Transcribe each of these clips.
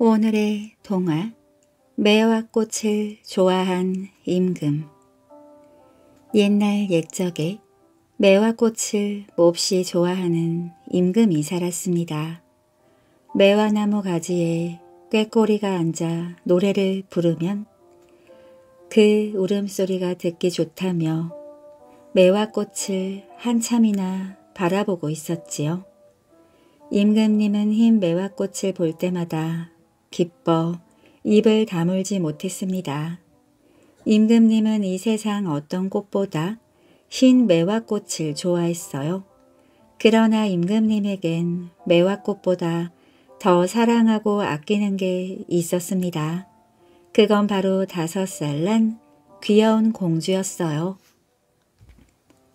오늘의 동화 매화꽃을 좋아한 임금 옛날 옛적에 매화꽃을 몹시 좋아하는 임금이 살았습니다. 매화나무 가지에 꾀꼬리가 앉아 노래를 부르면 그 울음소리가 듣기 좋다며 매화꽃을 한참이나 바라보고 있었지요. 임금님은 흰 매화꽃을 볼 때마다 기뻐 입을 다물지 못했습니다. 임금님은 이 세상 어떤 꽃보다 흰 매화꽃을 좋아했어요. 그러나 임금님에겐 매화꽃보다 더 사랑하고 아끼는 게 있었습니다. 그건 바로 다섯 살 난 귀여운 공주였어요.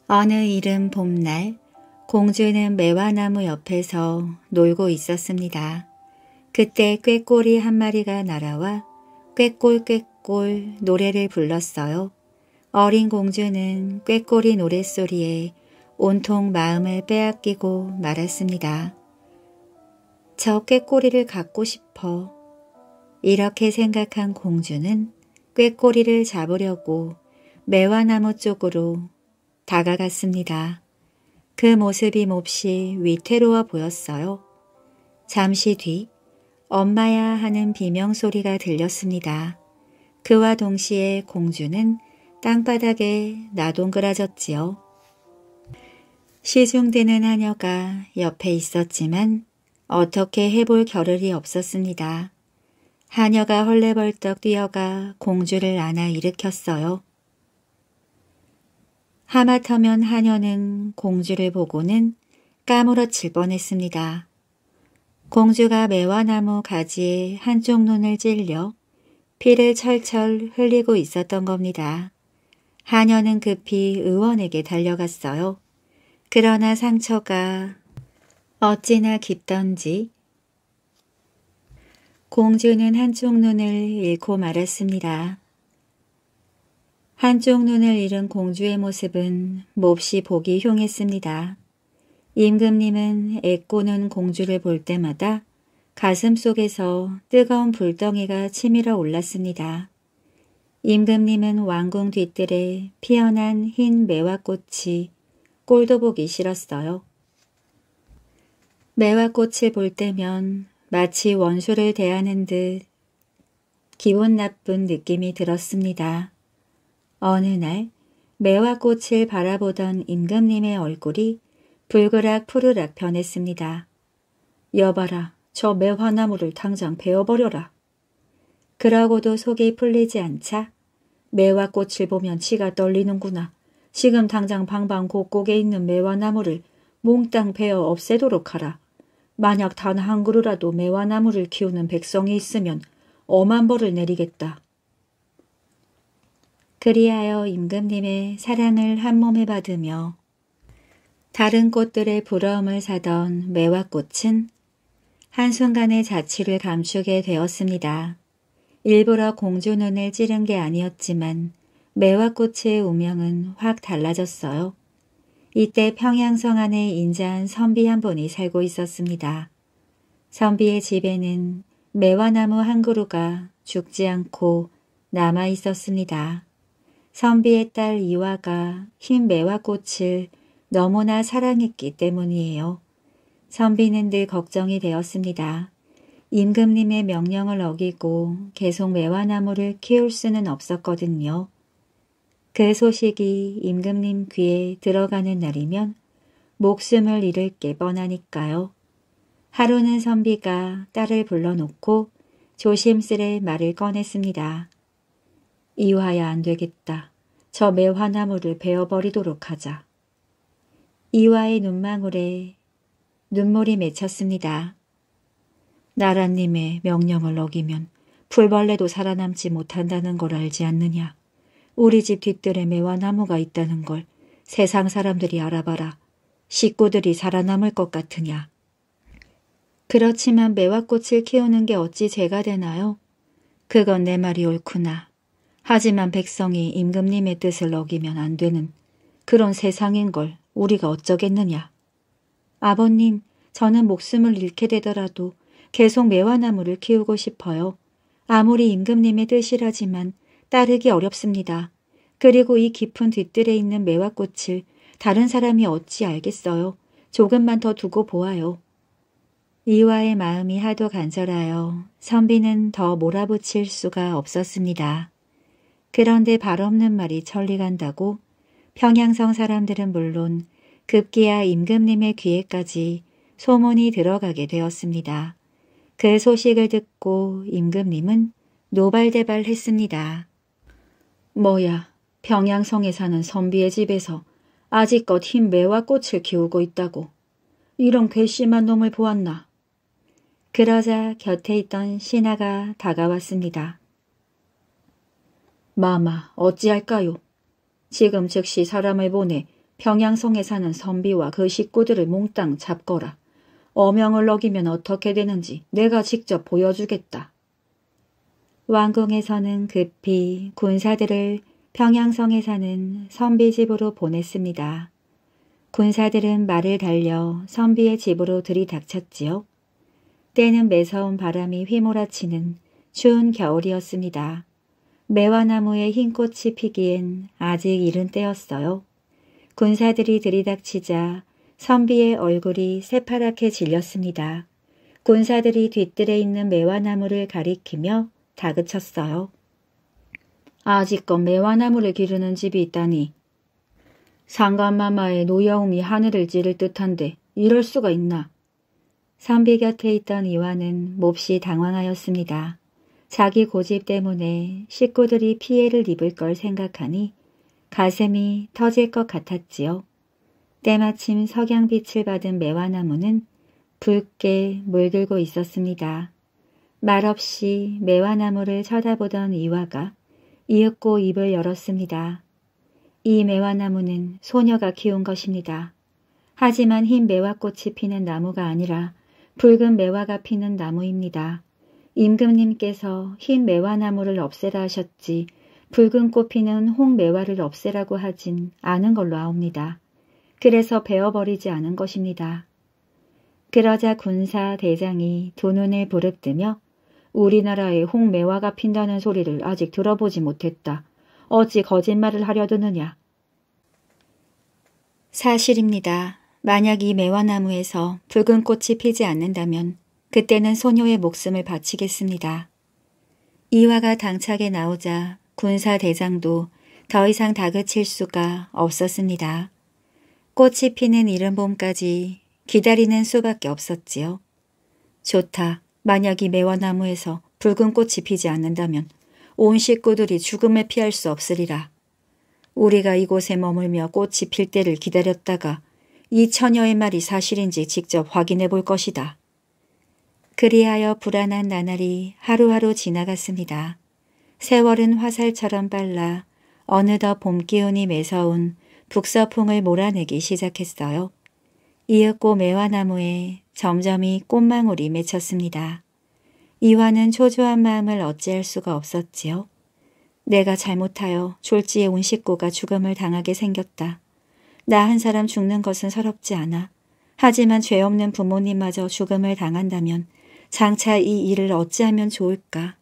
어느 이른 봄날 공주는 매화나무 옆에서 놀고 있었습니다. 그때 꾀꼬리 한 마리가 날아와 꾀꼴 꾀꼴 노래를 불렀어요. 어린 공주는 꾀꼬리 노랫소리에 온통 마음을 빼앗기고 말았습니다. 저 꾀꼬리를 갖고 싶어. 이렇게 생각한 공주는 꾀꼬리를 잡으려고 매화나무 쪽으로 다가갔습니다. 그 모습이 몹시 위태로워 보였어요. 잠시 뒤 엄마야 하는 비명소리가 들렸습니다. 그와 동시에 공주는 땅바닥에 나동그라졌지요. 시중드는 하녀가 옆에 있었지만 어떻게 해볼 겨를이 없었습니다. 하녀가 헐레벌떡 뛰어가 공주를 안아 일으켰어요. 하마터면 하녀는 공주를 보고는 까무러칠 뻔했습니다. 공주가 매화나무 가지에 한쪽 눈을 찔려 피를 철철 흘리고 있었던 겁니다. 하녀는 급히 의원에게 달려갔어요. 그러나 상처가 어찌나 깊던지 공주는 한쪽 눈을 잃고 말았습니다. 한쪽 눈을 잃은 공주의 모습은 몹시 보기 흉했습니다. 임금님은 애꼬는 공주를 볼 때마다 가슴 속에서 뜨거운 불덩이가 치밀어 올랐습니다. 임금님은 왕궁 뒤뜰에 피어난 흰 매화꽃이 꼴도 보기 싫었어요. 매화꽃을 볼 때면 마치 원수를 대하는 듯 기분 나쁜 느낌이 들었습니다. 어느 날 매화꽃을 바라보던 임금님의 얼굴이 불그락 푸르락 변했습니다. 여봐라, 저 매화나무를 당장 베어버려라. 그러고도 속이 풀리지 않자 매화꽃을 보면 치가 떨리는구나. 지금 당장 방방 곳곳에 있는 매화나무를 몽땅 베어 없애도록 하라. 만약 단 한 그루라도 매화나무를 키우는 백성이 있으면 엄한 벌을 내리겠다. 그리하여 임금님의 사랑을 한 몸에 받으며 다른 꽃들의 부러움을 사던 매화꽃은 한순간에 자취를 감추게 되었습니다. 일부러 공주 눈을 찌른 게 아니었지만 매화꽃의 운명은 확 달라졌어요. 이때 평양성 안에 인자한 선비 한 분이 살고 있었습니다. 선비의 집에는 매화나무 한 그루가 죽지 않고 남아 있었습니다. 선비의 딸 이화가 흰 매화꽃을 너무나 사랑했기 때문이에요. 선비는 늘 걱정이 되었습니다. 임금님의 명령을 어기고 계속 매화나무를 키울 수는 없었거든요. 그 소식이 임금님 귀에 들어가는 날이면 목숨을 잃을 게 뻔하니까요. 하루는 선비가 딸을 불러놓고 조심스레 말을 꺼냈습니다. 이화야 안 되겠다. 저 매화나무를 베어버리도록 하자. 이와의 눈망울에 눈물이 맺혔습니다. 나라님의 명령을 어기면 풀벌레도 살아남지 못한다는 걸 알지 않느냐. 우리 집 뒤뜰에 매화나무가 있다는 걸 세상 사람들이 알아봐라. 식구들이 살아남을 것 같으냐. 그렇지만 매화꽃을 키우는 게 어찌 죄가 되나요? 그건 내 말이 옳구나. 하지만 백성이 임금님의 뜻을 어기면 안 되는 그런 세상인 걸 우리가 어쩌겠느냐. 아버님, 저는 목숨을 잃게 되더라도 계속 매화나무를 키우고 싶어요. 아무리 임금님의 뜻이라지만 따르기 어렵습니다. 그리고 이 깊은 뒤뜰에 있는 매화꽃을 다른 사람이 어찌 알겠어요. 조금만 더 두고 보아요. 이화의 마음이 하도 간절하여 선비는 더 몰아붙일 수가 없었습니다. 그런데 발 없는 말이 천리간다고 평양성 사람들은 물론 급기야 임금님의 귀에까지 소문이 들어가게 되었습니다. 그 소식을 듣고 임금님은 노발대발했습니다. 뭐야, 평양성에 사는 선비의 집에서 아직껏 흰 매와 꽃을 키우고 있다고. 이런 괘씸한 놈을 보았나. 그러자 곁에 있던 신하가 다가왔습니다. 마마, 어찌할까요? 지금 즉시 사람을 보내 평양성에 사는 선비와 그 식구들을 몽땅 잡거라. 어명을 어기면 어떻게 되는지 내가 직접 보여주겠다. 왕궁에서는 급히 군사들을 평양성에 사는 선비 집으로 보냈습니다. 군사들은 말을 달려 선비의 집으로 들이닥쳤지요. 때는 매서운 바람이 휘몰아치는 추운 겨울이었습니다. 매화나무의 흰 꽃이 피기엔 아직 이른 때였어요. 군사들이 들이닥치자 선비의 얼굴이 새파랗게 질렸습니다. 군사들이 뒤뜰에 있는 매화나무를 가리키며 다그쳤어요. 아직껏 매화나무를 기르는 집이 있다니. 상관마마의 노여움이 하늘을 찌를 듯한데 이럴 수가 있나. 선비 곁에 있던 이화는 몹시 당황하였습니다. 자기 고집 때문에 식구들이 피해를 입을 걸 생각하니 가슴이 터질 것 같았지요. 때마침 석양빛을 받은 매화나무는 붉게 물들고 있었습니다. 말없이 매화나무를 쳐다보던 이화가 이윽고 입을 열었습니다. 이 매화나무는 소녀가 키운 것입니다. 하지만 흰 매화꽃이 피는 나무가 아니라 붉은 매화가 피는 나무입니다. 임금님께서 흰 매화나무를 없애라 하셨지 붉은 꽃 피는 홍매화를 없애라고 하진 않은 걸로 아옵니다. 그래서 베어버리지 않은 것입니다. 그러자 군사 대장이 두 눈을 부릅뜨며 우리나라에 홍매화가 핀다는 소리를 아직 들어보지 못했다. 어찌 거짓말을 하려 드느냐. 사실입니다. 만약 이 매화나무에서 붉은 꽃이 피지 않는다면 그때는 소녀의 목숨을 바치겠습니다. 이화가 당차게 나오자 군사대장도 더 이상 다그칠 수가 없었습니다. 꽃이 피는 이른 봄까지 기다리는 수밖에 없었지요. 좋다. 만약 이 매화나무에서 붉은 꽃이 피지 않는다면 온 식구들이 죽음을 피할 수 없으리라. 우리가 이곳에 머물며 꽃이 필 때를 기다렸다가 이 처녀의 말이 사실인지 직접 확인해 볼 것이다. 그리하여 불안한 나날이 하루하루 지나갔습니다. 세월은 화살처럼 빨라 어느덧 봄 기운이 매서운 북서풍을 몰아내기 시작했어요. 이윽고 매화나무에 점점이 꽃망울이 맺혔습니다. 이화는 초조한 마음을 어찌할 수가 없었지요. 내가 잘못하여 졸지에 온 식구가 죽음을 당하게 생겼다. 나 한 사람 죽는 것은 서럽지 않아. 하지만 죄 없는 부모님마저 죽음을 당한다면 장차 이 일을 어찌하면 좋을까.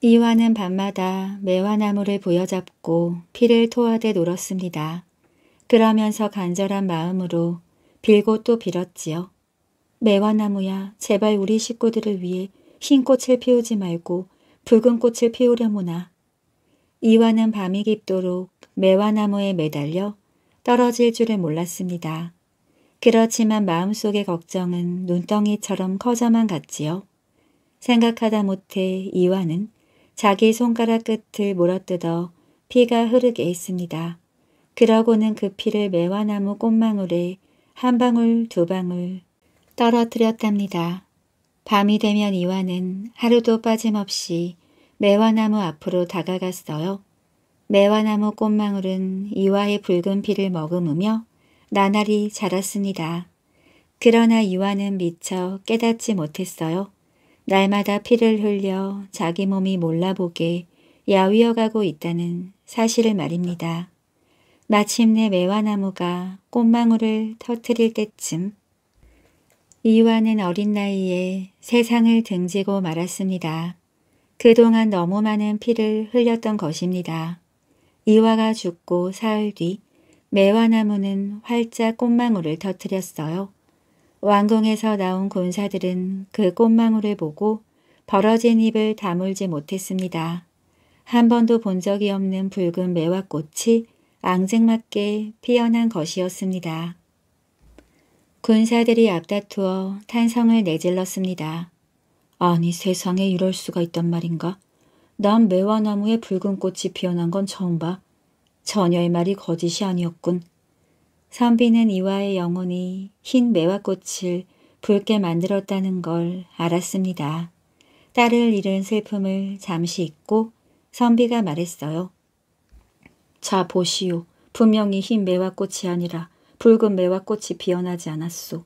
이화는 밤마다 매화나무를 보여잡고 피를 토하되 놀았습니다. 그러면서 간절한 마음으로 빌고 또 빌었지요. 매화나무야 제발 우리 식구들을 위해 흰 꽃을 피우지 말고 붉은 꽃을 피우려무나. 이화는 밤이 깊도록 매화나무에 매달려 떨어질 줄을 몰랐습니다. 그렇지만 마음속의 걱정은 눈덩이처럼 커져만 갔지요. 생각하다 못해 이화는 자기 손가락 끝을 몰아뜯어 피가 흐르게 했습니다. 그러고는 그 피를 매화나무 꽃망울에 한 방울 두 방울 떨어뜨렸답니다. 밤이 되면 이화는 하루도 빠짐없이 매화나무 앞으로 다가갔어요. 매화나무 꽃망울은 이와의 붉은 피를 머금으며 나날이 자랐습니다. 그러나 이와는 미처 깨닫지 못했어요. 날마다 피를 흘려 자기 몸이 몰라보게 야위어가고 있다는 사실을 말입니다. 마침내 매화나무가 꽃망울을 터트릴 때쯤 이와는 어린 나이에 세상을 등지고 말았습니다. 그동안 너무 많은 피를 흘렸던 것입니다. 이와가 죽고 사흘 뒤 매화나무는 활짝 꽃망울을 터뜨렸어요. 왕궁에서 나온 군사들은 그 꽃망울을 보고 벌어진 입을 다물지 못했습니다. 한 번도 본 적이 없는 붉은 매화꽃이 앙증맞게 피어난 것이었습니다. 군사들이 앞다투어 탄성을 내질렀습니다. 아니 세상에 이럴 수가 있단 말인가? 난 매화나무에 붉은 꽃이 피어난 건 처음 봐. 전혀의 말이 거짓이 아니었군. 선비는 이와의 영혼이 흰 매화꽃을 붉게 만들었다는 걸 알았습니다. 딸을 잃은 슬픔을 잠시 잊고 선비가 말했어요. 자 보시오. 분명히 흰 매화꽃이 아니라 붉은 매화꽃이 피어나지 않았소.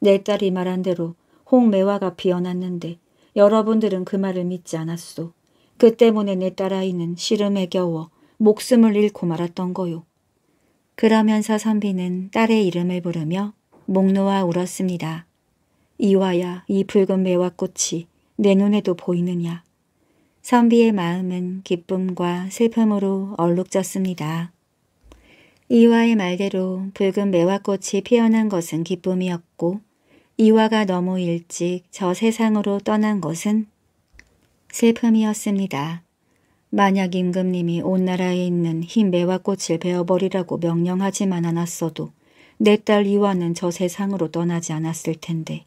내 딸이 말한 대로 홍매화가 피어났는데 여러분들은 그 말을 믿지 않았소. 그 때문에 내 딸아이는 시름에 겨워 목숨을 잃고 말았던 거요. 그러면서 선비는 딸의 이름을 부르며 목 놓아 울었습니다. 이와야 이 붉은 매화꽃이 내 눈에도 보이느냐. 선비의 마음은 기쁨과 슬픔으로 얼룩졌습니다. 이화의 말대로 붉은 매화꽃이 피어난 것은 기쁨이었고 이화가 너무 일찍 저 세상으로 떠난 것은 슬픔이었습니다. 만약 임금님이 온 나라에 있는 흰 매화 꽃을 베어버리라고 명령하지만 않았어도 내 딸 이화는 저 세상으로 떠나지 않았을 텐데.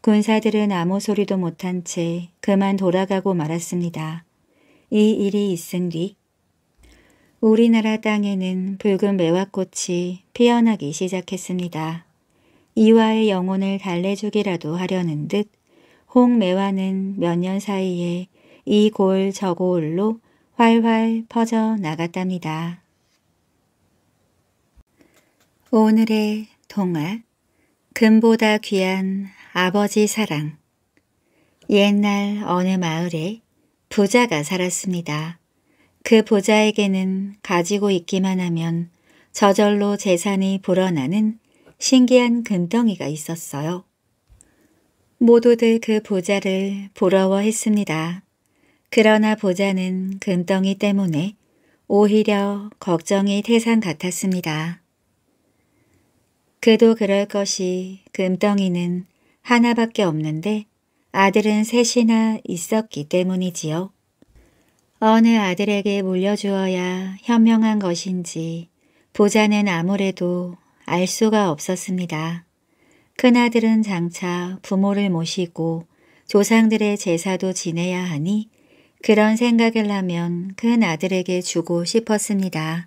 군사들은 아무 소리도 못한 채 그만 돌아가고 말았습니다. 이 일이 있은 뒤 우리나라 땅에는 붉은 매화꽃이 피어나기 시작했습니다. 이화의 영혼을 달래주기라도 하려는 듯 홍매화는 몇 년 사이에 이골저 골로 활활 퍼져 나갔답니다. 오늘의 동화 금보다 귀한 아버지 사랑 옛날 어느 마을에 부자가 살았습니다. 그 부자에게는 가지고 있기만 하면 저절로 재산이 불어나는 신기한 금덩이가 있었어요. 모두들 그 부자를 부러워했습니다. 그러나 보자는 금덩이 때문에 오히려 걱정이 태산 같았습니다. 그도 그럴 것이 금덩이는 하나밖에 없는데 아들은 셋이나 있었기 때문이지요. 어느 아들에게 물려주어야 현명한 것인지 보자는 아무래도 알 수가 없었습니다. 큰아들은 장차 부모를 모시고 조상들의 제사도 지내야 하니 그런 생각을 하면 큰 아들에게 주고 싶었습니다.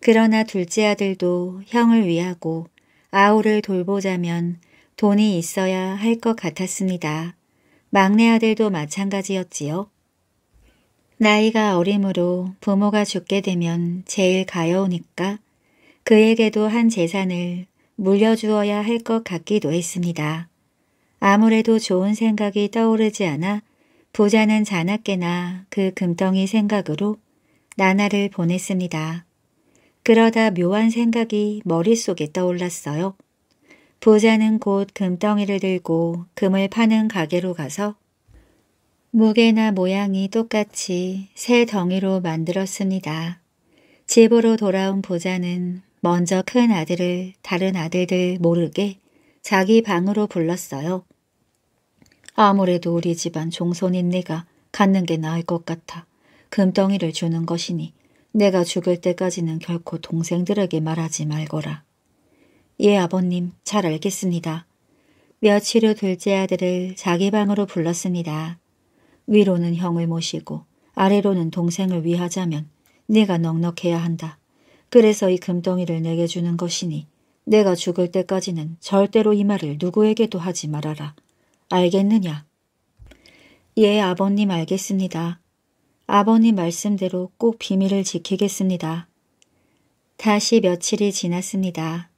그러나 둘째 아들도 형을 위하고 아우를 돌보자면 돈이 있어야 할 것 같았습니다. 막내 아들도 마찬가지였지요. 나이가 어림으로 부모가 죽게 되면 제일 가여우니까 그에게도 한 재산을 물려주어야 할 것 같기도 했습니다. 아무래도 좋은 생각이 떠오르지 않아 부자는 자나깨나 그 금덩이 생각으로 나날을 보냈습니다. 그러다 묘한 생각이 머릿속에 떠올랐어요. 부자는 곧 금덩이를 들고 금을 파는 가게로 가서 무게나 모양이 똑같이 새 덩이로 만들었습니다. 집으로 돌아온 부자는 먼저 큰 아들을 다른 아들들 모르게 자기 방으로 불렀어요. 아무래도 우리 집안 종손인 네가 갖는 게 나을 것 같아 금덩이를 주는 것이니 내가 죽을 때까지는 결코 동생들에게 말하지 말거라. 예 아버님 잘 알겠습니다. 며칠 후 둘째 아들을 자기 방으로 불렀습니다. 위로는 형을 모시고 아래로는 동생을 위하자면 네가 넉넉해야 한다. 그래서 이 금덩이를 내게 주는 것이니 내가 죽을 때까지는 절대로 이 말을 누구에게도 하지 말아라. 알겠느냐? 예, 아버님 알겠습니다. 아버님 말씀대로 꼭 비밀을 지키겠습니다. 다시 며칠이 지났습니다.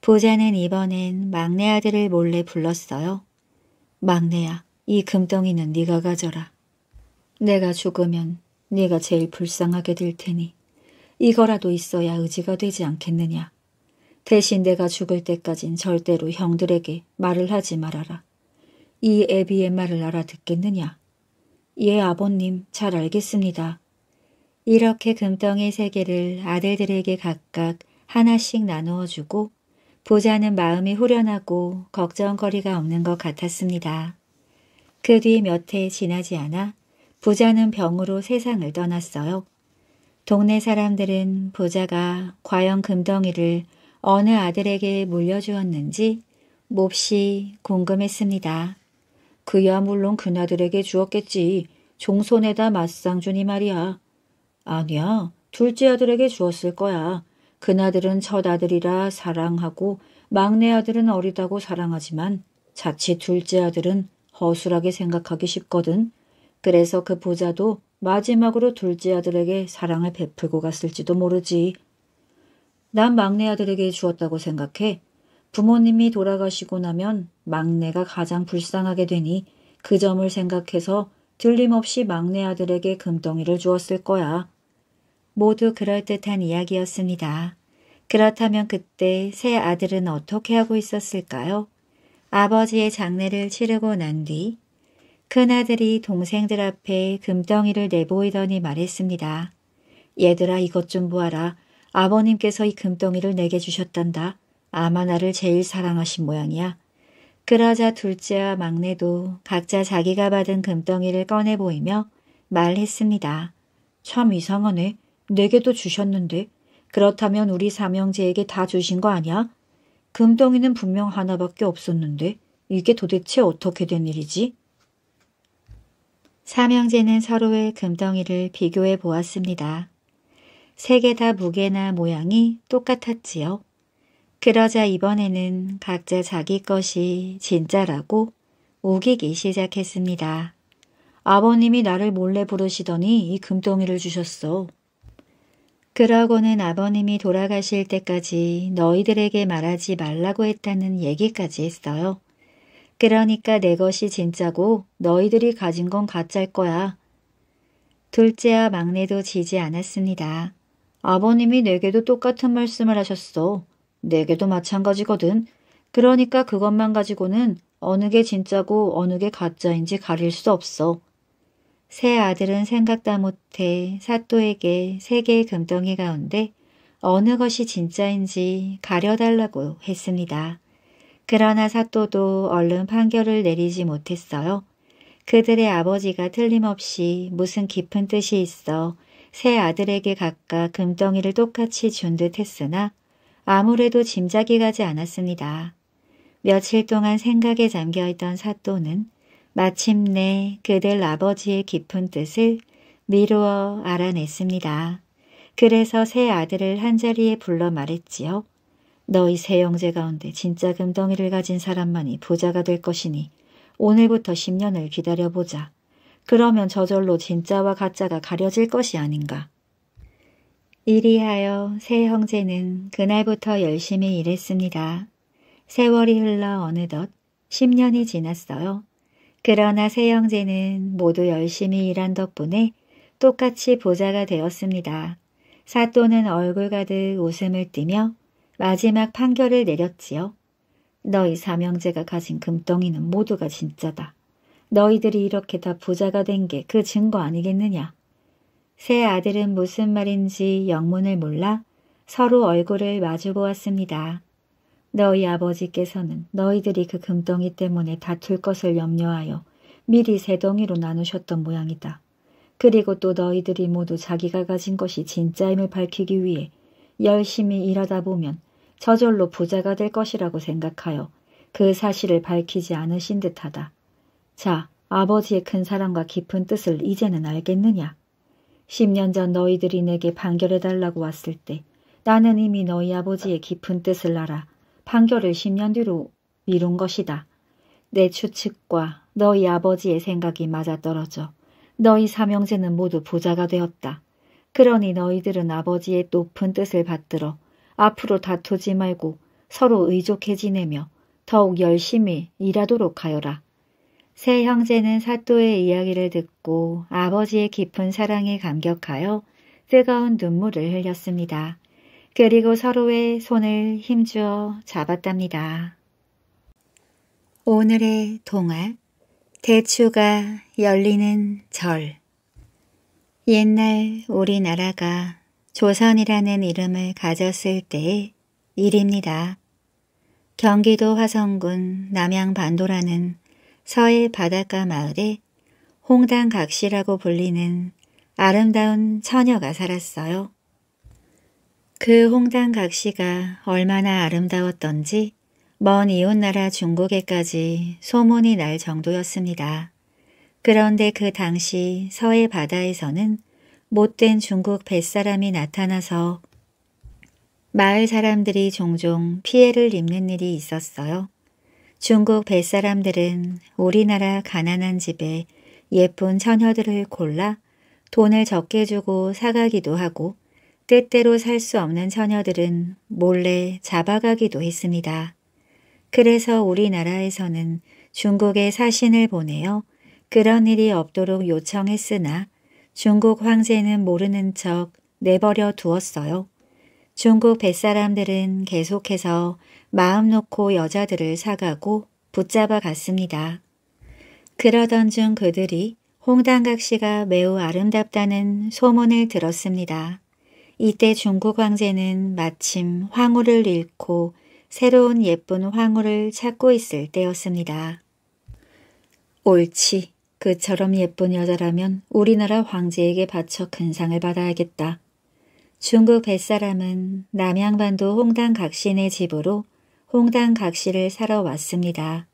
보자는 이번엔 막내 아들을 몰래 불렀어요. 막내야, 이 금덩이는 네가 가져라. 내가 죽으면 네가 제일 불쌍하게 될 테니 이거라도 있어야 의지가 되지 않겠느냐. 대신 내가 죽을 때까진 절대로 형들에게 말을 하지 말아라. 이 애비의 말을 알아듣겠느냐? 예, 아버님, 잘 알겠습니다. 이렇게 금덩이 세 개를 아들들에게 각각 하나씩 나누어 주고 보자는 마음이 후련하고 걱정거리가 없는 것 같았습니다. 그 뒤 몇 해 지나지 않아 부자는 병으로 세상을 떠났어요. 동네 사람들은 부자가 과연 금덩이를 어느 아들에게 물려주었는지 몹시 궁금했습니다. 그야 물론 그나들에게 주었겠지. 종손에다 맞상 준이 말이야. 아니야. 둘째 아들에게 주었을 거야. 그나들은 첫 아들이라 사랑하고 막내 아들은 어리다고 사랑하지만 자칫 둘째 아들은 허술하게 생각하기 쉽거든. 그래서 그 보자도 마지막으로 둘째 아들에게 사랑을 베풀고 갔을지도 모르지. 난 막내 아들에게 주었다고 생각해. 부모님이 돌아가시고 나면 막내가 가장 불쌍하게 되니 그 점을 생각해서 들림없이 막내 아들에게 금덩이를 주었을 거야. 모두 그럴듯한 이야기였습니다. 그렇다면 그때 새 아들은 어떻게 하고 있었을까요? 아버지의 장례를 치르고 난 뒤 큰아들이 동생들 앞에 금덩이를 내보이더니 말했습니다. 얘들아 이것 좀 보아라. 아버님께서 이 금덩이를 내게 주셨단다. 아마나를 제일 사랑하신 모양이야. 그러자 둘째와 막내도 각자 자기가 받은 금덩이를 꺼내 보이며 말했습니다. 참 이상하네. 내게도 주셨는데. 그렇다면 우리 삼형제에게 다 주신 거 아니야? 금덩이는 분명 하나밖에 없었는데 이게 도대체 어떻게 된 일이지? 삼형제는 서로의 금덩이를 비교해 보았습니다. 세 개 다 무게나 모양이 똑같았지요. 그러자 이번에는 각자 자기 것이 진짜라고 우기기 시작했습니다. 아버님이 나를 몰래 부르시더니 이 금덩이를 주셨어. 그러고는 아버님이 돌아가실 때까지 너희들에게 말하지 말라고 했다는 얘기까지 했어요. 그러니까 내 것이 진짜고 너희들이 가진 건 가짜일 거야. 둘째와 막내도 지지 않았습니다. 아버님이 내게도 똑같은 말씀을 하셨어. 내게도 마찬가지거든. 그러니까 그것만 가지고는 어느 게 진짜고 어느 게 가짜인지 가릴 수 없어. 새 아들은 생각다 못해 사또에게 세 개의 금덩이 가운데 어느 것이 진짜인지 가려달라고 했습니다. 그러나 사또도 얼른 판결을 내리지 못했어요. 그들의 아버지가 틀림없이 무슨 깊은 뜻이 있어 새 아들에게 각각 금덩이를 똑같이 준 듯 했으나 아무래도 짐작이 가지 않았습니다. 며칠 동안 생각에 잠겨있던 사또는 마침내 그들 아버지의 깊은 뜻을 미루어 알아냈습니다. 그래서 새 아들을 한자리에 불러 말했지요. 너희 세 형제 가운데 진짜 금덩이를 가진 사람만이 부자가 될 것이니 오늘부터 10년을 기다려보자. 그러면 저절로 진짜와 가짜가 가려질 것이 아닌가. 이리하여 세 형제는 그날부터 열심히 일했습니다. 세월이 흘러 어느덧 10년이 지났어요. 그러나 세 형제는 모두 열심히 일한 덕분에 똑같이 보자가 되었습니다. 사또는 얼굴 가득 웃음을 띠며 마지막 판결을 내렸지요. 너희 삼형제가 가진 금덩이는 모두가 진짜다. 너희들이 이렇게 다 부자가 된 게 그 증거 아니겠느냐. 세 아들은 무슨 말인지 영문을 몰라 서로 얼굴을 마주보았습니다. 너희 아버지께서는 너희들이 그 금덩이 때문에 다툴 것을 염려하여 미리 세 덩이로 나누셨던 모양이다. 그리고 또 너희들이 모두 자기가 가진 것이 진짜임을 밝히기 위해 열심히 일하다 보면 저절로 부자가 될 것이라고 생각하여 그 사실을 밝히지 않으신 듯하다. 자, 아버지의 큰 사랑과 깊은 뜻을 이제는 알겠느냐? 10년 전 너희들이 내게 판결해달라고 왔을 때 나는 이미 너희 아버지의 깊은 뜻을 알아 판결을 10년 뒤로 미룬 것이다. 내 추측과 너희 아버지의 생각이 맞아떨어져 너희 삼형제는 모두 부자가 되었다. 그러니 너희들은 아버지의 높은 뜻을 받들어 앞으로 다투지 말고 서로 의족해 지내며 더욱 열심히 일하도록 하여라. 세 형제는 사또의 이야기를 듣고 아버지의 깊은 사랑에 감격하여 뜨거운 눈물을 흘렸습니다. 그리고 서로의 손을 힘주어 잡았답니다. 오늘의 동화 대추가 열리는 절 옛날 우리나라가 조선이라는 이름을 가졌을 때의 일입니다. 경기도 화성군 남양반도라는 서해 바닷가 마을에 홍당각시라고 불리는 아름다운 처녀가 살았어요. 그 홍당각시가 얼마나 아름다웠던지 먼 이웃나라 중국에까지 소문이 날 정도였습니다. 그런데 그 당시 서해 바다에서는 못된 중국 뱃사람이 나타나서 마을 사람들이 종종 피해를 입는 일이 있었어요. 중국 뱃사람들은 우리나라 가난한 집에 예쁜 처녀들을 골라 돈을 적게 주고 사가기도 하고 뜻대로살 수 없는 처녀들은 몰래 잡아가기도 했습니다. 그래서 우리나라에서는 중국에 사신을 보내어 그런 일이 없도록 요청했으나 중국 황제는 모르는 척 내버려 두었어요. 중국 뱃사람들은 계속해서 마음 놓고 여자들을 사가고 붙잡아 갔습니다. 그러던 중 그들이 홍당각시가 매우 아름답다는 소문을 들었습니다. 이때 중국 황제는 마침 황후를 잃고 새로운 예쁜 황후를 찾고 있을 때였습니다. 옳지. 그처럼 예쁜 여자라면 우리나라 황제에게 바쳐 근상을 받아야겠다. 중국 뱃사람은 남양반도 홍당각신의 집으로 홍당각시를 사러 왔습니다.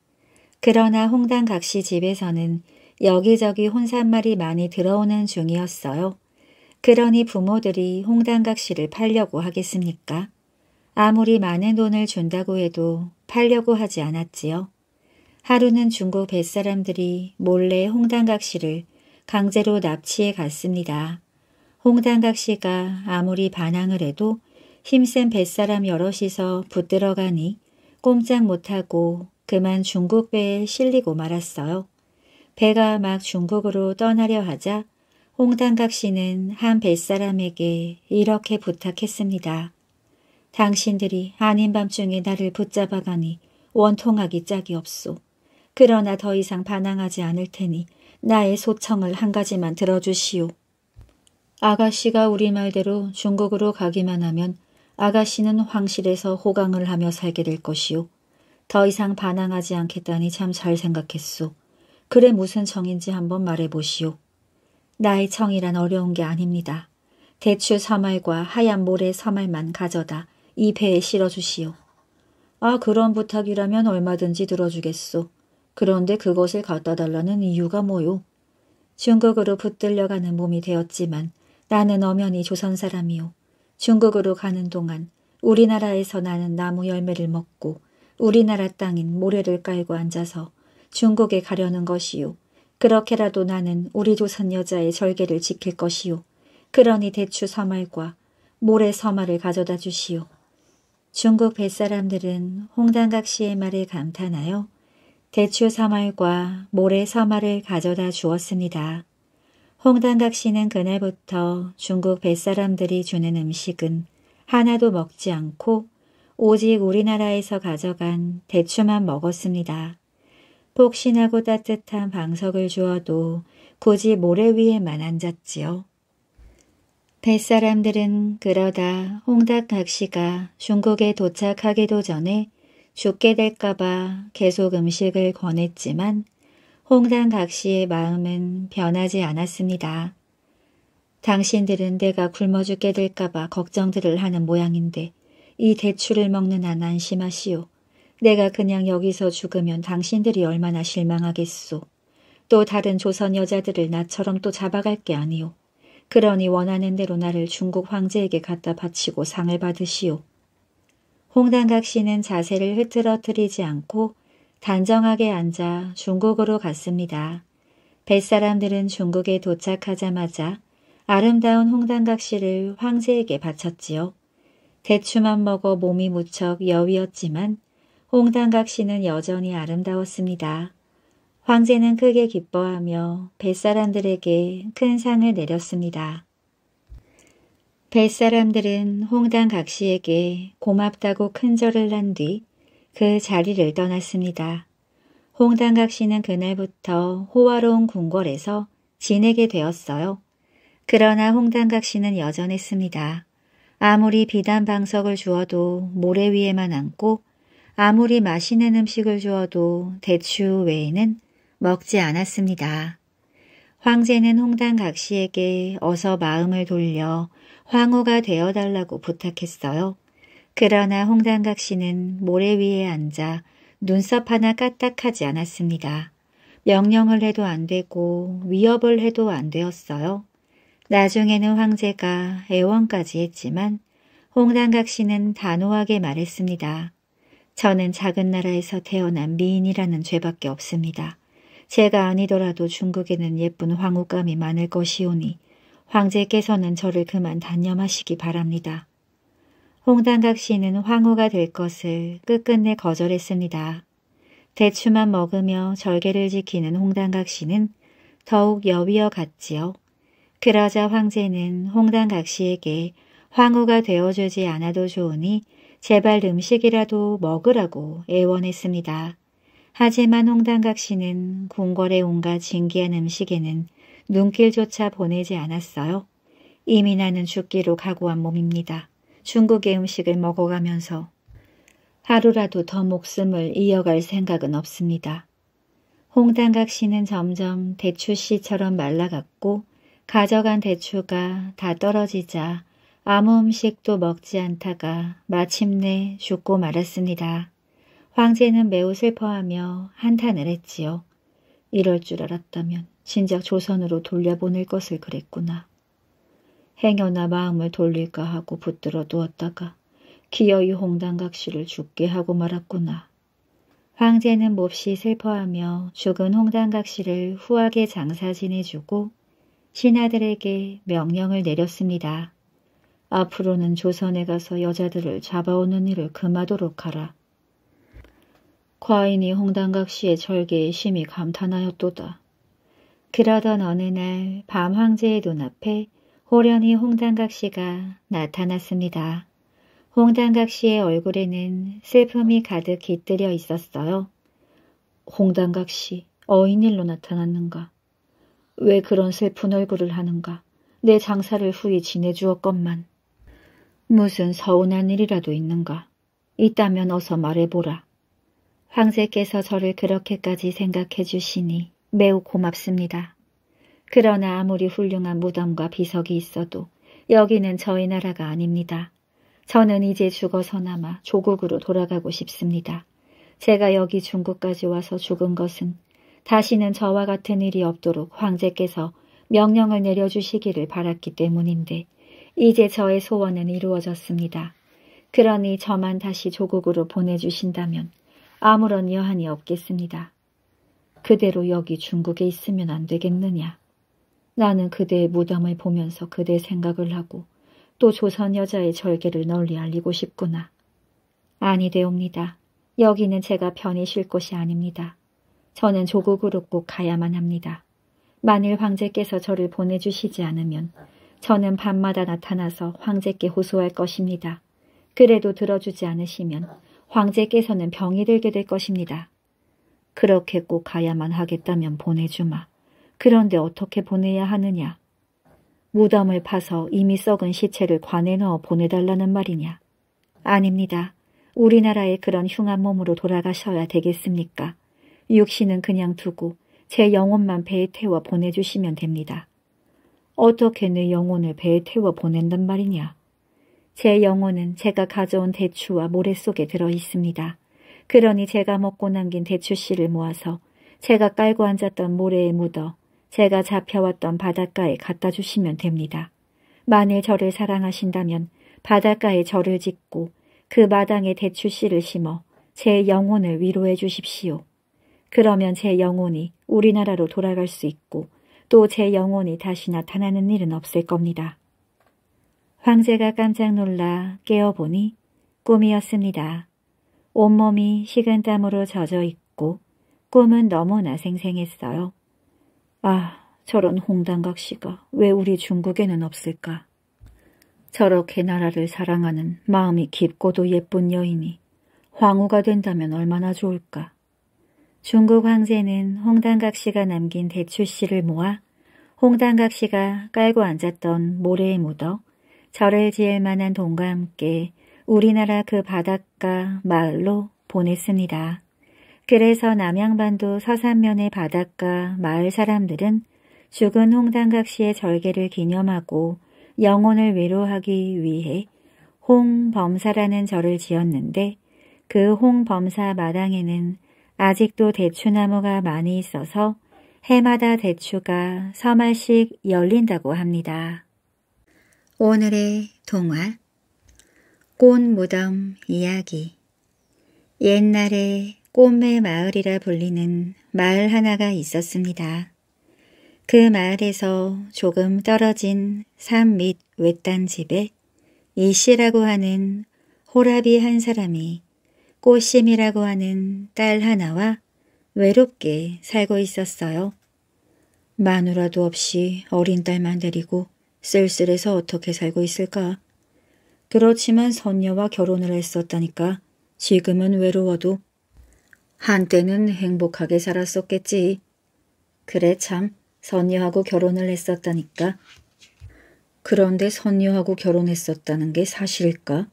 그러나 홍당각시 집에서는 여기저기 혼잣말이 많이 들어오는 중이었어요. 그러니 부모들이 홍당각시를 팔려고 하겠습니까? 아무리 많은 돈을 준다고 해도 팔려고 하지 않았지요. 하루는 중국 뱃사람들이 몰래 홍당각시를 강제로 납치해 갔습니다. 홍당각시가 아무리 반항을 해도 힘센 뱃사람 여럿이서 붙들어가니 꼼짝 못하고 그만 중국 배에 실리고 말았어요. 배가 막 중국으로 떠나려 하자 홍단각 씨는 한 뱃사람에게 이렇게 부탁했습니다. 당신들이 아닌 밤중에 나를 붙잡아가니 원통하기 짝이 없소. 그러나 더 이상 반항하지 않을 테니 나의 소청을 한 가지만 들어주시오. 아가씨가 우리 말대로 중국으로 가기만 하면 아가씨는 황실에서 호강을 하며 살게 될것이오더 이상 반항하지 않겠다니 참 잘 생각했소. 그래 무슨 정인지 한번 말해보시오. 나의 정이란 어려운 게 아닙니다. 대추 서말과 하얀 모래 서말만 가져다 이 배에 실어주시오. 아 그런 부탁이라면 얼마든지 들어주겠소. 그런데 그것을 갖다 달라는 이유가 뭐요? 중국으로 붙들려가는 몸이 되었지만 나는 엄연히 조선 사람이오 중국으로 가는 동안 우리나라에서 나는 나무 열매를 먹고 우리나라 땅인 모래를 깔고 앉아서 중국에 가려는 것이요. 그렇게라도 나는 우리 조선 여자의 절개를 지킬 것이요. 그러니 대추 서말과 모래 서말을 가져다 주시오. 중국 뱃사람들은 홍당각 씨의 말에 감탄하여 대추 서말과 모래 서말을 가져다 주었습니다. 홍당각 씨는 그날부터 중국 뱃사람들이 주는 음식은 하나도 먹지 않고 오직 우리나라에서 가져간 대추만 먹었습니다. 폭신하고 따뜻한 방석을 주어도 굳이 모래 위에만 앉았지요. 뱃사람들은 그러다 홍닭각 씨가 중국에 도착하기도 전에 죽게 될까봐 계속 음식을 권했지만 홍단각 시의 마음은 변하지 않았습니다. 당신들은 내가 굶어 죽게 될까봐 걱정들을 하는 모양인데 이 대추를 먹는 한 안심하시오. 내가 그냥 여기서 죽으면 당신들이 얼마나 실망하겠소. 또 다른 조선 여자들을 나처럼 또 잡아갈 게 아니오. 그러니 원하는 대로 나를 중국 황제에게 갖다 바치고 상을 받으시오. 홍단각 씨는 자세를 흐트러뜨리지 않고 단정하게 앉아 중국으로 갔습니다. 뱃사람들은 중국에 도착하자마자 아름다운 홍단각시를 황제에게 바쳤지요. 대추만 먹어 몸이 무척 여위었지만 홍단각시는 여전히 아름다웠습니다. 황제는 크게 기뻐하며 뱃사람들에게 큰 상을 내렸습니다. 뱃사람들은 홍단각시에게 고맙다고 큰 절을 난뒤 그 자리를 떠났습니다. 홍단각 씨는 그날부터 호화로운 궁궐에서 지내게 되었어요. 그러나 홍단각 씨는 여전했습니다. 아무리 비단 방석을 주어도 모래 위에만 앉고 아무리 맛있는 음식을 주어도 대추 외에는 먹지 않았습니다. 황제는 홍단각 씨에게 어서 마음을 돌려 황후가 되어달라고 부탁했어요. 그러나 홍단각 씨는 모래 위에 앉아 눈썹 하나 까딱하지 않았습니다. 명령을 해도 안 되고 위협을 해도 안 되었어요. 나중에는 황제가 애원까지 했지만 홍단각 씨는 단호하게 말했습니다. 저는 작은 나라에서 태어난 미인이라는 죄밖에 없습니다. 제가 아니더라도 중국에는 예쁜 황후감이 많을 것이오니 황제께서는 저를 그만 단념하시기 바랍니다. 홍단각 씨는 황후가 될 것을 끝끝내 거절했습니다. 대추만 먹으며 절개를 지키는 홍단각 씨는 더욱 여위어 갔지요. 그러자 황제는 홍단각 씨에게 황후가 되어주지 않아도 좋으니 제발 음식이라도 먹으라고 애원했습니다. 하지만 홍단각 씨는 궁궐의 온갖 진귀한 음식에는 눈길조차 보내지 않았어요. 이미 나는 죽기로 각오한 몸입니다. 중국의 음식을 먹어가면서 하루라도 더 목숨을 이어갈 생각은 없습니다. 홍단각 씨는 점점 대추 씨처럼 말라갔고 가져간 대추가 다 떨어지자 아무 음식도 먹지 않다가 마침내 죽고 말았습니다. 황제는 매우 슬퍼하며 한탄을 했지요. 이럴 줄 알았다면 진작 조선으로 돌려보낼 것을 그랬구나. 행여나 마음을 돌릴까 하고 붙들어 두었다가 기어이 홍당각시를 죽게 하고 말았구나. 황제는 몹시 슬퍼하며 죽은 홍당각시를 후하게 장사 지내주고 신하들에게 명령을 내렸습니다. 앞으로는 조선에 가서 여자들을 잡아오는 일을 금하도록 하라. 과인이 홍당각시의 절개에 심히 감탄하였도다. 그러던 어느 날 밤 황제의 눈앞에 호련히 홍단각 씨가 나타났습니다. 홍단각 씨의 얼굴에는 슬픔이 가득 깃들여 있었어요. 홍단각 씨, 어인일로 나타났는가? 왜 그런 슬픈 얼굴을 하는가? 내 장사를 후히 지내주었건만. 무슨 서운한 일이라도 있는가? 있다면 어서 말해보라. 황제께서 저를 그렇게까지 생각해 주시니 매우 고맙습니다. 그러나 아무리 훌륭한 무덤과 비석이 있어도 여기는 저희 나라가 아닙니다. 저는 이제 죽어서나마 조국으로 돌아가고 싶습니다. 제가 여기 중국까지 와서 죽은 것은 다시는 저와 같은 일이 없도록 황제께서 명령을 내려주시기를 바랐기 때문인데 이제 저의 소원은 이루어졌습니다. 그러니 저만 다시 조국으로 보내주신다면 아무런 여한이 없겠습니다. 그대로 여기 중국에 있으면 안 되겠느냐. 나는 그대의 무덤을 보면서 그대 생각을 하고 또 조선 여자의 절개를 널리 알리고 싶구나. 아니되옵니다. 여기는 제가 편히 쉴 곳이 아닙니다. 저는 조국으로 꼭 가야만 합니다. 만일 황제께서 저를 보내주시지 않으면 저는 밤마다 나타나서 황제께 호소할 것입니다. 그래도 들어주지 않으시면 황제께서는 병이 들게 될 것입니다. 그렇게 꼭 가야만 하겠다면 보내주마. 그런데 어떻게 보내야 하느냐? 무덤을 파서 이미 썩은 시체를 관에 넣어 보내달라는 말이냐? 아닙니다. 우리나라에 그런 흉한 몸으로 돌아가셔야 되겠습니까? 육신은 그냥 두고 제 영혼만 배에 태워 보내주시면 됩니다. 어떻게 내 영혼을 배에 태워 보낸단 말이냐? 제 영혼은 제가 가져온 대추와 모래 속에 들어 있습니다. 그러니 제가 먹고 남긴 대추씨를 모아서 제가 깔고 앉았던 모래에 묻어 제가 잡혀왔던 바닷가에 갖다 주시면 됩니다. 만일 저를 사랑하신다면 바닷가에 저를 짓고 그 마당에 대추씨를 심어 제 영혼을 위로해 주십시오. 그러면 제 영혼이 우리나라로 돌아갈 수 있고 또 제 영혼이 다시 나타나는 일은 없을 겁니다. 황제가 깜짝 놀라 깨어보니 꿈이었습니다. 온몸이 식은 땀으로 젖어 있고 꿈은 너무나 생생했어요. 아, 저런 홍당각씨가왜 우리 중국에는 없을까? 저렇게 나라를 사랑하는 마음이 깊고도 예쁜 여인이 황후가 된다면 얼마나 좋을까? 중국 황제는 홍당각씨가 남긴 대추씨를 모아 홍당각씨가 깔고 앉았던 모래에 묻어 절을 지을 만한 돈과 함께 우리나라 그 바닷가 마을로 보냈습니다. 그래서 남양반도 서산면의 바닷가 마을 사람들은 죽은 홍당각 시의 절개를 기념하고 영혼을 위로하기 위해 홍범사라는 절을 지었는데 그 홍범사 마당에는 아직도 대추나무가 많이 있어서 해마다 대추가 서말씩 열린다고 합니다. 오늘의 동화 꽃무덤 이야기 옛날에 꿈의 마을이라 불리는 마을 하나가 있었습니다. 그 마을에서 조금 떨어진 산 밑 외딴 집에 이씨라고 하는 호라비 한 사람이 꽃심이라고 하는 딸 하나와 외롭게 살고 있었어요. 마누라도 없이 어린 딸만 데리고 쓸쓸해서 어떻게 살고 있을까? 그렇지만 선녀와 결혼을 했었다니까 지금은 외로워도 한때는 행복하게 살았었겠지. 그래 참 선녀하고 결혼을 했었다니까. 그런데 선녀하고 결혼했었다는 게 사실일까?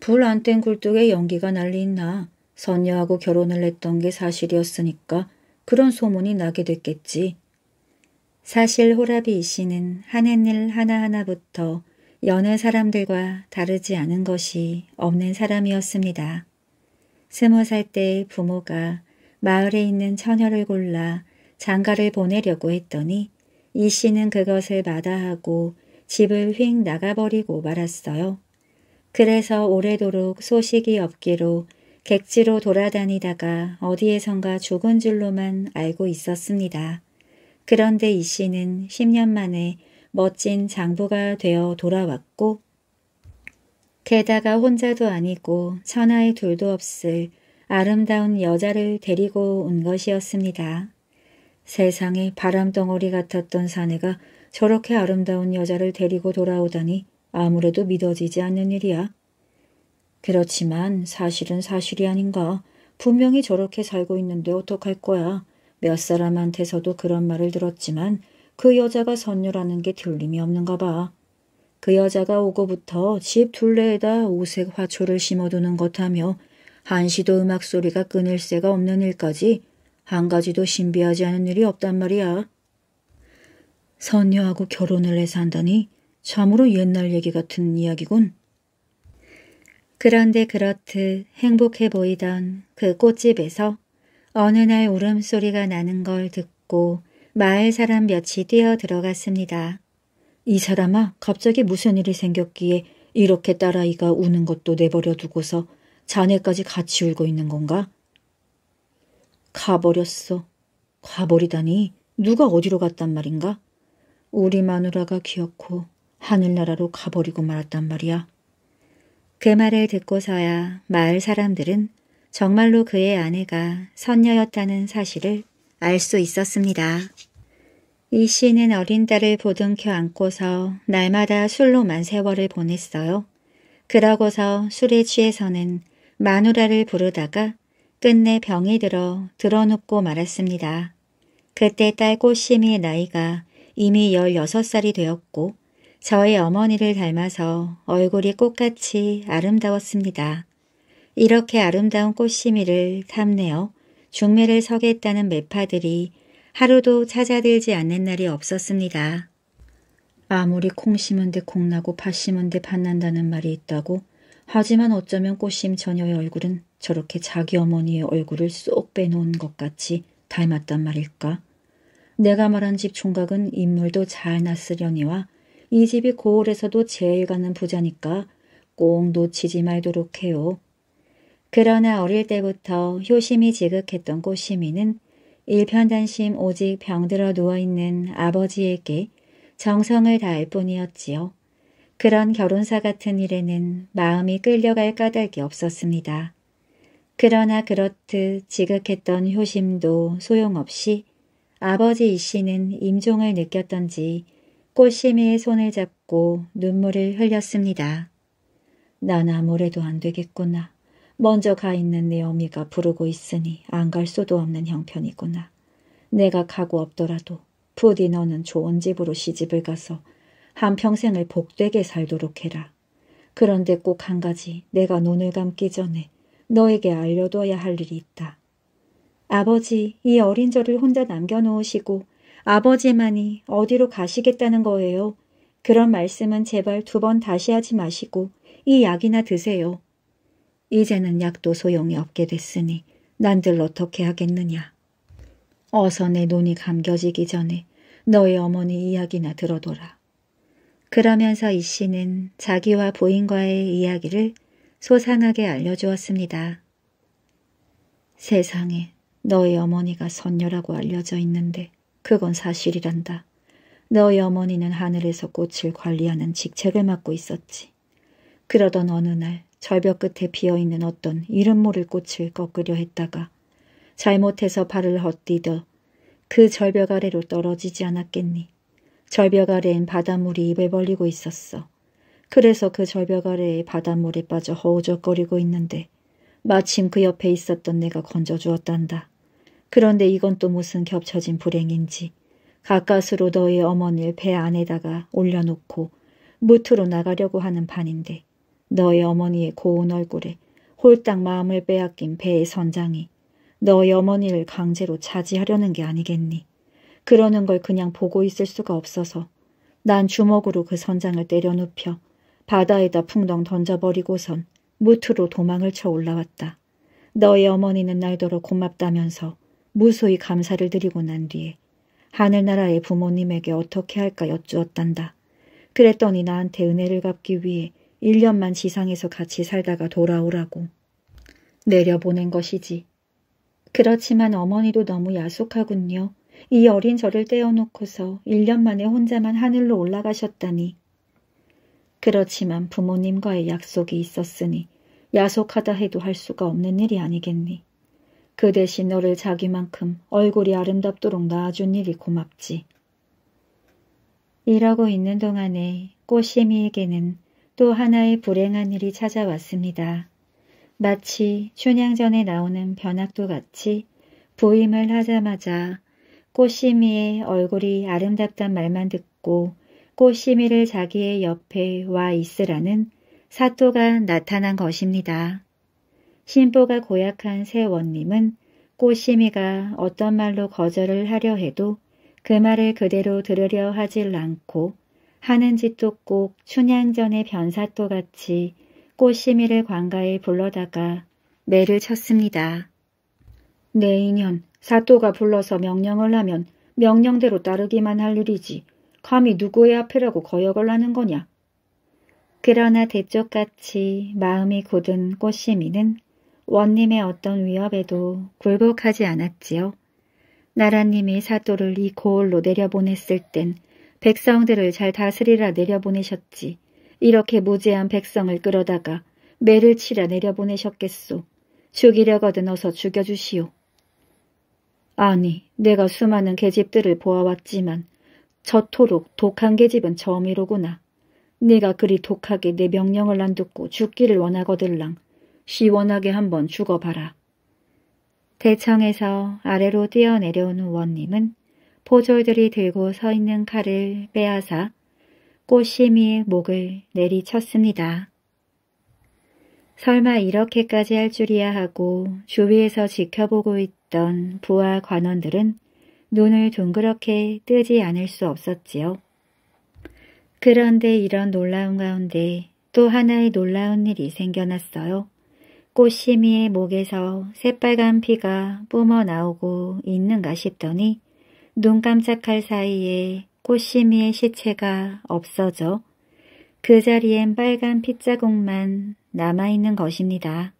불 안 뗀 굴뚝에 연기가 날린 나 선녀하고 결혼을 했던 게 사실이었으니까 그런 소문이 나게 됐겠지. 사실 호라비 이 씨는 하는 일 하나하나부터 연애 사람들과 다르지 않은 것이 없는 사람이었습니다. 스무 살 때의 부모가 마을에 있는 처녀를 골라 장가를 보내려고 했더니 이 씨는 그것을 마다하고 집을 휙 나가버리고 말았어요. 그래서 오래도록 소식이 없기로 객지로 돌아다니다가 어디에선가 죽은 줄로만 알고 있었습니다. 그런데 이 씨는 10년 만에 멋진 장부가 되어 돌아왔고 게다가 혼자도 아니고 천하의 둘도 없을 아름다운 여자를 데리고 온 것이었습니다. 세상에 바람덩어리 같았던 사내가 저렇게 아름다운 여자를 데리고 돌아오다니 아무래도 믿어지지 않는 일이야. 그렇지만 사실은 사실이 아닌가. 분명히 저렇게 살고 있는데 어떡할 거야. 몇 사람한테서도 그런 말을 들었지만 그 여자가 선녀라는 게 들림이 없는가 봐. 그 여자가 오고부터 집 둘레에다 오색 화초를 심어두는 것하며 한시도 음악 소리가 끊을 새가 없는 일까지 한 가지도 신비하지 않은 일이 없단 말이야. 선녀하고 결혼을 해서 한다니 참으로 옛날 얘기 같은 이야기군. 그런데 그렇듯 행복해 보이던 그 꽃집에서 어느 날 울음소리가 나는 걸 듣고 마을 사람 몇이 뛰어 들어갔습니다. 이 사람아 갑자기 무슨 일이 생겼기에 이렇게 딸아이가 우는 것도 내버려 두고서 자네까지 같이 울고 있는 건가? 가버렸어. 가버리다니 누가 어디로 갔단 말인가? 우리 마누라가 귀엽고 하늘나라로 가버리고 말았단 말이야. 그 말을 듣고서야 마을 사람들은 정말로 그의 아내가 선녀였다는 사실을 알 수 있었습니다. 이 씨는 어린 딸을 보듬켜 안고서 날마다 술로만 세월을 보냈어요. 그러고서 술에 취해서는 마누라를 부르다가 끝내 병이 들어 드러눕고 말았습니다. 그때 딸 꽃심의 이 나이가 이미 16살이 되었고 저의 어머니를 닮아서 얼굴이 꽃같이 아름다웠습니다. 이렇게 아름다운 꽃심이를 탐내어 중매를 서겠다는 매파들이 하루도 찾아들지 않는 날이 없었습니다. 아무리 콩 심은 데 콩나고 팥 심은 데 팥난다는 말이 있다고 하지만 어쩌면 꽃심 처녀의 얼굴은 저렇게 자기 어머니의 얼굴을 쏙 빼놓은 것 같이 닮았단 말일까? 내가 말한 집 총각은 인물도 잘 났으려니와 이 집이 고을에서도 제일 가는 부자니까 꼭 놓치지 말도록 해요. 그러나 어릴 때부터 효심이 지극했던 꽃심이는 일편단심 오직 병들어 누워있는 아버지에게 정성을 다할 뿐이었지요. 그런 결혼사 같은 일에는 마음이 끌려갈 까닭이 없었습니다. 그러나 그렇듯 지극했던 효심도 소용없이 아버지 이 씨는 임종을 느꼈던지 꽃심이의 손을 잡고 눈물을 흘렸습니다. 난 아무래도 안 되겠구나. 먼저 가 있는 네 어미가 부르고 있으니 안 갈 수도 없는 형편이구나. 내가 가고 없더라도 부디 너는 좋은 집으로 시집을 가서 한평생을 복되게 살도록 해라. 그런데 꼭 한 가지 내가 눈을 감기 전에 너에게 알려둬야 할 일이 있다. 아버지, 이 어린 저를 혼자 남겨놓으시고 아버지만이 어디로 가시겠다는 거예요. 그런 말씀은 제발 두 번 다시 하지 마시고 이 약이나 드세요. 이제는 약도 소용이 없게 됐으니 난들 어떻게 하겠느냐. 어서 내 눈이 감겨지기 전에 너의 어머니 이야기나 들어둬라. 그러면서 이 씨는 자기와 부인과의 이야기를 소상하게 알려주었습니다. 세상에 너의 어머니가 선녀라고 알려져 있는데 그건 사실이란다. 너의 어머니는 하늘에서 꽃을 관리하는 직책을 맡고 있었지. 그러던 어느 날 절벽 끝에 비어있는 어떤 이름 모를 꽃을 꺾으려 했다가 잘못해서 발을 헛디뎌 그 절벽 아래로 떨어지지 않았겠니. 절벽 아래엔 바닷물이 입에 벌리고 있었어. 그래서 그 절벽 아래에 바닷물에 빠져 허우적거리고 있는데 마침 그 옆에 있었던 내가 건져주었단다. 그런데 이건 또 무슨 겹쳐진 불행인지 가까스로 너의 어머니를 배 안에다가 올려놓고 무트로 나가려고 하는 판인데 너의 어머니의 고운 얼굴에 홀딱 마음을 빼앗긴 배의 선장이 너의 어머니를 강제로 차지하려는 게 아니겠니. 그러는 걸 그냥 보고 있을 수가 없어서 난 주먹으로 그 선장을 때려눕혀 바다에다 풍덩 던져버리고선 무트로 도망을 쳐 올라왔다. 너의 어머니는 날더러 고맙다면서 무소히 감사를 드리고 난 뒤에 하늘나라의 부모님에게 어떻게 할까 여쭈었단다. 그랬더니 나한테 은혜를 갚기 위해 1년만 지상에서 같이 살다가 돌아오라고 내려보낸 것이지. 그렇지만 어머니도 너무 야속하군요. 이 어린 저를 떼어놓고서 1년 만에 혼자만 하늘로 올라가셨다니. 그렇지만 부모님과의 약속이 있었으니 야속하다 해도 할 수가 없는 일이 아니겠니. 그 대신 너를 자기만큼 얼굴이 아름답도록 낳아준 일이 고맙지. 이러고 있는 동안에 꼬시미에게는 또 하나의 불행한 일이 찾아왔습니다. 마치 춘향전에 나오는 변학도 같이 부임을 하자마자 꽃시미의 얼굴이 아름답단 말만 듣고 꽃시미를 자기의 옆에 와 있으라는 사또가 나타난 것입니다. 신보가 고약한 새 원님은 꽃시미가 어떤 말로 거절을 하려 해도 그 말을 그대로 들으려 하질 않고 하는 짓도 꼭 춘향전의 변사또 같이 꽃시미를 관가에 불러다가 매를 쳤습니다. 내인연 네, 사또가 불러서 명령을 하면 명령대로 따르기만 할 일이지 감히 누구의 앞이라고 거역을 하는 거냐. 그러나 대쪽같이 마음이 굳은 꽃시미는 원님의 어떤 위협에도 굴복하지 않았지요. 나라님이 사또를 이 고을로 내려보냈을 땐 백성들을 잘 다스리라 내려보내셨지. 이렇게 무죄한 백성을 끌어다가 매를 치라 내려보내셨겠소. 죽이려거든 어서 죽여주시오. 아니, 내가 수많은 계집들을 보아왔지만 저토록 독한 계집은 저음이로구나 네가 그리 독하게 내 명령을 안 듣고 죽기를 원하거들랑 시원하게 한번 죽어봐라. 대청에서 아래로 뛰어내려오는 원님은 포졸들이 들고 서 있는 칼을 빼앗아 꽃심이의 목을 내리쳤습니다. 설마 이렇게까지 할 줄이야 하고 주위에서 지켜보고 있던 부하 관원들은 눈을 둥그렇게 뜨지 않을 수 없었지요. 그런데 이런 놀라운 가운데 또 하나의 놀라운 일이 생겨났어요. 꽃심이의 목에서 새빨간 피가 뿜어나오고 있는가 싶더니 눈 깜짝할 사이에 꽃시미의 시체가 없어져 그 자리엔 빨간 핏자국만 남아있는 것입니다.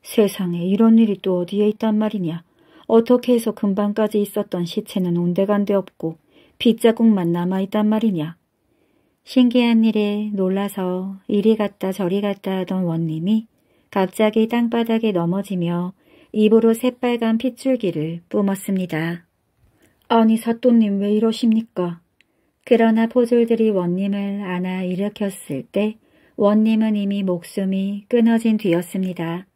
세상에 이런 일이 또 어디에 있단 말이냐. 어떻게 해서 금방까지 있었던 시체는 온데간데 없고 핏자국만 남아있단 말이냐. 신기한 일에 놀라서 이리 갔다 저리 갔다 하던 원님이 갑자기 땅바닥에 넘어지며 입으로 새빨간 핏줄기를 뿜었습니다. 아니 사또님 왜 이러십니까? 그러나 포졸들이 원님을 안아 일으켰을 때 원님은 이미 목숨이 끊어진 뒤였습니다.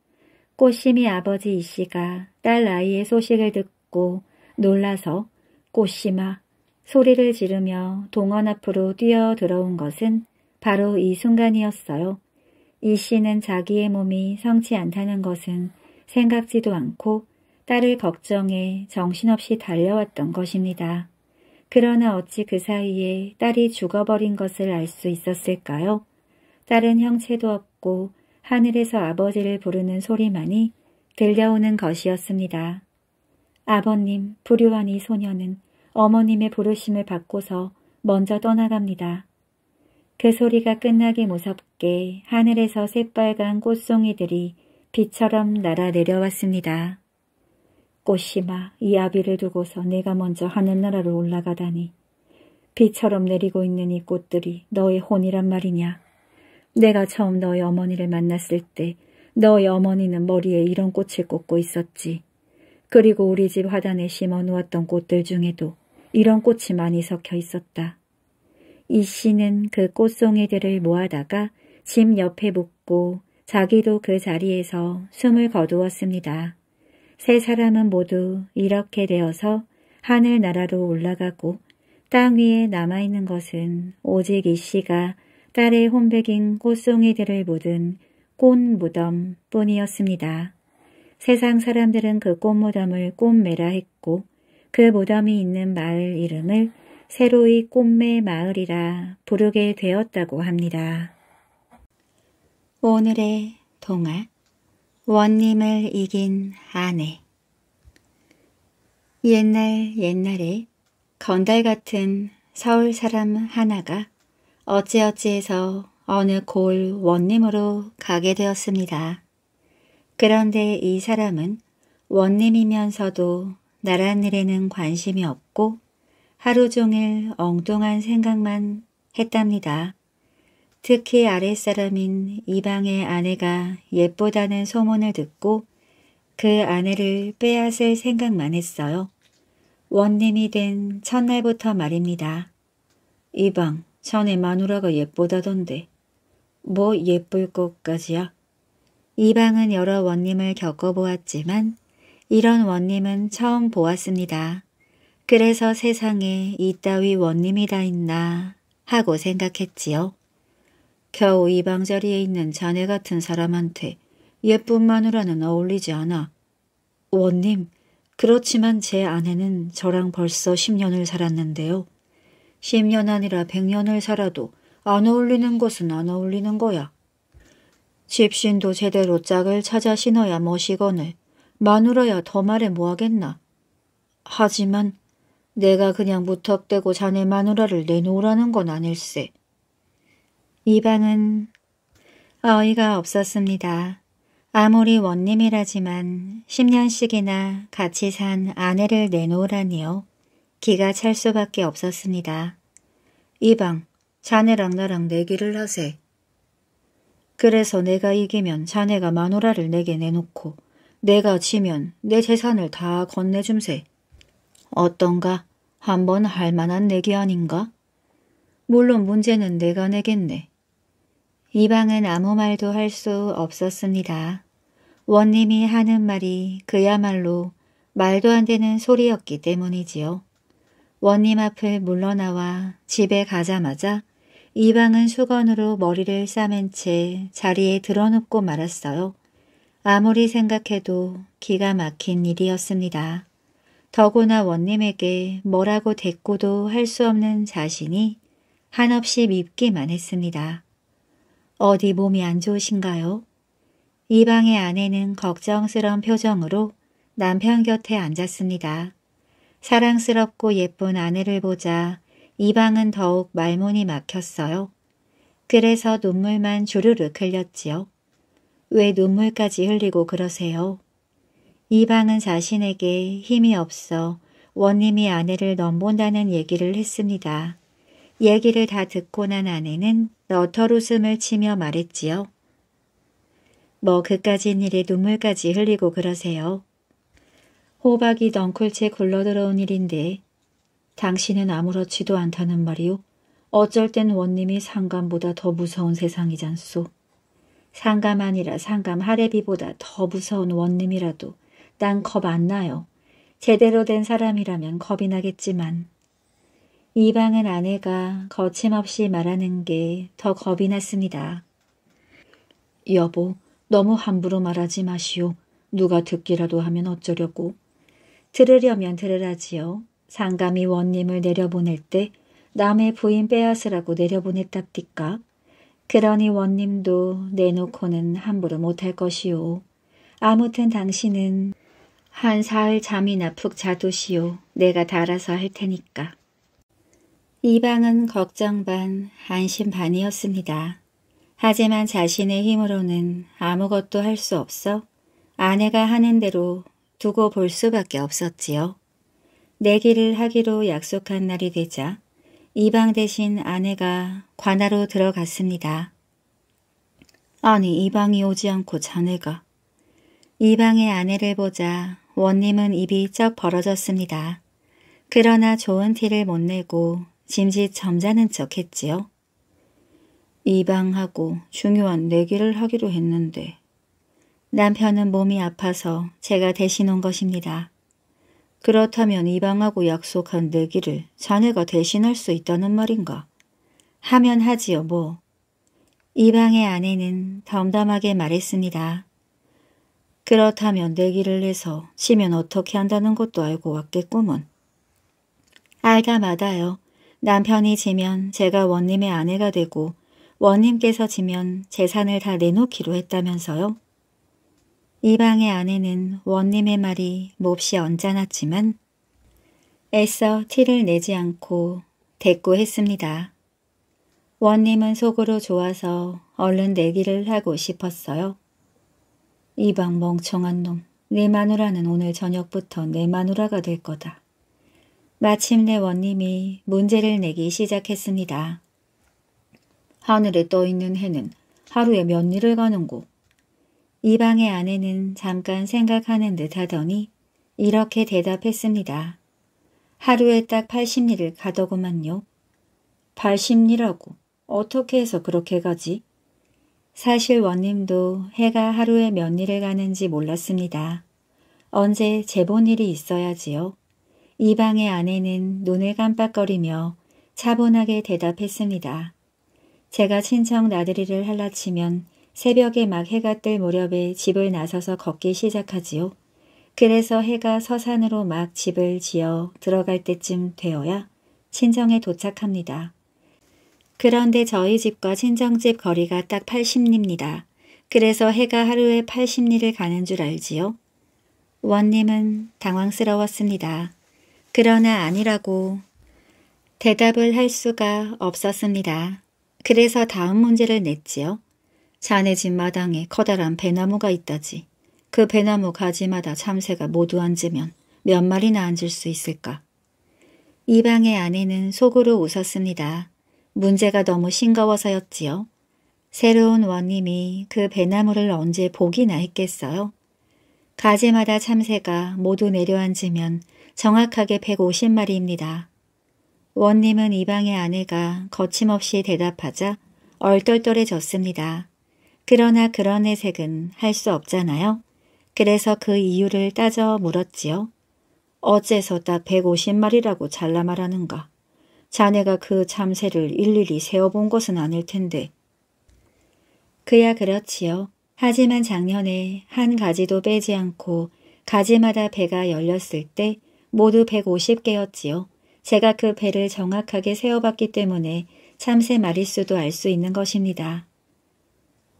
꽃심이 아버지 이씨가 딸 아이의 소식을 듣고 놀라서 꽃심아 소리를 지르며 동원 앞으로 뛰어들어온 것은 바로 이 순간이었어요. 이씨는 자기의 몸이 성치 않다는 것은 생각지도 않고 딸을 걱정해 정신없이 달려왔던 것입니다. 그러나 어찌 그 사이에 딸이 죽어버린 것을 알 수 있었을까요? 딸은 형체도 없고 하늘에서 아버지를 부르는 소리만이 들려오는 것이었습니다. 아버님, 불효한 이 소녀는 어머님의 부르심을 받고서 먼저 떠나갑니다. 그 소리가 끝나기 무섭게 하늘에서 새빨간 꽃송이들이 비처럼 날아 내려왔습니다. 꽃이마 이 아비를 두고서 내가 먼저 하늘나라로 올라가다니. 비처럼 내리고 있는 이 꽃들이 너의 혼이란 말이냐. 내가 처음 너의 어머니를 만났을 때 너의 어머니는 머리에 이런 꽃을 꽂고 있었지. 그리고 우리 집 화단에 심어 놓았던 꽃들 중에도 이런 꽃이 많이 섞여 있었다. 이 씨는 그 꽃송이들을 모아다가 집 옆에 묶고 자기도 그 자리에서 숨을 거두었습니다. 세 사람은 모두 이렇게 되어서 하늘나라로 올라가고 땅 위에 남아있는 것은 오직 이 씨가 딸의 혼백인 꽃송이들을 묻은 꽃 무덤 뿐이었습니다. 세상 사람들은 그 꽃무덤을 꽃매라 했고 그 무덤이 있는 마을 이름을 새로이 꽃매 마을이라 부르게 되었다고 합니다. 오늘의 동화 원님을 이긴 아내 옛날 옛날에 건달 같은 서울 사람 하나가 어찌어찌해서 어느 골 원님으로 가게 되었습니다. 그런데 이 사람은 원님이면서도 나란 일에는 관심이 없고 하루 종일 엉뚱한 생각만 했답니다. 특히 아랫사람인 이방의 아내가 예쁘다는 소문을 듣고 그 아내를 빼앗을 생각만 했어요. 원님이 된 첫날부터 말입니다. 이방, 전에 마누라가 예쁘다던데. 뭐 예쁠 것까지야? 이방은 여러 원님을 겪어보았지만 이런 원님은 처음 보았습니다. 그래서 세상에 이따위 원님이 다 있나 하고 생각했지요. 겨우 이 방자리에 있는 자네 같은 사람한테 예쁜마누라는 어울리지 않아. 원님, 그렇지만 제 아내는 저랑 벌써 10년을 살았는데요. 10년 아니라 100년을 살아도 안 어울리는 것은 안 어울리는 거야. 집신도 제대로 짝을 찾아 신어야 멋이거늘 마누라야 더 말해 뭐하겠나. 하지만 내가 그냥 무턱대고 자네 마누라를 내놓으라는 건 아닐세. 이 방은 어이가 없었습니다. 아무리 원님이라지만 10년씩이나 같이 산 아내를 내놓으라니요. 기가 찰 수밖에 없었습니다. 이방, 자네 랑나랑 내기를 하세. 그래서 내가 이기면 자네가 마누라를 내게 내놓고 내가 지면 내 재산을 다 건네줌세. 어떤가? 한번 할 만한 내기 아닌가? 물론 문제는 내가 내겠네. 이방은 아무 말도 할 수 없었습니다. 원님이 하는 말이 그야말로 말도 안 되는 소리였기 때문이지요. 원님 앞을 물러나와 집에 가자마자 이방은 수건으로 머리를 싸맨 채 자리에 드러눕고 말았어요. 아무리 생각해도 기가 막힌 일이었습니다. 더구나 원님에게 뭐라고 대꾸도 할 수 없는 자신이 한없이 밉기만 했습니다. 어디 몸이 안 좋으신가요? 이방의 아내는 걱정스러운 표정으로 남편 곁에 앉았습니다. 사랑스럽고 예쁜 아내를 보자 이방은 더욱 말문이 막혔어요. 그래서 눈물만 주르륵 흘렸지요. 왜 눈물까지 흘리고 그러세요? 이방은 자신에게 힘이 없어 원님이 아내를 넘본다는 얘기를 했습니다. 얘기를 다 듣고 난 아내는 너털웃음을 치며 말했지요. 뭐 그까진 일에 눈물까지 흘리고 그러세요. 호박이 넝쿨채 굴러들어온 일인데 당신은 아무렇지도 않다는 말이오. 어쩔 땐 원님이 상감보다 더 무서운 세상이잖소. 상감 아니라 상감 하레비보다 더 무서운 원님이라도 난 겁 안 나요. 제대로 된 사람이라면 겁이 나겠지만. 이방은 아내가 거침없이 말하는 게 더 겁이 났습니다. 여보, 너무 함부로 말하지 마시오. 누가 듣기라도 하면 어쩌려고. 들으려면 들으라지요. 상감이 원님을 내려보낼 때 남의 부인 빼앗으라고 내려보냈답디까. 그러니 원님도 내놓고는 함부로 못할 것이오. 아무튼 당신은 한 사흘 잠이나 푹 자두시오. 내가 달아서 할 테니까. 이 방은 걱정 반, 안심 반이었습니다. 하지만 자신의 힘으로는 아무것도 할 수 없어 아내가 하는 대로 두고 볼 수밖에 없었지요. 내기를 하기로 약속한 날이 되자 이방 대신 아내가 관하로 들어갔습니다. 아니 이 방이 오지 않고 자네가. 이 방의 아내를 보자 원님은 입이 쩍 벌어졌습니다. 그러나 좋은 티를 못 내고 짐짓 점잖은 척 했지요. 이방하고 중요한 내기를 하기로 했는데 남편은 몸이 아파서 제가 대신 온 것입니다. 그렇다면 이방하고 약속한 내기를 자네가 대신할 수 있다는 말인가? 하면 하지요 뭐. 이방의 아내는 덤덤하게 말했습니다. 그렇다면 내기를 해서 치면 어떻게 한다는 것도 알고 왔겠구먼. 알다 마다요. 남편이 지면 제가 원님의 아내가 되고 원님께서 지면 재산을 다 내놓기로 했다면서요. 이방의 아내는 원님의 말이 몹시 언짢았지만 애써 티를 내지 않고 대꾸했습니다. 원님은 속으로 좋아서 얼른 내기를 하고 싶었어요. 이방 멍청한 놈, 내 마누라는 오늘 저녁부터 내 마누라가 될 거다. 마침내 원님이 문제를 내기 시작했습니다. 하늘에 떠있는 해는 하루에 몇 일을 가는고. 이방의 아내는 잠깐 생각하는 듯 하더니 이렇게 대답했습니다. 하루에 딱 80리를 가더구만요. 80리라고 어떻게 해서 그렇게 가지? 사실 원님도 해가 하루에 몇 일을 가는지 몰랐습니다. 언제 재본 일이 있어야지요. 이방의 아내는 눈을 깜빡거리며 차분하게 대답했습니다. 제가 친척 나들이를 할라치면 새벽에 막 해가 뜰 무렵에 집을 나서서 걷기 시작하지요. 그래서 해가 서산으로 막 집을 지어 들어갈 때쯤 되어야 친정에 도착합니다. 그런데 저희 집과 친정집 거리가 딱 80리입니다. 그래서 해가 하루에 80리를 가는 줄 알지요? 원님은 당황스러웠습니다. 그러나 아니라고 대답을 할 수가 없었습니다. 그래서 다음 문제를 냈지요. 자네 집 마당에 커다란 배나무가 있다지. 그 배나무 가지마다 참새가 모두 앉으면 몇 마리나 앉을 수 있을까? 이방의 아내는 속으로 웃었습니다. 문제가 너무 싱거워서였지요. 새로운 원님이 그 배나무를 언제 보기나 했겠어요. 가지마다 참새가 모두 내려앉으면 정확하게 150마리입니다. 원님은 이방의 아내가 거침없이 대답하자 얼떨떨해졌습니다. 그러나 그런 해색은 할 수 없잖아요. 그래서 그 이유를 따져 물었지요. 어째서 딱 150마리라고 잘라 말하는가. 자네가 그 참새를 일일이 세어본 것은 아닐 텐데. 그야 그렇지요. 하지만 작년에 한 가지도 빼지 않고 가지마다 배가 열렸을 때 모두 150개였지요. 제가 그 배를 정확하게 세어봤기 때문에 참새 마릿수도 알 수 있는 것입니다.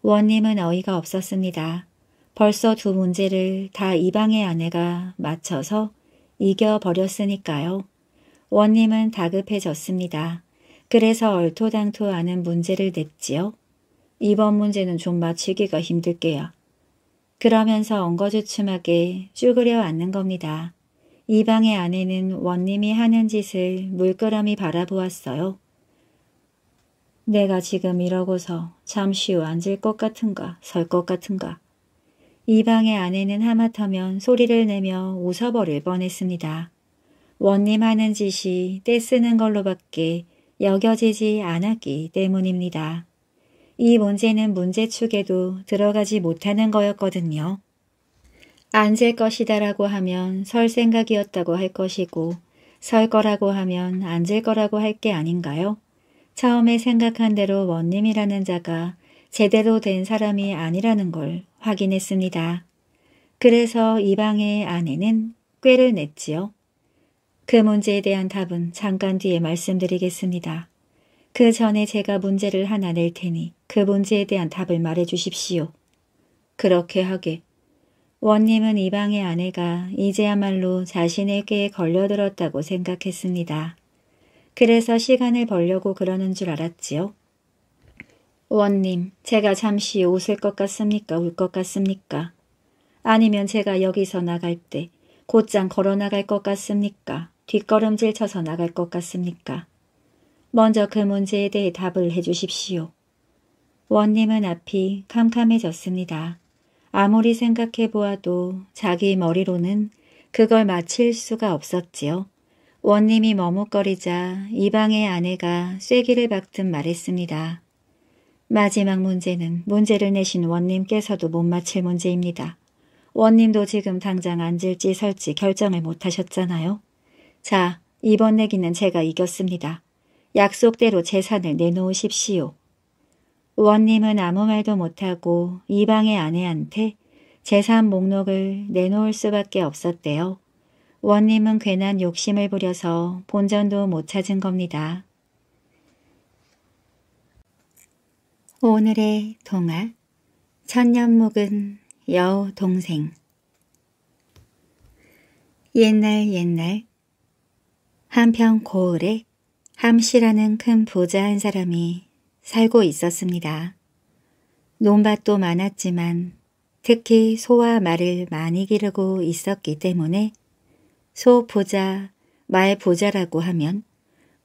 원님은 어이가 없었습니다. 벌써 두 문제를 다 이방의 아내가 맞춰서 이겨버렸으니까요. 원님은 다급해졌습니다. 그래서 얼토당토 않은 문제를 냈지요. 이번 문제는 좀맞추기가 힘들게요. 그러면서 엉거주춤하게 쭈그려 앉는 겁니다. 이방의 아내는 원님이 하는 짓을 물끄러미 바라보았어요. 내가 지금 이러고서 잠시 후 앉을 것 같은가 설 것 같은가. 이방의 아내는 하마터면 소리를 내며 웃어버릴 뻔했습니다. 원님 하는 짓이 떼쓰는 걸로밖에 여겨지지 않았기 때문입니다. 이 문제는 문제축에도 들어가지 못하는 거였거든요. 앉을 것이다라고 하면 설 생각이었다고 할 것이고 설 거라고 하면 앉을 거라고 할 게 아닌가요? 처음에 생각한 대로 원님이라는 자가 제대로 된 사람이 아니라는 걸 확인했습니다. 그래서 이방의 아내는 꾀를 냈지요. 그 문제에 대한 답은 잠깐 뒤에 말씀드리겠습니다. 그 전에 제가 문제를 하나 낼 테니 그 문제에 대한 답을 말해 주십시오. 그렇게 하게 원님은 이방의 아내가 이제야말로 자신의 꾀에 걸려들었다고 생각했습니다. 그래서 시간을 벌려고 그러는 줄 알았지요. 원님, 제가 잠시 웃을 것 같습니까? 울 것 같습니까? 아니면 제가 여기서 나갈 때 곧장 걸어 나갈 것 같습니까? 뒷걸음질 쳐서 나갈 것 같습니까? 먼저 그 문제에 대해 답을 해주십시오. 원님은 앞이 캄캄해졌습니다. 아무리 생각해 보아도 자기 머리로는 그걸 마칠 수가 없었지요. 원님이 머뭇거리자 이방의 아내가 쐐기를 박듯 말했습니다. 마지막 문제는 문제를 내신 원님께서도 못 맞힐 문제입니다. 원님도 지금 당장 앉을지 설지 결정을 못하셨잖아요. 자, 이번 내기는 제가 이겼습니다. 약속대로 재산을 내놓으십시오. 원님은 아무 말도 못하고 이방의 아내한테 재산 목록을 내놓을 수밖에 없었대요. 원님은 괜한 욕심을 부려서 본전도 못 찾은 겁니다. 오늘의 동화 천년묵은 여우 동생 옛날 옛날 한편 고을에 함씨라는 큰 부자 한 사람이 살고 있었습니다. 논밭도 많았지만 특히 소와 말을 많이 기르고 있었기 때문에 소 보자, 말 보자라고 하면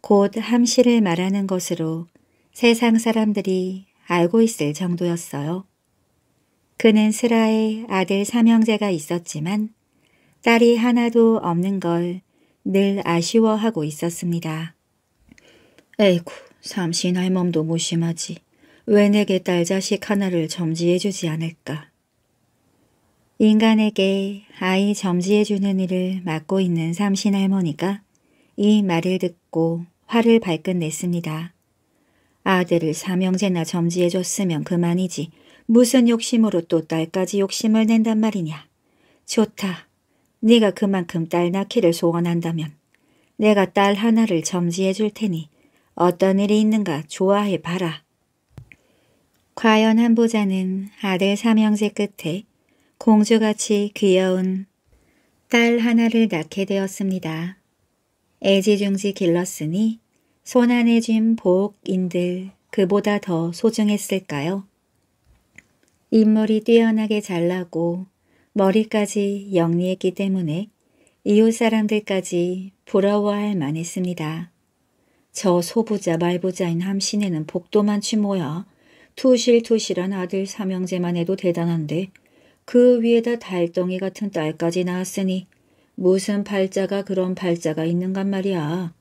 곧 함씨를 말하는 것으로 세상 사람들이 알고 있을 정도였어요. 그는 슬하에 아들 삼형제가 있었지만 딸이 하나도 없는 걸 늘 아쉬워하고 있었습니다. 에이구, 삼신 할멈도 무심하지 왜 내게 딸 자식 하나를 점지해주지 않을까. 인간에게 아이 점지해주는 일을 맡고 있는 삼신 할머니가 이 말을 듣고 화를 발끈 냈습니다. 아들을 삼형제나 점지해줬으면 그만이지 무슨 욕심으로 또 딸까지 욕심을 낸단 말이냐. 좋다. 네가 그만큼 딸 낳기를 소원한다면 내가 딸 하나를 점지해줄 테니 어떤 일이 있는가 좋아해봐라. 과연 한보자는 아들 삼형제 끝에 공주같이 귀여운 딸 하나를 낳게 되었습니다. 애지중지 길렀으니 손안에 쥔 보옥인들 그보다 더 소중했을까요? 인물이 뛰어나게 잘나고 머리까지 영리했기 때문에 이웃 사람들까지 부러워할 만했습니다. 저 소부자 말부자인 함신에는 복도만 취모야 투실투실한 아들 삼형제만 해도 대단한데 그 위에다 달덩이 같은 딸까지 낳았으니 무슨 팔자가 그런 팔자가 있는간 말이야.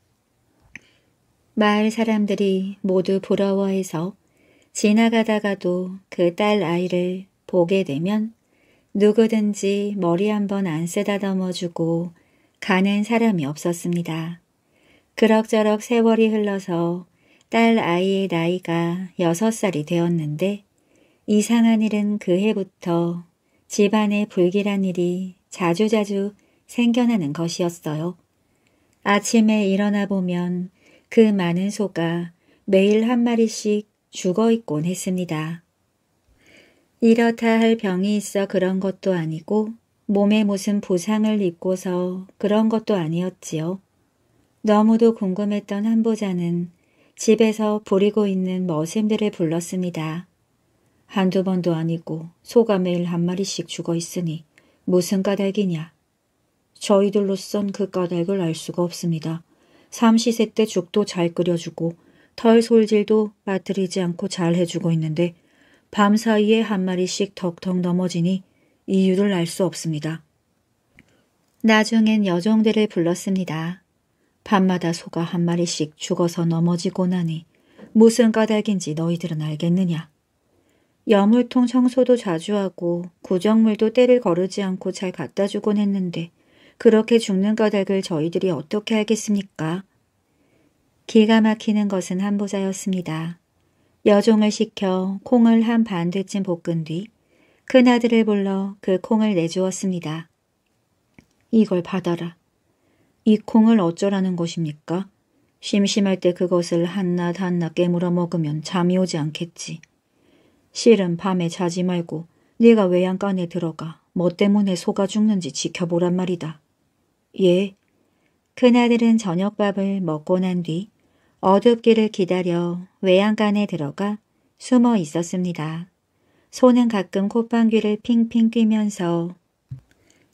마을 사람들이 모두 부러워해서 지나가다가도 그 딸 아이를 보게 되면 누구든지 머리 한번 안 쓰다듬어주고 가는 사람이 없었습니다. 그럭저럭 세월이 흘러서 딸 아이의 나이가 여섯 살이 되었는데 이상한 일은 그 해부터 집안의 불길한 일이 자주자주 생겨나는 것이었어요. 아침에 일어나 보면 그 많은 소가 매일 한 마리씩 죽어 있곤 했습니다. 이렇다 할 병이 있어 그런 것도 아니고 몸에 무슨 부상을 입고서 그런 것도 아니었지요. 너무도 궁금했던 한보자는 집에서 부리고 있는 머슴들을 불렀습니다. 한두 번도 아니고 소가 매일 한 마리씩 죽어 있으니 무슨 까닭이냐. 저희들로선 그 까닭을 알 수가 없습니다. 삼시세 때 죽도 잘 끓여주고 털 솔질도 빠뜨리지 않고 잘 해주고 있는데 밤사이에 한 마리씩 덕덕 넘어지니 이유를 알 수 없습니다. 나중엔 여종들을 불렀습니다. 밤마다 소가 한 마리씩 죽어서 넘어지고나니 무슨 까닭인지 너희들은 알겠느냐. 여물통 청소도 자주 하고 구정물도 때를 거르지 않고 잘 갖다 주곤 했는데 그렇게 죽는 까닭을 저희들이 어떻게 알겠습니까? 기가 막히는 것은 한보자였습니다. 여종을 시켜 콩을 한 반대쯤 볶은 뒤 큰아들을 불러 그 콩을 내주었습니다. 이걸 받아라. 이 콩을 어쩌라는 것입니까? 심심할 때 그것을 한낱 한낱 깨물어 먹으면 잠이 오지 않겠지. 실은 밤에 자지 말고 네가 외양간에 들어가 뭐 때문에 소가 죽는지 지켜보란 말이다. 예. 그나들은 저녁밥을 먹고 난 뒤 어둡기를 기다려 외양간에 들어가 숨어 있었습니다. 소는 가끔 콧방귀를 핑핑 뀌면서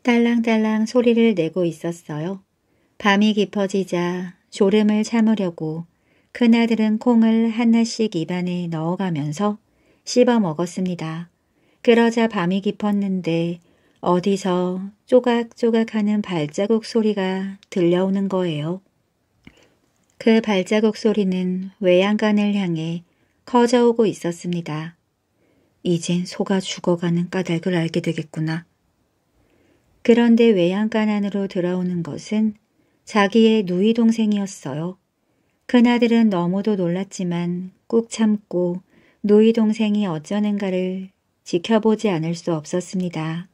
딸랑딸랑 소리를 내고 있었어요. 밤이 깊어지자 졸음을 참으려고 큰아들은 콩을 하나씩 입안에 넣어가면서 씹어 먹었습니다. 그러자 밤이 깊었는데 어디서 쪼각쪼각하는 발자국 소리가 들려오는 거예요. 그 발자국 소리는 외양간을 향해 커져오고 있었습니다. 이젠 소가 죽어가는 까닭을 알게 되겠구나. 그런데 외양간 안으로 들어오는 것은 자기의 누이 동생이었어요. 큰아들은 너무도 놀랐지만 꾹 참고 누이 동생이 어쩌는가를 지켜보지 않을 수 없었습니다.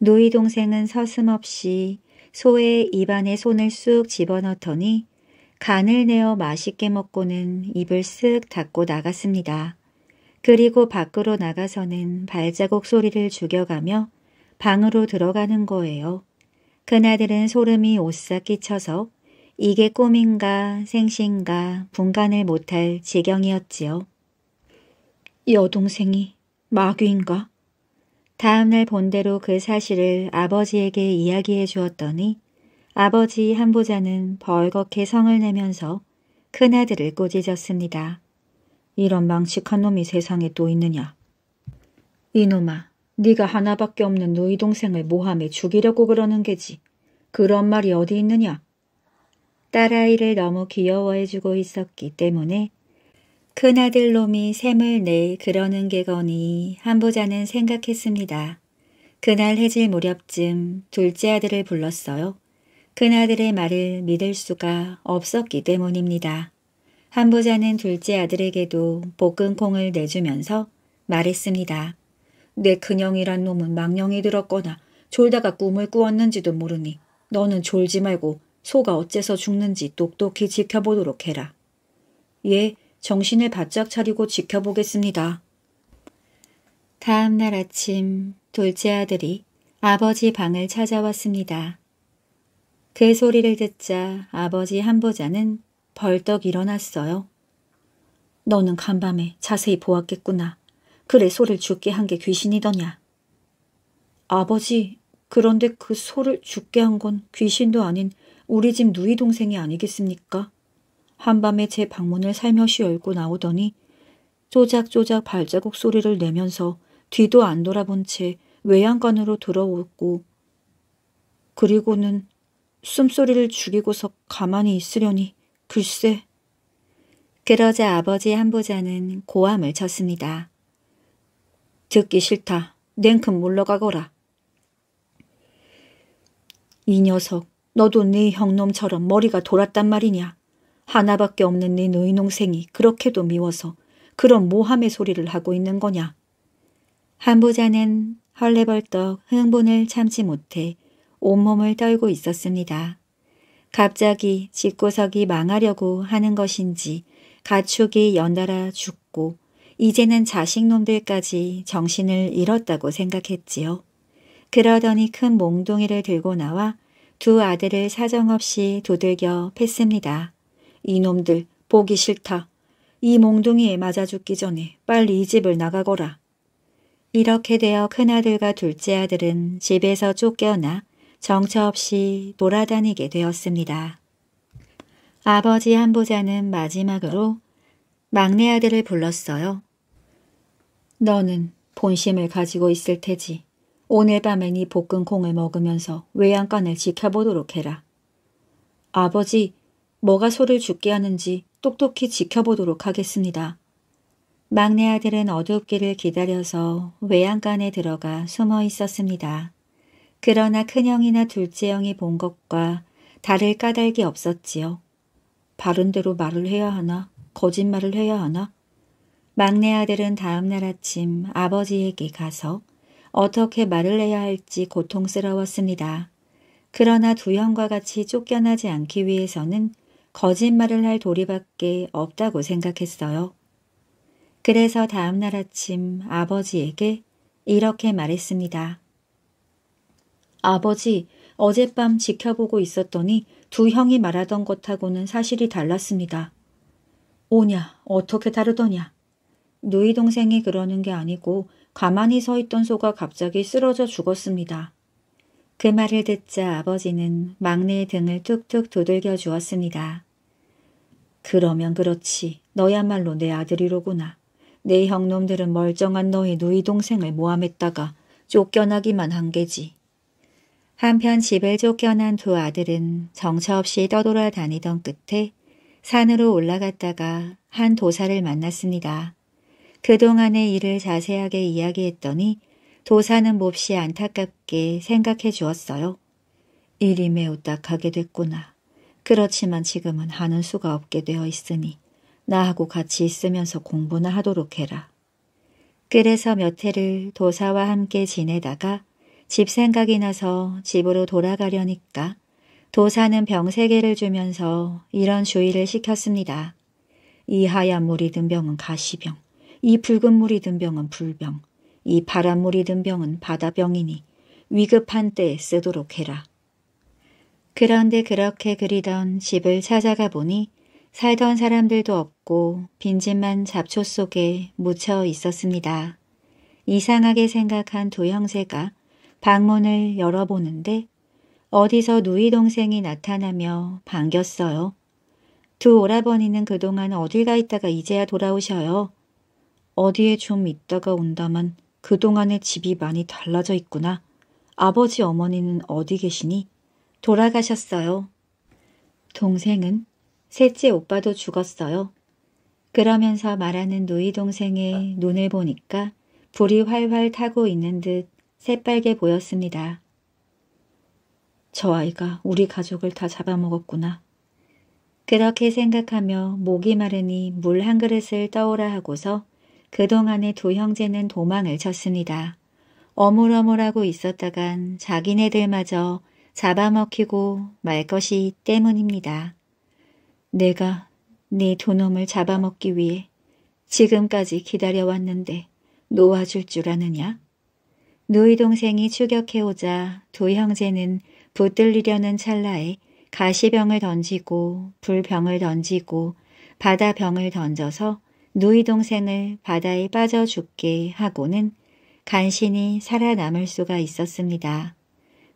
누이 동생은 서슴없이 소의 입안에 손을 쑥 집어넣더니 간을 내어 맛있게 먹고는 입을 쓱 닫고 나갔습니다. 그리고 밖으로 나가서는 발자국 소리를 죽여가며 방으로 들어가는 거예요. 큰아들은 소름이 오싹 끼쳐서 이게 꿈인가 생신가 분간을 못할 지경이었지요. 여동생이 마귀인가? 다음날 본대로 그 사실을 아버지에게 이야기해 주었더니 아버지 한보자는 벌겋게 성을 내면서 큰아들을 꼬지졌습니다. 이런 망측한 놈이 세상에 또 있느냐. 이놈아, 네가 하나밖에 없는 너희 동생을 모함해 죽이려고 그러는 게지. 그런 말이 어디 있느냐? 딸아이를 너무 귀여워해주고 있었기 때문에 큰아들 놈이 샘을 내 그러는 게거니 한보자는 생각했습니다. 그날 해질 무렵쯤 둘째 아들을 불렀어요. 큰아들의 말을 믿을 수가 없었기 때문입니다. 한보자는 둘째 아들에게도 볶은콩을 내주면서 말했습니다. 내 근영이란 놈은 망령이 들었거나 졸다가 꿈을 꾸었는지도 모르니 너는 졸지 말고 소가 어째서 죽는지 똑똑히 지켜보도록 해라. 예, 정신을 바짝 차리고 지켜보겠습니다. 다음 날 아침 둘째 아들이 아버지 방을 찾아왔습니다. 그 소리를 듣자 아버지 한보자는 벌떡 일어났어요. 너는 간밤에 자세히 보았겠구나. 그래 소를 죽게 한 게 귀신이더냐. 아버지, 그런데 그 소를 죽게 한 건 귀신도 아닌 우리 집 누이 동생이 아니겠습니까? 한밤에 제 방문을 살며시 열고 나오더니 쪼작쪼작 발자국 소리를 내면서 뒤도 안 돌아본 채 외양간으로 들어오고 그리고는 숨소리를 죽이고서 가만히 있으려니 글쎄. 그러자 아버지 한부자는 고함을 쳤습니다. 듣기 싫다. 냉큼 물러가거라. 이 녀석, 너도 네 형놈처럼 머리가 돌았단 말이냐. 하나밖에 없는 네 노인홍생이 그렇게도 미워서 그런 모함의 소리를 하고 있는 거냐. 한부자는 헐레벌떡 흥분을 참지 못해 온몸을 떨고 있었습니다. 갑자기 집구석이 망하려고 하는 것인지 가축이 연달아 죽고 이제는 자식놈들까지 정신을 잃었다고 생각했지요. 그러더니 큰 몽둥이를 들고 나와 두 아들을 사정없이 두들겨 팼습니다. 이놈들 보기 싫다. 이 몽둥이에 맞아 죽기 전에 빨리 이 집을 나가거라. 이렇게 되어 큰아들과 둘째 아들은 집에서 쫓겨나 정처 없이 돌아다니게 되었습니다. 아버지 한보자는 마지막으로 막내 아들을 불렀어요. 너는 본심을 가지고 있을 테지. 오늘 밤엔 이 네 볶은 콩을 먹으면서 외양간을 지켜보도록 해라. 아버지, 뭐가 소를 죽게 하는지 똑똑히 지켜보도록 하겠습니다. 막내 아들은 어둡기를 기다려서 외양간에 들어가 숨어 있었습니다. 그러나 큰형이나 둘째 형이 본 것과 다를 까닭이 없었지요. 바른대로 말을 해야 하나? 거짓말을 해야 하나? 막내 아들은 다음날 아침 아버지에게 가서 어떻게 말을 해야 할지 고통스러웠습니다. 그러나 두 형과 같이 쫓겨나지 않기 위해서는 거짓말을 할 도리밖에 없다고 생각했어요. 그래서 다음날 아침 아버지에게 이렇게 말했습니다. 아버지, 어젯밤 지켜보고 있었더니 두 형이 말하던 것하고는 사실이 달랐습니다. 오냐, 어떻게 다르더냐. 누이 동생이 그러는 게 아니고 가만히 서 있던 소가 갑자기 쓰러져 죽었습니다. 그 말을 듣자 아버지는 막내의 등을 툭툭 두들겨 주었습니다. 그러면 그렇지. 너야말로 내 아들이로구나. 내 형놈들은 멀쩡한 너의 누이 동생을 모함했다가 쫓겨나기만 한 게지. 한편 집을 쫓겨난 두 아들은 정처없이 떠돌아다니던 끝에 산으로 올라갔다가 한 도사를 만났습니다. 그동안의 일을 자세하게 이야기했더니 도사는 몹시 안타깝게 생각해 주었어요. 일이 매우 딱하게 됐구나. 그렇지만 지금은 하는 수가 없게 되어 있으니 나하고 같이 있으면서 공부나 하도록 해라. 그래서 몇 해를 도사와 함께 지내다가 집 생각이 나서 집으로 돌아가려니까 도사는 병세 개를 주면서 이런 주의를 시켰습니다. 이 하얀 물이 든 병은 가시병, 이 붉은 물이 든 병은 불병, 이 파란 물이 든 병은 바다병이니 위급한 때에 쓰도록 해라. 그런데 그렇게 그리던 집을 찾아가 보니 살던 사람들도 없고 빈집만 잡초 속에 묻혀 있었습니다. 이상하게 생각한 두 형제가 방문을 열어보는데 어디서 누이 동생이 나타나며 반겼어요. 두 오라버니는 그동안 어딜 가 있다가 이제야 돌아오셔요. 어디에 좀 있다가 온다만 그동안의 집이 많이 달라져 있구나. 아버지 어머니는 어디 계시니? 돌아가셨어요. 동생은 셋째 오빠도 죽었어요. 그러면서 말하는 누이 동생의 눈을 보니까 불이 활활 타고 있는 듯 새빨개 보였습니다. 저 아이가 우리 가족을 다 잡아먹었구나. 그렇게 생각하며 목이 마르니 물 한 그릇을 떠오라 하고서 그동안의 두 형제는 도망을 쳤습니다. 어물어물하고 있었다간 자기네들마저 잡아먹히고 말 것이 때문입니다. 내가 네두 놈을 잡아먹기 위해 지금까지 기다려왔는데 놓아줄 줄 아느냐? 누이 동생이 추격해오자 두 형제는 붙들리려는 찰나에 가시병을 던지고 불병을 던지고 바다병을 던져서 누이 동생을 바다에 빠져 죽게 하고는 간신히 살아남을 수가 있었습니다.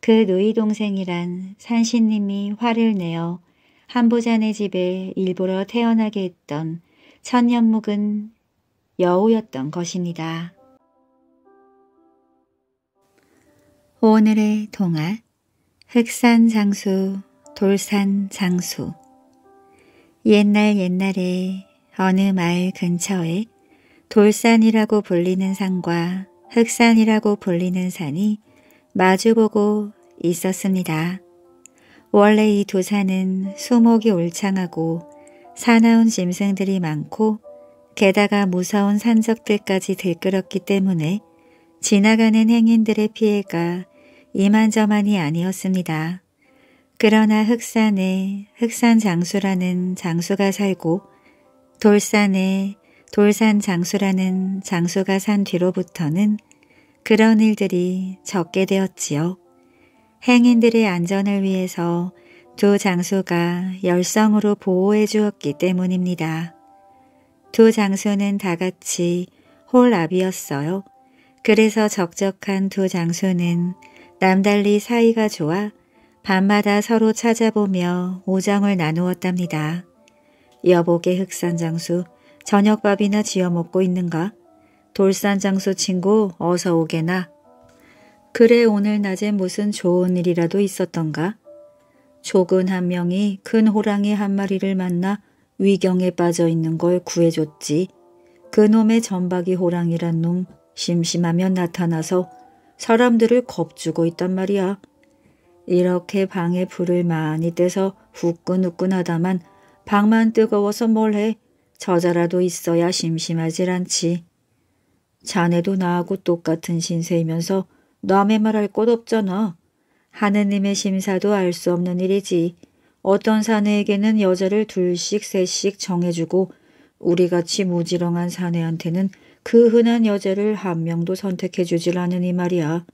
그 누이 동생이란 산신님이 화를 내어 한보자네 집에 일부러 태어나게 했던 천년묵은 여우였던 것입니다. 오늘의 동화 흑산 장수, 돌산 장수 옛날 옛날에 어느 마을 근처에 돌산이라고 불리는 산과 흑산이라고 불리는 산이 마주보고 있었습니다. 원래 이 두 산은 수목이 울창하고 사나운 짐승들이 많고 게다가 무서운 산적들까지 들끓었기 때문에 지나가는 행인들의 피해가 이만저만이 아니었습니다. 그러나 흑산에 흑산 장수라는 장수가 살고 돌산에 돌산 장수라는 장수가 산 뒤로부터는 그런 일들이 적게 되었지요. 행인들의 안전을 위해서 두 장수가 열성으로 보호해 주었기 때문입니다. 두 장수는 다 같이 홀압이었어요. 그래서 적적한 두 장수는 남달리 사이가 좋아 밤마다 서로 찾아보며 우정을 나누었답니다. 여보게 흑산장수 저녁밥이나 지어 먹고 있는가? 돌산장수 친구 어서 오게나. 그래 오늘 낮에 무슨 좋은 일이라도 있었던가? 조근 한 명이 큰 호랑이 한 마리를 만나 위경에 빠져 있는 걸 구해줬지. 그놈의 전박이 호랑이란 놈 심심하면 나타나서 사람들을 겁주고 있단 말이야. 이렇게 방에 불을 많이 떼서 후끈후끈하다만 방만 뜨거워서 뭘 해. 저자라도 있어야 심심하질 않지. 자네도 나하고 똑같은 신세이면서 남의 말 할 곳 없잖아. 하느님의 심사도 알 수 없는 일이지. 어떤 사내에게는 여자를 둘씩 셋씩 정해주고 우리같이 무지렁한 사내한테는 그 흔한 여자를 한 명도 선택해주질 않으니 말이야.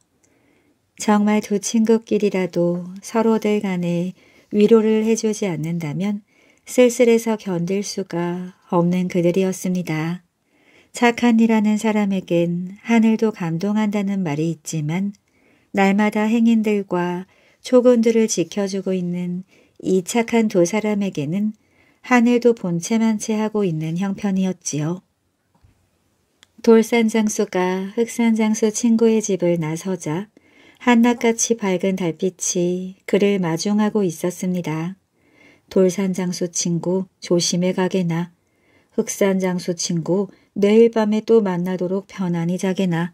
정말 두 친구끼리라도 서로들 간에 위로를 해주지 않는다면 쓸쓸해서 견딜 수가 없는 그들이었습니다. 착한이라는 사람에겐 하늘도 감동한다는 말이 있지만 날마다 행인들과 초군들을 지켜주고 있는 이 착한 두 사람에게는 하늘도 본체만 체하고 있는 형편이었지요. 돌산장수가 흑산장수 친구의 집을 나서자 한낱같이 밝은 달빛이 그를 마중하고 있었습니다. 돌산 장수 친구 조심해 가게나 흑산 장수 친구 내일 밤에 또 만나도록 편안히 자게나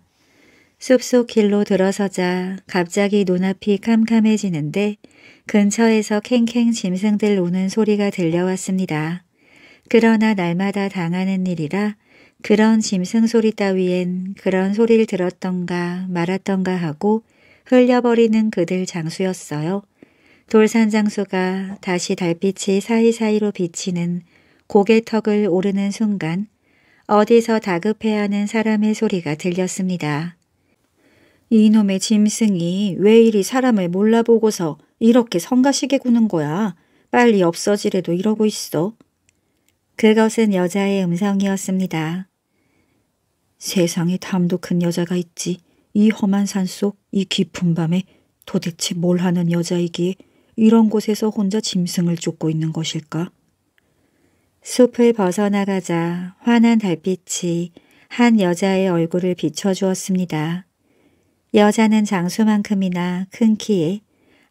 숲속 길로 들어서자 갑자기 눈앞이 캄캄해지는데 근처에서 캥캥 짐승들 우는 소리가 들려왔습니다. 그러나 날마다 당하는 일이라 그런 짐승 소리 따위엔 그런 소리를 들었던가 말았던가 하고 흘려버리는 그들 장수였어요. 돌산 장소가 다시 달빛이 사이사이로 비치는 고개턱을 오르는 순간 어디서 다급해하는 사람의 소리가 들렸습니다. 이놈의 짐승이 왜 이리 사람을 몰라보고서 이렇게 성가시게 구는 거야. 빨리 없어지래도 이러고 있어. 그것은 여자의 음성이었습니다. 세상에 담도 큰 여자가 있지. 이 험한 산 속, 이 깊은 밤에 도대체 뭘 하는 여자이기에 이런 곳에서 혼자 짐승을 쫓고 있는 것일까? 숲을 벗어나가자 환한 달빛이 한 여자의 얼굴을 비춰주었습니다. 여자는 장수만큼이나 큰 키에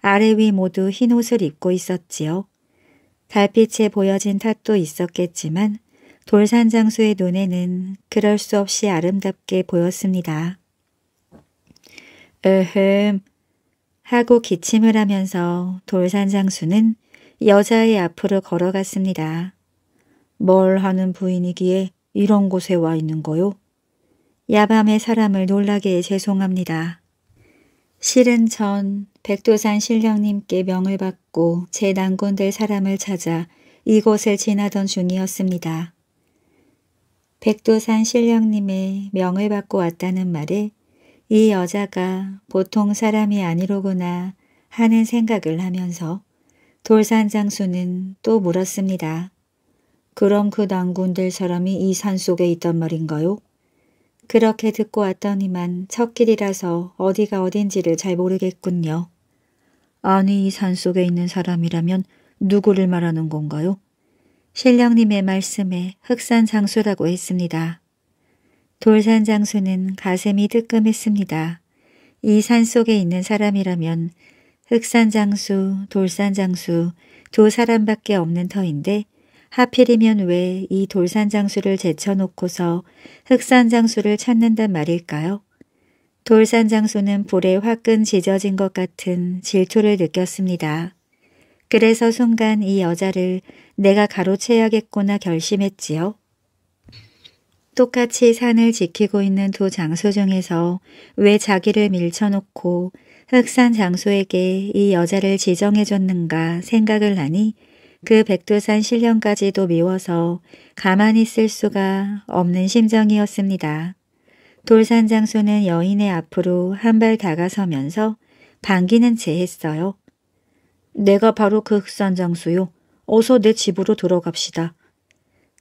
아래 위 모두 흰 옷을 입고 있었지요. 달빛에 보여진 탓도 있었겠지만 돌산 장수의 눈에는 그럴 수 없이 아름답게 보였습니다. 으흠, 하고 기침을 하면서 돌산 장수는 여자의 앞으로 걸어갔습니다. 뭘 하는 부인이기에 이런 곳에 와 있는 거요? 야밤에 사람을 놀라게 죄송합니다. 실은 전 백두산 신령님께 명을 받고 제 난군들 사람을 찾아 이곳을 지나던 중이었습니다. 백두산 신령님의 명을 받고 왔다는 말에 이 여자가 보통 사람이 아니로구나 하는 생각을 하면서 돌산 장수는 또 물었습니다. 그럼 그낭군들사람이이 산속에 있던 말인가요? 그렇게 듣고 왔더니만 첫 길이라서 어디가 어딘지를 잘 모르겠군요. 아니 이 산속에 있는 사람이라면 누구를 말하는 건가요? 신령님의 말씀에 흑산 장수라고 했습니다. 돌산 장수는 가슴이 뜨끔했습니다. 이 산 속에 있는 사람이라면 흑산 장수, 돌산 장수 두 사람밖에 없는 터인데 하필이면 왜 이 돌산 장수를 제쳐놓고서 흑산 장수를 찾는단 말일까요? 돌산 장수는 볼에 화끈 지져진것 같은 질투를 느꼈습니다. 그래서 순간 이 여자를 내가 가로채야겠구나 결심했지요. 똑같이 산을 지키고 있는 두장소 중에서 왜 자기를 밀쳐놓고 흑산 장소에게이 여자를 지정해줬는가 생각을 하니 그 백두산 신령까지도 미워서 가만히 있을 수가 없는 심정이었습니다. 돌산 장소는 여인의 앞으로 한 발 다가서면서 반기는 채 했어요. 내가 바로 그 흑산 장수요. 어서 내 집으로 들어갑시다.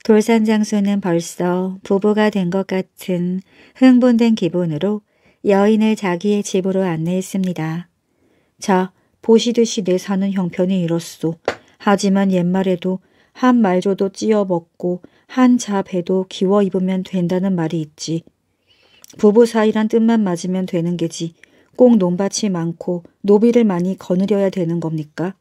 돌산 장수는 벌써 부부가 된 것 같은 흥분된 기분으로 여인을 자기의 집으로 안내했습니다. 자, 보시듯이 내 사는 형편이 이렇소. 하지만 옛말에도 한 말조도 찌어 먹고 한 자 배도 기워 입으면 된다는 말이 있지. 부부 사이란 뜻만 맞으면 되는 게지. 꼭 논밭이 많고 노비를 많이 거느려야 되는 겁니까?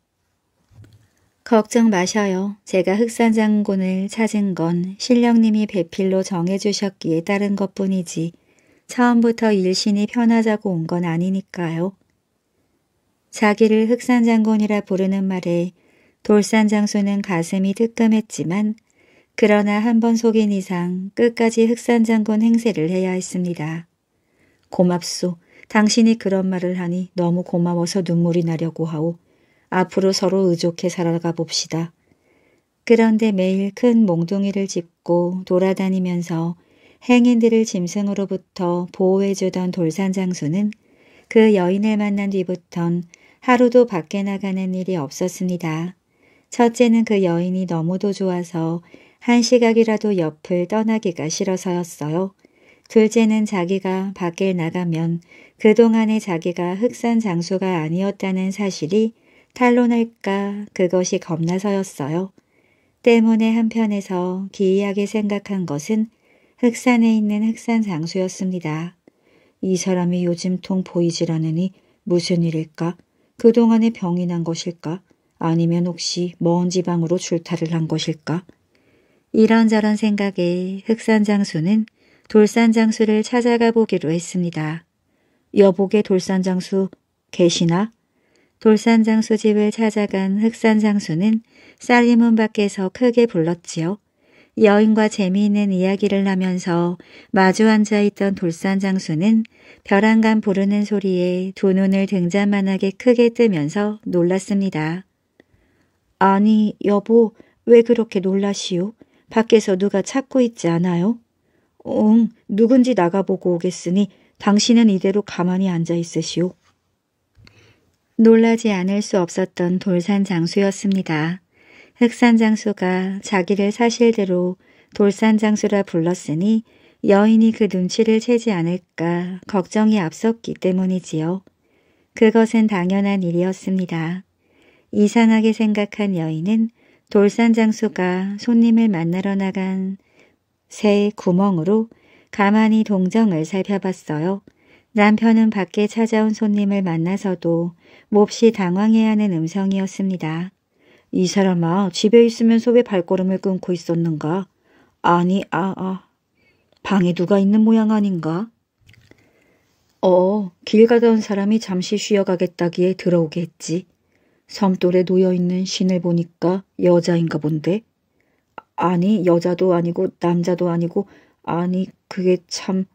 걱정 마셔요. 제가 흑산장군을 찾은 건 신령님이 배필로 정해주셨기에 따른 것뿐이지 처음부터 일신이 편하자고 온 건 아니니까요. 자기를 흑산장군이라 부르는 말에 돌산장수는 가슴이 뜨끔했지만 그러나 한 번 속인 이상 끝까지 흑산장군 행세를 해야 했습니다. 고맙소. 당신이 그런 말을 하니 너무 고마워서 눈물이 나려고 하오. 앞으로 서로 의족해 살아가 봅시다. 그런데 매일 큰 몽둥이를 짚고 돌아다니면서 행인들을 짐승으로부터 보호해주던 돌산 장수는 그 여인을 만난 뒤부턴 하루도 밖에 나가는 일이 없었습니다. 첫째는 그 여인이 너무도 좋아서 한 시각이라도 옆을 떠나기가 싫어서였어요. 둘째는 자기가 밖에 나가면 그동안의 자기가 흑산 장수가 아니었다는 사실이 탄론할까 그것이 겁나서였어요. 때문에 한편에서 기이하게 생각한 것은 흑산에 있는 흑산 장수였습니다. 이 사람이 요즘 통 보이질 않으니 무슨 일일까? 그동안에 병이 난 것일까? 아니면 혹시 먼 지방으로 출타를 한 것일까? 이런저런 생각에 흑산 장수는 돌산 장수를 찾아가 보기로 했습니다. 여보게 돌산 장수 계시나? 돌산 장수 집을 찾아간 흑산 장수는 쌀이문 밖에서 크게 불렀지요. 여인과 재미있는 이야기를 하면서 마주 앉아있던 돌산 장수는 벼랑간 부르는 소리에 두 눈을 등잔만하게 크게 뜨면서 놀랐습니다. 아니 여보 왜 그렇게 놀라시오? 밖에서 누가 찾고 있지 않아요? 응 누군지 나가보고 오겠으니 당신은 이대로 가만히 앉아있으시오. 놀라지 않을 수 없었던 돌산 장수였습니다. 흑산 장수가 자기를 사실대로 돌산 장수라 불렀으니 여인이 그 눈치를 채지 않을까 걱정이 앞섰기 때문이지요. 그것은 당연한 일이었습니다. 이상하게 생각한 여인은 돌산 장수가 손님을 만나러 나간 새 구멍으로 가만히 동정을 살펴봤어요. 남편은 밖에 찾아온 손님을 만나서도 몹시 당황해야 하는 음성이었습니다. 이 사람아 집에 있으면서 왜 발걸음을 끊고 있었는가? 아니 아아 아. 방에 누가 있는 모양 아닌가? 어, 길 가던 사람이 잠시 쉬어가겠다기에 들어오겠지 섬돌에 놓여있는 신을 보니까 여자인가 본데. 아니, 여자도 아니고 남자도 아니고 아니, 그게 참...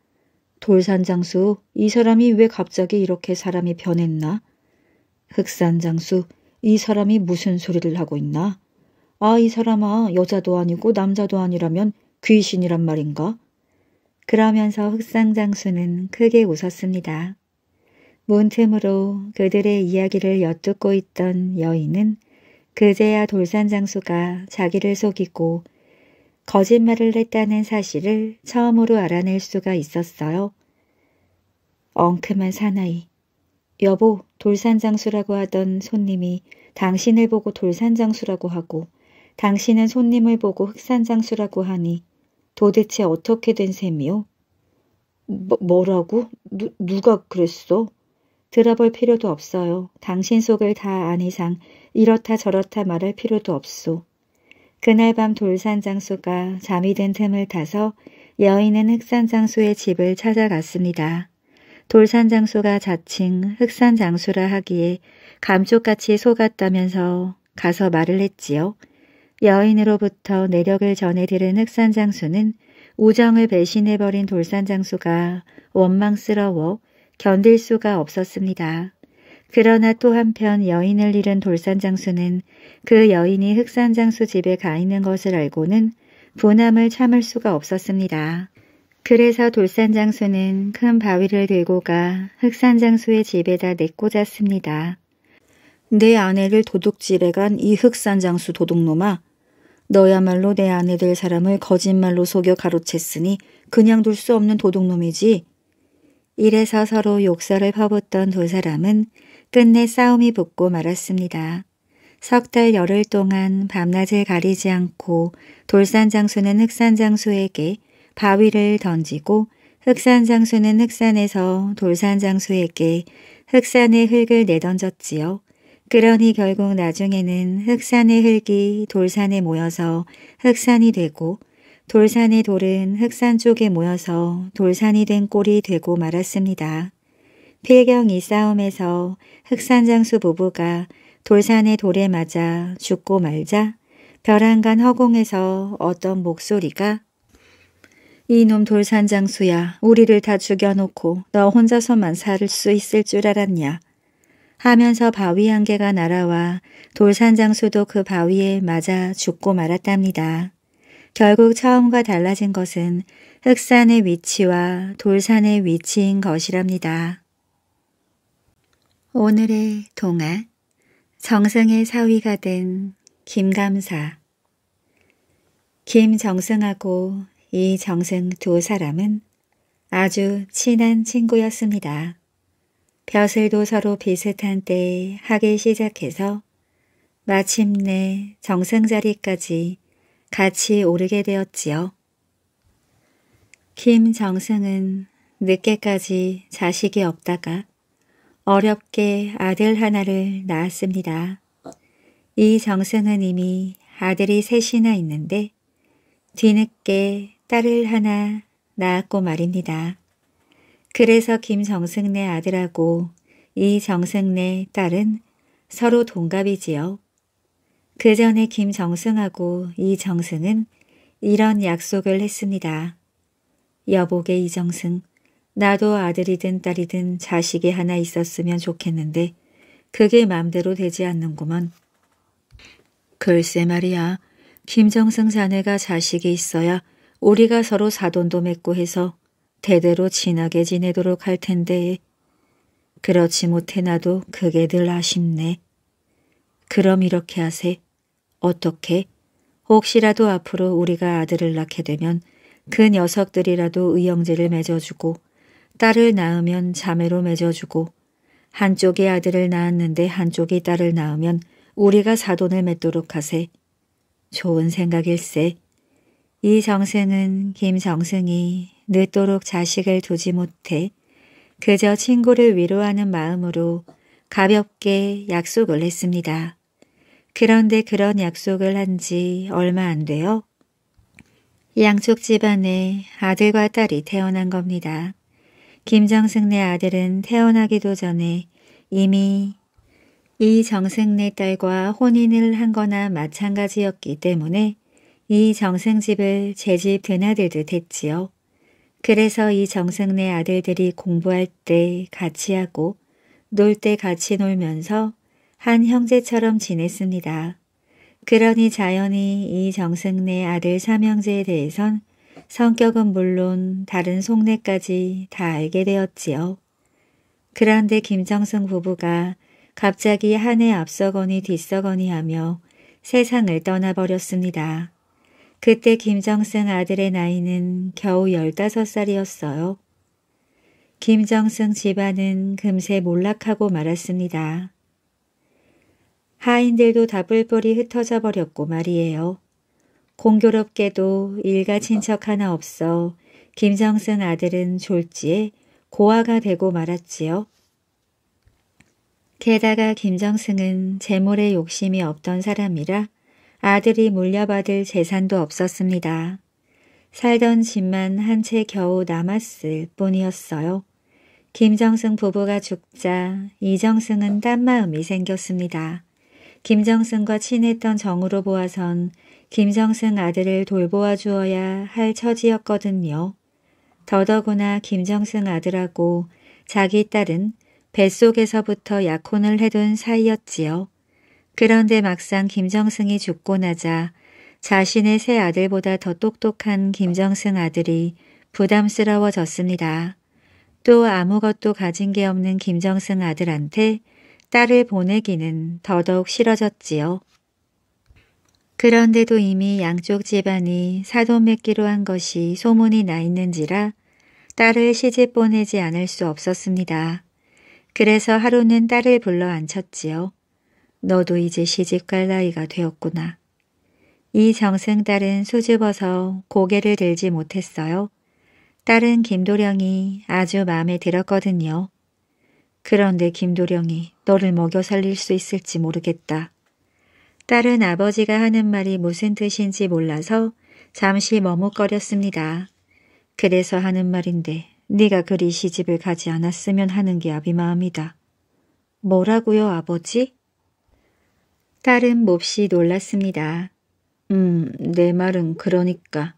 돌산장수, 이 사람이 왜 갑자기 이렇게 사람이 변했나? 흑산 장수, 이 사람이 무슨 소리를 하고 있나? 아, 이 사람아, 여자도 아니고 남자도 아니라면 귀신이란 말인가? 그러면서 흑산 장수는 크게 웃었습니다. 문틈으로 그들의 이야기를 엿듣고 있던 여인은 그제야 돌산 장수가 자기를 속이고 거짓말을 했다는 사실을 처음으로 알아낼 수가 있었어요. 엉큼한 사나이. 여보, 돌산장수라고 하던 손님이 당신을 보고 돌산장수라고 하고 당신은 손님을 보고 흑산장수라고 하니 도대체 어떻게 된 셈이요? 뭐, 뭐라고? 누, 누가 그랬어? 들어볼 필요도 없어요. 당신 속을 다안 이상 이렇다 저렇다 말할 필요도 없소. 그날 밤 돌산장수가 잠이 든 틈을 타서 여인은 흑산장수의 집을 찾아갔습니다. 돌산 장수가 자칭 흑산 장수라 하기에 감쪽같이 속았다면서 가서 말을 했지요. 여인으로부터 내력을 전해들은 흑산 장수는 우정을 배신해버린 돌산 장수가 원망스러워 견딜 수가 없었습니다. 그러나 또 한편 여인을 잃은 돌산 장수는 그 여인이 흑산 장수 집에 가 있는 것을 알고는 분함을 참을 수가 없었습니다. 그래서 돌산장수는 큰 바위를 들고 가 흑산장수의 집에다 내꽂잤습니다내 아내를 도둑질해 간이 흑산장수 도둑놈아. 너야말로 내 아내 들 사람을 거짓말로 속여 가로챘으니 그냥 둘 수 없는 도둑놈이지. 이래서 서로 욕설을 퍼붓던 두 사람은 끝내 싸움이 붙고 말았습니다. 석 달 열흘 동안 밤낮을 가리지 않고 돌산장수는 흑산장수에게 바위를 던지고 흑산 장수는 흑산에서 돌산 장수에게 흑산의 흙을 내던졌지요. 그러니 결국 나중에는 흑산의 흙이 돌산에 모여서 흑산이 되고 돌산의 돌은 흑산 쪽에 모여서 돌산이 된 꼴이 되고 말았습니다. 필경 이 싸움에서 흑산 장수 부부가 돌산의 돌에 맞아 죽고 말자 벼랑간 허공에서 어떤 목소리가 이놈 돌산장수야 우리를 다 죽여놓고 너 혼자서만 살 수 있을 줄 알았냐. 하면서 바위 한 개가 날아와 돌산장수도 그 바위에 맞아 죽고 말았답니다. 결국 처음과 달라진 것은 흑산의 위치와 돌산의 위치인 것이랍니다. 오늘의 동화 정승의 사위가 된 김감사 김정승하고 이 정승 두 사람은 아주 친한 친구였습니다. 벼슬도 서로 비슷한 때에 하기 시작해서 마침내 정승 자리까지 같이 오르게 되었지요. 김정승은 늦게까지 자식이 없다가 어렵게 아들 하나를 낳았습니다. 이 정승은 이미 아들이 셋이나 있는데 뒤늦게 딸을 하나 낳았고 말입니다. 그래서 김정승네 아들하고 이정승네 딸은 서로 동갑이지요. 그 전에 김정승하고 이정승은 이런 약속을 했습니다. 여보게 이정승, 나도 아들이든 딸이든 자식이 하나 있었으면 좋겠는데 그게 맘대로 되지 않는구먼. 글쎄 말이야, 김정승 자네가 자식이 있어야 우리가 서로 사돈도 맺고 해서 대대로 친하게 지내도록 할 텐데 그렇지 못해 나도 그게 늘 아쉽네. 그럼 이렇게 하세. 어떻게? 혹시라도 앞으로 우리가 아들을 낳게 되면 그 녀석들이라도 의형제를 맺어주고 딸을 낳으면 자매로 맺어주고 한쪽이 아들을 낳았는데 한쪽이 딸을 낳으면 우리가 사돈을 맺도록 하세. 좋은 생각일세. 이 정승은 김정승이 늦도록 자식을 두지 못해 그저 친구를 위로하는 마음으로 가볍게 약속을 했습니다. 그런데 그런 약속을 한 지 얼마 안 돼요. 양쪽 집안에 아들과 딸이 태어난 겁니다. 김정승네 아들은 태어나기도 전에 이미 이정승네 딸과 혼인을 한 거나 마찬가지였기 때문에 이 정승집을 제 집 드나들듯 했지요. 그래서 이 정승네 아들들이 공부할 때 같이 하고 놀 때 같이 놀면서 한 형제처럼 지냈습니다. 그러니 자연히 이 정승네 아들 삼형제에 대해선 성격은 물론 다른 속내까지 다 알게 되었지요. 그런데 김정승 부부가 갑자기 한 해 앞서거니 뒤서거니 하며 세상을 떠나버렸습니다. 그때 김정승 아들의 나이는 겨우 15살이었어요. 김정승 집안은 금세 몰락하고 말았습니다. 하인들도 다 뿔뿔이 흩어져 버렸고 말이에요. 공교롭게도 일가 친척 하나 없어 김정승 아들은 졸지에 고아가 되고 말았지요. 게다가 김정승은 재물에 욕심이 없던 사람이라 아들이 물려받을 재산도 없었습니다. 살던 집만 한 채 겨우 남았을 뿐이었어요. 김정승 부부가 죽자 이정승은 딴 마음이 생겼습니다. 김정승과 친했던 정으로 보아선 김정승 아들을 돌보아 주어야 할 처지였거든요. 더더구나 김정승 아들하고 자기 딸은 뱃속에서부터 약혼을 해둔 사이였지요. 그런데 막상 김정승이 죽고 나자 자신의 세 아들보다 더 똑똑한 김정승 아들이 부담스러워졌습니다. 또 아무것도 가진 게 없는 김정승 아들한테 딸을 보내기는 더더욱 싫어졌지요. 그런데도 이미 양쪽 집안이 사돈 맺기로 한 것이 소문이 나 있는지라 딸을 시집 보내지 않을 수 없었습니다. 그래서 하루는 딸을 불러 앉혔지요. 너도 이제 시집갈 나이가 되었구나. 이 정승딸은 수줍어서 고개를 들지 못했어요. 딸은 김도령이 아주 마음에 들었거든요. 그런데 김도령이 너를 먹여 살릴 수 있을지 모르겠다. 딸은 아버지가 하는 말이 무슨 뜻인지 몰라서 잠시 머뭇거렸습니다. 그래서 하는 말인데 네가 그리 시집을 가지 않았으면 하는 게 아비 마음이다. 뭐라고요 아버지? 딸은 몹시 놀랐습니다. 음, 내 말은 그러니까.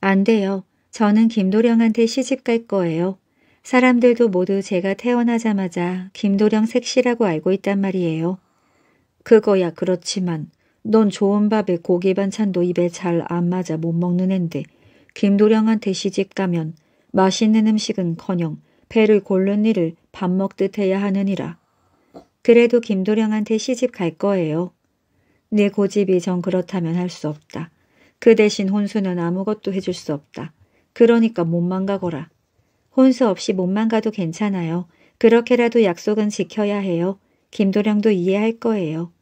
안 돼요. 저는 김도령한테 시집 갈 거예요. 사람들도 모두 제가 태어나자마자 김도령 색시라고 알고 있단 말이에요. 그거야 그렇지만 넌 좋은 밥에 고기 반찬도 입에 잘 안 맞아 못 먹는 앤데 김도령한테 시집 가면 맛있는 음식은커녕 배를 골른 일을 밥 먹듯 해야 하느니라. 그래도 김도령한테 시집 갈 거예요. 내 고집이 전 그렇다면 할 수 없다. 그 대신 혼수는 아무것도 해줄 수 없다. 그러니까 몸만 가거라. 혼수 없이 몸만 가도 괜찮아요. 그렇게라도 약속은 지켜야 해요. 김도령도 이해할 거예요.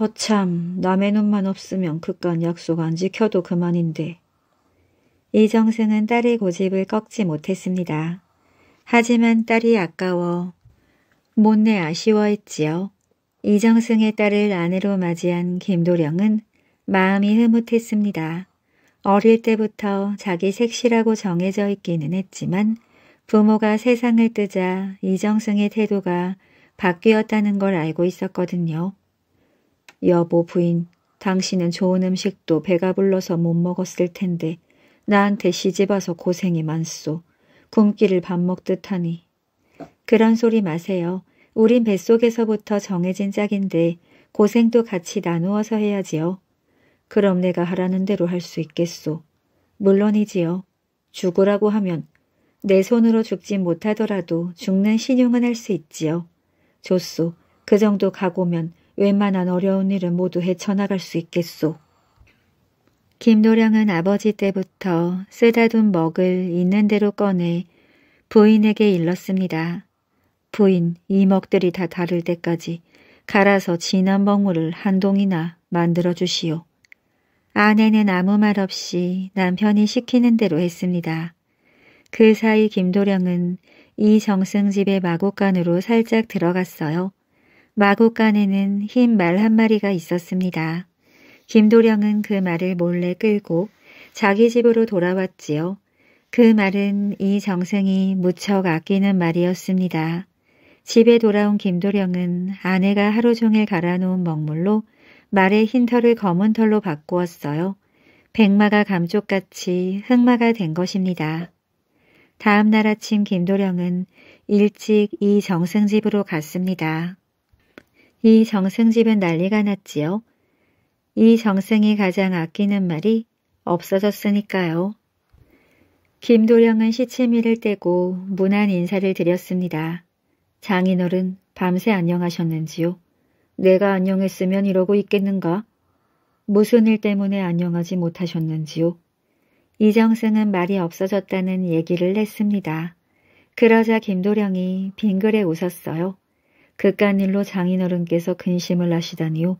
허참 남의 눈만 없으면 그깟 약속 안 지켜도 그만인데. 이정승는 딸의 고집을 꺾지 못했습니다. 하지만 딸이 아까워 못내 아쉬워했지요. 이정승의 딸을 아내로 맞이한 김도령은 마음이 흐뭇했습니다. 어릴 때부터 자기 색시라고 정해져 있기는 했지만 부모가 세상을 뜨자 이정승의 태도가 바뀌었다는 걸 알고 있었거든요. 여보 부인, 당신은 좋은 음식도 배가 불러서 못 먹었을 텐데 나한테 시집와서 고생이 많소. 굶기를 밥 먹듯 하니 그런 소리 마세요. 우린 뱃속에서부터 정해진 짝인데 고생도 같이 나누어서 해야지요. 그럼 내가 하라는 대로 할 수 있겠소. 물론이지요. 죽으라고 하면 내 손으로 죽지 못하더라도 죽는 신용은 할 수 있지요. 좋소. 그 정도 가고면 웬만한 어려운 일은 모두 헤쳐나갈 수 있겠소. 김노령은 아버지 때부터 쓰다둔 먹을 있는 대로 꺼내 부인에게 일렀습니다. 부인 이먹들이 다 다를 때까지 갈아서 진한 먹물을 한 동이나 만들어 주시오. 아내는 아무 말 없이 남편이 시키는 대로 했습니다. 그 사이 김도령은 이정승 집의 마곡간으로 살짝 들어갔어요. 마곡간에는 흰 말 한 마리가 있었습니다. 김도령은 그 말을 몰래 끌고 자기 집으로 돌아왔지요. 그 말은 이 정승이 무척 아끼는 말이었습니다. 집에 돌아온 김도령은 아내가 하루 종일 갈아놓은 먹물로 말의 흰 털을 검은 털로 바꾸었어요. 백마가 감쪽같이 흑마가 된 것입니다. 다음 날 아침 김도령은 일찍 이 정승 집으로 갔습니다. 이 정승 집은 난리가 났지요. 이 정승이 가장 아끼는 말이 없어졌으니까요. 김도령은 시체미를 떼고 무난 인사를 드렸습니다. 장인어른 밤새 안녕하셨는지요? 내가 안녕했으면 이러고 있겠는가? 무슨 일 때문에 안녕하지 못하셨는지요? 이정승은 말이 없어졌다는 얘기를 했습니다. 그러자 김도령이 빙그레 웃었어요. 극깟 일로 장인어른께서 근심을 하시다니요.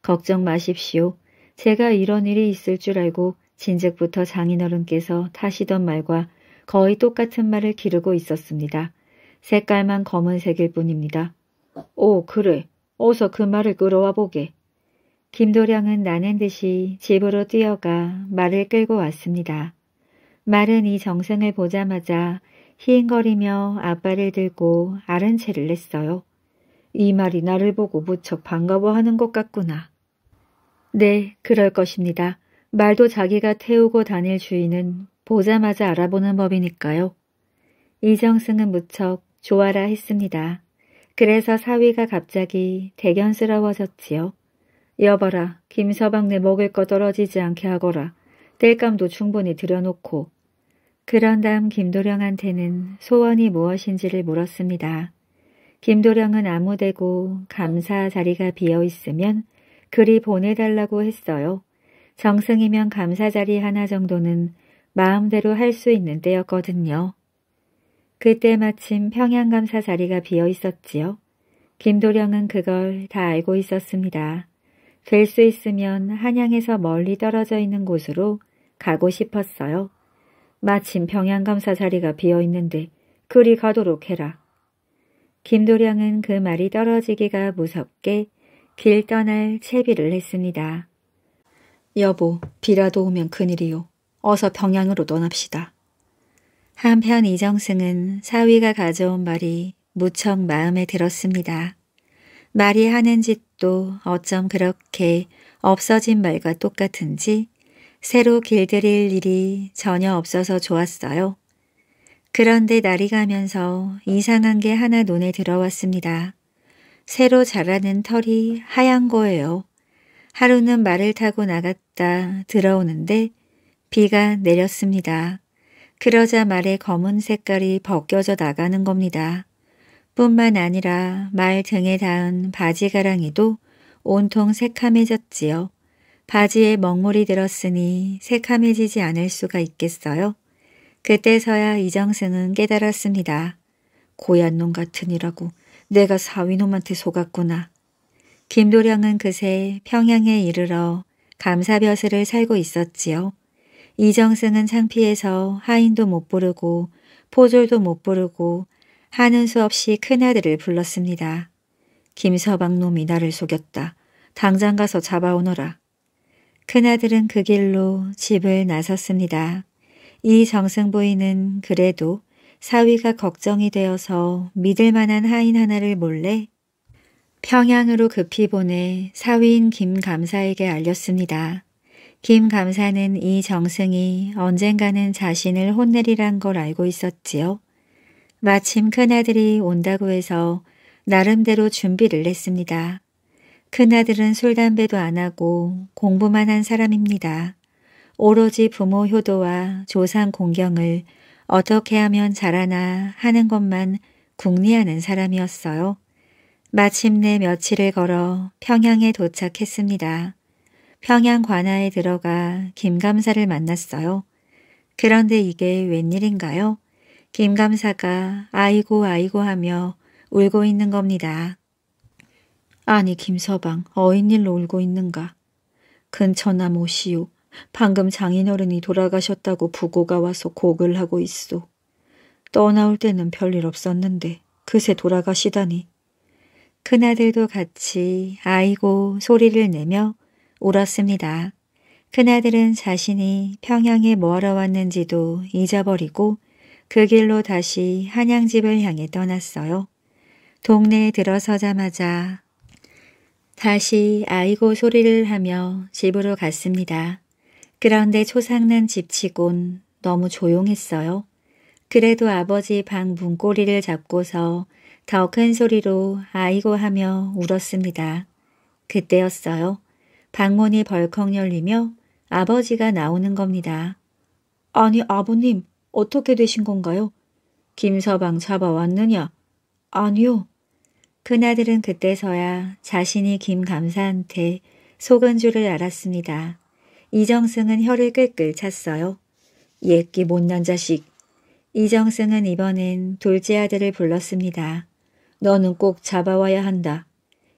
걱정 마십시오. 제가 이런 일이 있을 줄 알고 진즉부터 장인어른께서 타시던 말과 거의 똑같은 말을 기르고 있었습니다. 색깔만 검은색일 뿐입니다. 오 그래 어서 그 말을 끌어와 보게. 김도령은 나는 듯이 집으로 뛰어가 말을 끌고 왔습니다. 말은 이 정승을 보자마자 희행거리며 아빠를 들고 아른채를 냈어요. 이 말이 나를 보고 무척 반가워하는 것 같구나. 네, 그럴 것입니다. 말도 자기가 태우고 다닐 주인은 보자마자 알아보는 법이니까요. 이정승은 무척 좋아라 했습니다. 그래서 사위가 갑자기 대견스러워졌지요. 여봐라, 김서방 내 먹을 거 떨어지지 않게 하거라. 뗄감도 충분히 들여놓고. 그런 다음 김도령한테는 소원이 무엇인지를 물었습니다. 김도령은 아무데고 감사 자리가 비어 있으면 그리 보내달라고 했어요. 정승이면 감사 자리 하나 정도는 마음대로 할 수 있는 때였거든요. 그때 마침 평양감사 자리가 비어 있었지요. 김도령은 그걸 다 알고 있었습니다. 될 수 있으면 한양에서 멀리 떨어져 있는 곳으로 가고 싶었어요. 마침 평양감사 자리가 비어 있는데 그리 가도록 해라. 김도령은 그 말이 떨어지기가 무섭게 길 떠날 채비를 했습니다. 여보, 비라도 오면 큰일이요 어서 평양으로 떠납시다. 한편 이정승은 사위가 가져온 말이 무척 마음에 들었습니다. 말이 하는 짓도 어쩜 그렇게 없어진 말과 똑같은지 새로 길들일 일이 전혀 없어서 좋았어요. 그런데 날이 가면서 이상한 게 하나 눈에 들어왔습니다. 새로 자라는 털이 하얀 거예요. 하루는 말을 타고 나갔다 들어오는데 비가 내렸습니다. 그러자 말의 검은 색깔이 벗겨져 나가는 겁니다. 뿐만 아니라 말 등에 닿은 바지 가랑이도 온통 새카매졌지요. 바지에 먹물이 들었으니 새카매지지 않을 수가 있겠어요. 그때서야 이정승은 깨달았습니다. 고얀 놈 같으니라고 내가 사위놈한테 속았구나. 김도령은 그새 평양에 이르러 감사벼슬을 살고 있었지요. 이정승은 창피해서 하인도 못 부르고 포졸도 못 부르고 하는 수 없이 큰아들을 불렀습니다. 김서방 놈이 나를 속였다. 당장 가서 잡아오너라. 큰아들은 그 길로 집을 나섰습니다. 이 정승 보이는 그래도 사위가 걱정이 되어서 믿을 만한 하인 하나를 몰래 평양으로 급히 보내 사위인 김 감사에게 알렸습니다. 김 감사는 이 정승이 언젠가는 자신을 혼내리란 걸 알고 있었지요. 마침 큰아들이 온다고 해서 나름대로 준비를 했습니다. 큰아들은 술 담배도 안 하고 공부만 한 사람입니다. 오로지 부모 효도와 조상 공경을 어떻게 하면 잘하나 하는 것만 궁리하는 사람이었어요. 마침내 며칠을 걸어 평양에 도착했습니다. 평양 관아에 들어가 김 감사를 만났어요. 그런데 이게 웬일인가요? 김 감사가 아이고 아이고 하며 울고 있는 겁니다. 아니 김서방 어인일로 울고 있는가? 근처나모시오 방금 장인어른이 돌아가셨다고 부고가 와서 곡을 하고 있소. 떠나올 때는 별일 없었는데 그새 돌아가시다니 큰아들도 같이 아이고 소리를 내며 울었습니다. 큰아들은 자신이 평양에 뭐하러 왔는지도 잊어버리고 그 길로 다시 한양집을 향해 떠났어요. 동네에 들어서자마자 다시 아이고 소리를 하며 집으로 갔습니다. 그런데 초상난 집치곤 너무 조용했어요. 그래도 아버지 방 문고리를 잡고서 더큰 소리로 아이고 하며 울었습니다. 그때였어요. 방문이 벌컥 열리며 아버지가 나오는 겁니다. 아니 아버님 어떻게 되신 건가요? 김서방 잡아왔느냐? 아니요. 큰아들은 그때서야 자신이 김 감사한테 속은 줄을 알았습니다. 이정승은 혀를 끌끌 찼어요. 예끼 못난 자식. 이정승은 이번엔 둘째 아들을 불렀습니다. 너는 꼭 잡아와야 한다.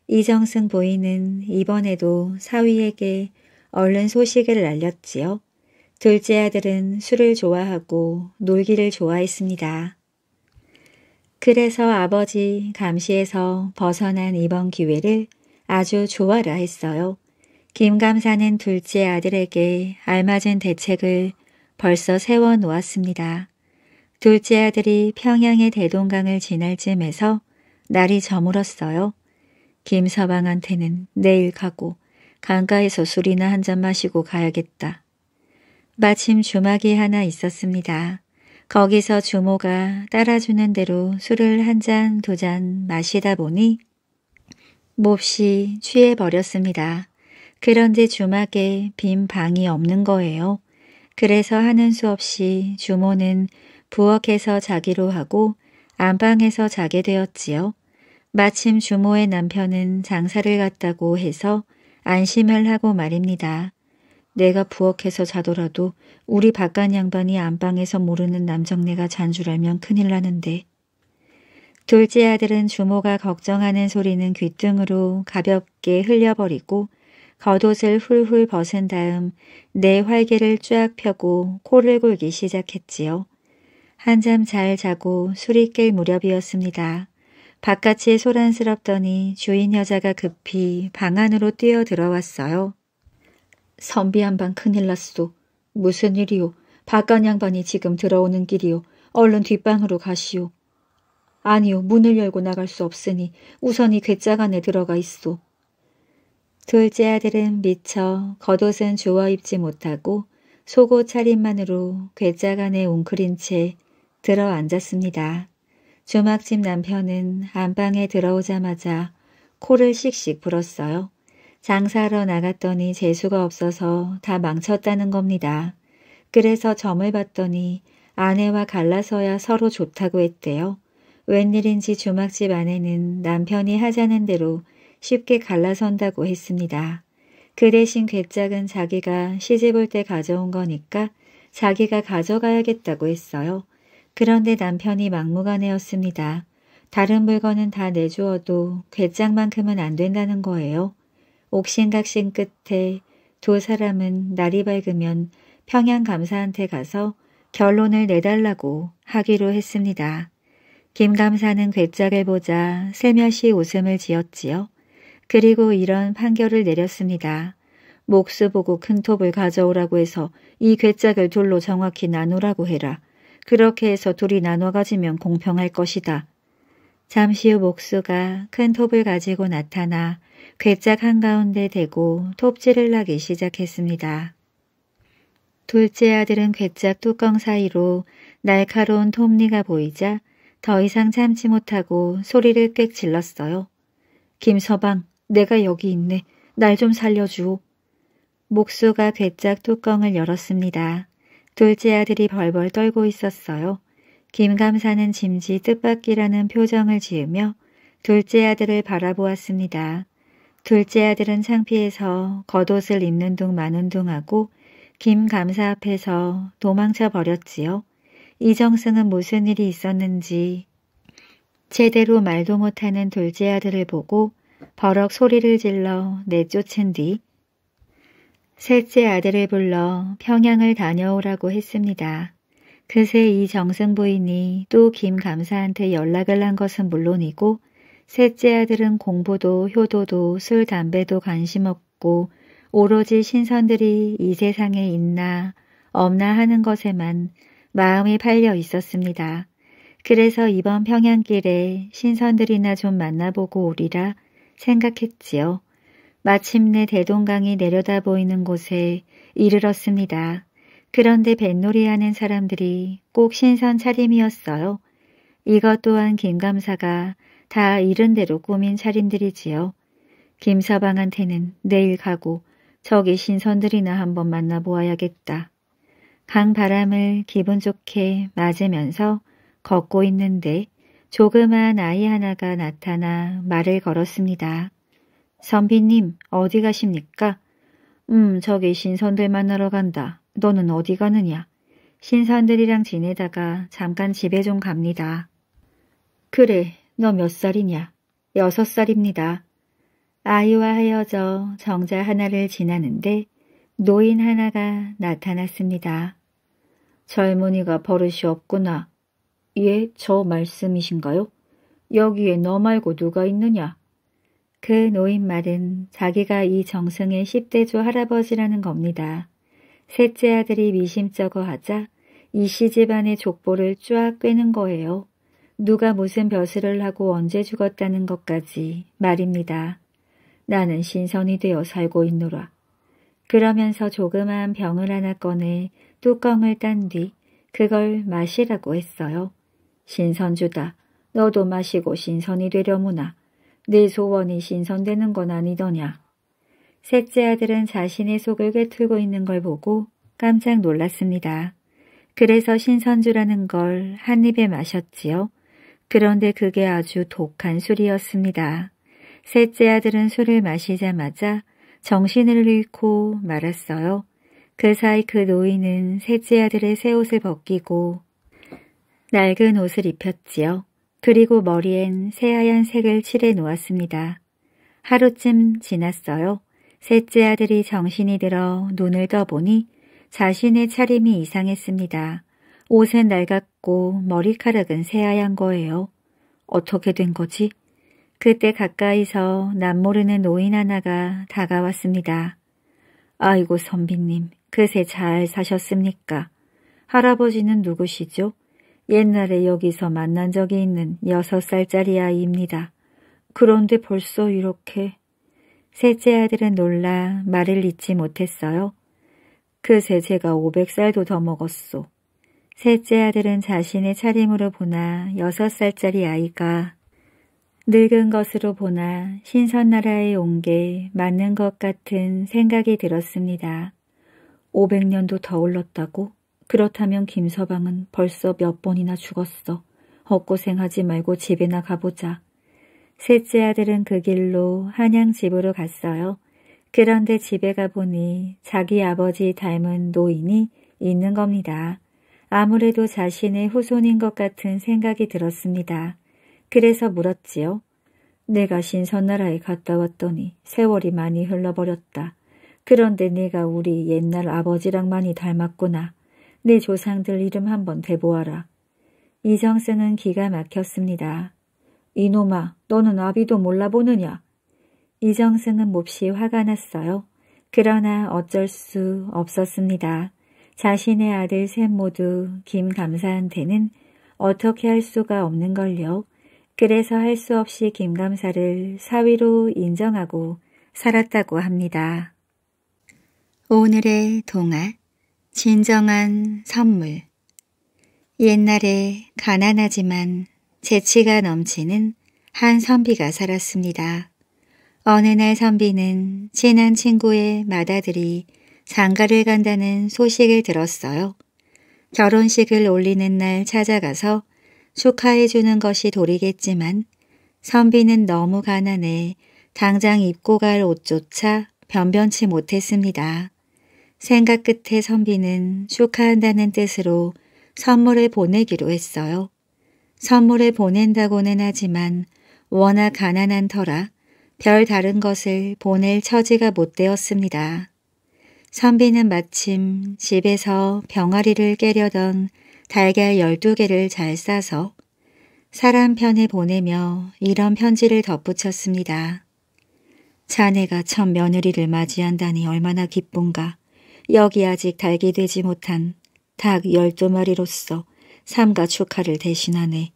이정승 보이는 이번에도 사위에게 얼른 소식을 알렸지요. 둘째 아들은 술을 좋아하고 놀기를 좋아했습니다. 그래서 아버지 감시에서 벗어난 이번 기회를 아주 좋아라 했어요. 김 감사는 둘째 아들에게 알맞은 대책을 벌써 세워놓았습니다. 둘째 아들이 평양의 대동강을 지날 쯤에서 날이 저물었어요. 김서방한테는 내일 가고 강가에서 술이나 한 잔 마시고 가야겠다. 마침 주막이 하나 있었습니다. 거기서 주모가 따라주는 대로 술을 한 잔, 두 잔 마시다 보니 몹시 취해버렸습니다. 그런데 주막에 빈 방이 없는 거예요. 그래서 하는 수 없이 주모는 부엌에서 자기로 하고 안방에서 자게 되었지요. 마침 주모의 남편은 장사를 갔다고 해서 안심을 하고 말입니다. 내가 부엌에서 자더라도 우리 바깥 양반이 안방에서 모르는 남정네가 잔 줄 알면 큰일 나는데. 둘째 아들은 주모가 걱정하는 소리는 귓등으로 가볍게 흘려버리고 겉옷을 훌훌 벗은 다음 내 활개를 쫙 펴고 코를 굴기 시작했지요. 한잠 잘 자고 술이 깰 무렵이었습니다. 바깥이 소란스럽더니 주인 여자가 급히 방 안으로 뛰어들어왔어요. 선비 한방 큰일 났소. 무슨 일이오. 바깥 양반이 지금 들어오는 길이오. 얼른 뒷방으로 가시오. 아니요. 문을 열고 나갈 수 없으니 우선이 괴짝 안에 들어가 있소. 둘째 아들은 미처 겉옷은 주워 입지 못하고 속옷 차림만으로 괴짝 안에 웅크린 채 들어 앉았습니다. 주막집 남편은 안방에 들어오자마자 코를 씩씩 불었어요. 장사하러 나갔더니 재수가 없어서 다 망쳤다는 겁니다. 그래서 점을 봤더니 아내와 갈라서야 서로 좋다고 했대요. 웬일인지 주막집 아내는 남편이 하자는 대로 쉽게 갈라선다고 했습니다. 그 대신 괴짝은 자기가 시집올 때 가져온 거니까 자기가 가져가야겠다고 했어요. 그런데 남편이 막무가내였습니다. 다른 물건은 다 내주어도 괴짝만큼은 안 된다는 거예요. 옥신각신 끝에 두 사람은 날이 밝으면 평양 감사한테 가서 결론을 내달라고 하기로 했습니다. 김 감사는 괴짝을 보자 세며시 웃음을 지었지요. 그리고 이런 판결을 내렸습니다. 목수 보고 큰 톱을 가져오라고 해서 이 괴짝을 둘로 정확히 나누라고 해라. 그렇게 해서 둘이 나눠 가지면 공평할 것이다. 잠시 후 목수가 큰 톱을 가지고 나타나 괴짝 한가운데 대고 톱질을 하기 시작했습니다. 둘째 아들은 괴짝 뚜껑 사이로 날카로운 톱니가 보이자 더 이상 참지 못하고 소리를 꽥 질렀어요. 김서방, 내가 여기 있네. 날 좀 살려주오. 목수가 괴짝 뚜껑을 열었습니다. 둘째 아들이 벌벌 떨고 있었어요. 김감사는 짐지 뜻밖이라는 표정을 지으며 둘째 아들을 바라보았습니다. 둘째 아들은 창피해서 겉옷을 입는 둥 마는 둥 하고 김감사 앞에서 도망쳐 버렸지요. 이정승은 무슨 일이 있었는지 제대로 말도 못하는 둘째 아들을 보고 버럭 소리를 질러 내쫓은 뒤 셋째 아들을 불러 평양을 다녀오라고 했습니다. 그새 이 정승 부인이 또 김 감사한테 연락을 한 것은 물론이고 셋째 아들은 공부도 효도도 술 담배도 관심 없고 오로지 신선들이 이 세상에 있나 없나 하는 것에만 마음이 팔려 있었습니다. 그래서 이번 평양길에 신선들이나 좀 만나보고 오리라 생각했지요. 마침내 대동강이 내려다 보이는 곳에 이르렀습니다. 그런데 뱃놀이하는 사람들이 꼭 신선 차림이었어요. 이것 또한 김 감사가 다 이른 대로 꾸민 차림들이지요. 김 서방한테는 내일 가고 저기 신선들이나 한번 만나보아야겠다. 강바람을 기분 좋게 맞으면서 걷고 있는데 조그만 아이 하나가 나타나 말을 걸었습니다. 선비님, 어디 가십니까? 음, 저기 신선들 만나러 간다. 너는 어디 가느냐? 신선들이랑 지내다가 잠깐 집에 좀 갑니다. 그래, 너 몇 살이냐? 여섯 살입니다. 아이와 헤어져 정자 하나를 지나는데 노인 하나가 나타났습니다. 젊은이가 버릇이 없구나. 예, 저 말씀이신가요? 여기에 너 말고 누가 있느냐? 그 노인말은 자기가 이 정승의 10대조 할아버지라는 겁니다. 셋째 아들이 미심쩍어 하자 이 씨 집안의 족보를 쫙 꿰는 거예요. 누가 무슨 벼슬을 하고 언제 죽었다는 것까지 말입니다. 나는 신선이 되어 살고 있노라. 그러면서 조그마한 병을 하나 꺼내 뚜껑을 딴 뒤 그걸 마시라고 했어요. 신선주다. 너도 마시고 신선이 되려무나. 네 소원이 신선되는 건 아니더냐. 셋째 아들은 자신의 속을 꿰뚫고 있는 걸 보고 깜짝 놀랐습니다. 그래서 신선주라는 걸 한 입에 마셨지요. 그런데 그게 아주 독한 술이었습니다. 셋째 아들은 술을 마시자마자 정신을 잃고 말았어요. 그 사이 그 노인은 셋째 아들의 새 옷을 벗기고 낡은 옷을 입혔지요. 그리고 머리엔 새하얀 색을 칠해 놓았습니다. 하루쯤 지났어요. 셋째 아들이 정신이 들어 눈을 떠보니 자신의 차림이 이상했습니다. 옷은 낡았고 머리카락은 새하얀 거예요. 어떻게 된 거지? 그때 가까이서 남모르는 노인 하나가 다가왔습니다. 아이고 선비님, 그새 잘 사셨습니까? 할아버지는 누구시죠? 옛날에 여기서 만난 적이 있는 여섯 살짜리 아이입니다. 그런데 벌써 이렇게. 셋째 아들은 놀라 말을 잊지 못했어요. 그새 제가 500살도 더 먹었소. 셋째 아들은 자신의 차림으로 보나 여섯 살짜리 아이가 늙은 것으로 보나 신선 나라에 온 게 맞는 것 같은 생각이 들었습니다. 500년도 더 올랐다고? 그렇다면 김서방은 벌써 몇 번이나 죽었어. 헛고생하지 말고 집이나 가보자. 셋째 아들은 그 길로 한양 집으로 갔어요. 그런데 집에 가보니 자기 아버지 닮은 노인이 있는 겁니다. 아무래도 자신의 후손인 것 같은 생각이 들었습니다. 그래서 물었지요. 내가 신선나라에 갔다 왔더니 세월이 많이 흘러버렸다. 그런데 네가 우리 옛날 아버지랑 많이 닮았구나. 네 조상들 이름 한번 대보아라. 이정스는 기가 막혔습니다. 이놈아, 너는 아비도 몰라보느냐? 이정승은 몹시 화가 났어요. 그러나 어쩔 수 없었습니다. 자신의 아들 셋 모두 김감사한테는 어떻게 할 수가 없는 걸요. 그래서 할 수 없이 김감사를 사위로 인정하고 살았다고 합니다. 오늘의 동화 진정한 선물 옛날에 가난하지만 재치가 넘치는 한 선비가 살았습니다. 어느 날 선비는 친한 친구의 맏아들이 장가를 간다는 소식을 들었어요. 결혼식을 올리는 날 찾아가서 축하해주는 것이 도리겠지만 선비는 너무 가난해 당장 입고 갈 옷조차 변변치 못했습니다. 생각 끝에 선비는 축하한다는 뜻으로 선물을 보내기로 했어요. 선물을 보낸다고는 하지만 워낙 가난한 터라 별 다른 것을 보낼 처지가 못 되었습니다. 선비는 마침 집에서 병아리를 깨려던 달걀 12개를 잘 싸서 사람 편에 보내며 이런 편지를 덧붙였습니다. 자네가 첫 며느리를 맞이한다니 얼마나 기쁜가. 여기 아직 달게 되지 못한 닭 열두 마리로서 삶과 축하를 대신하네.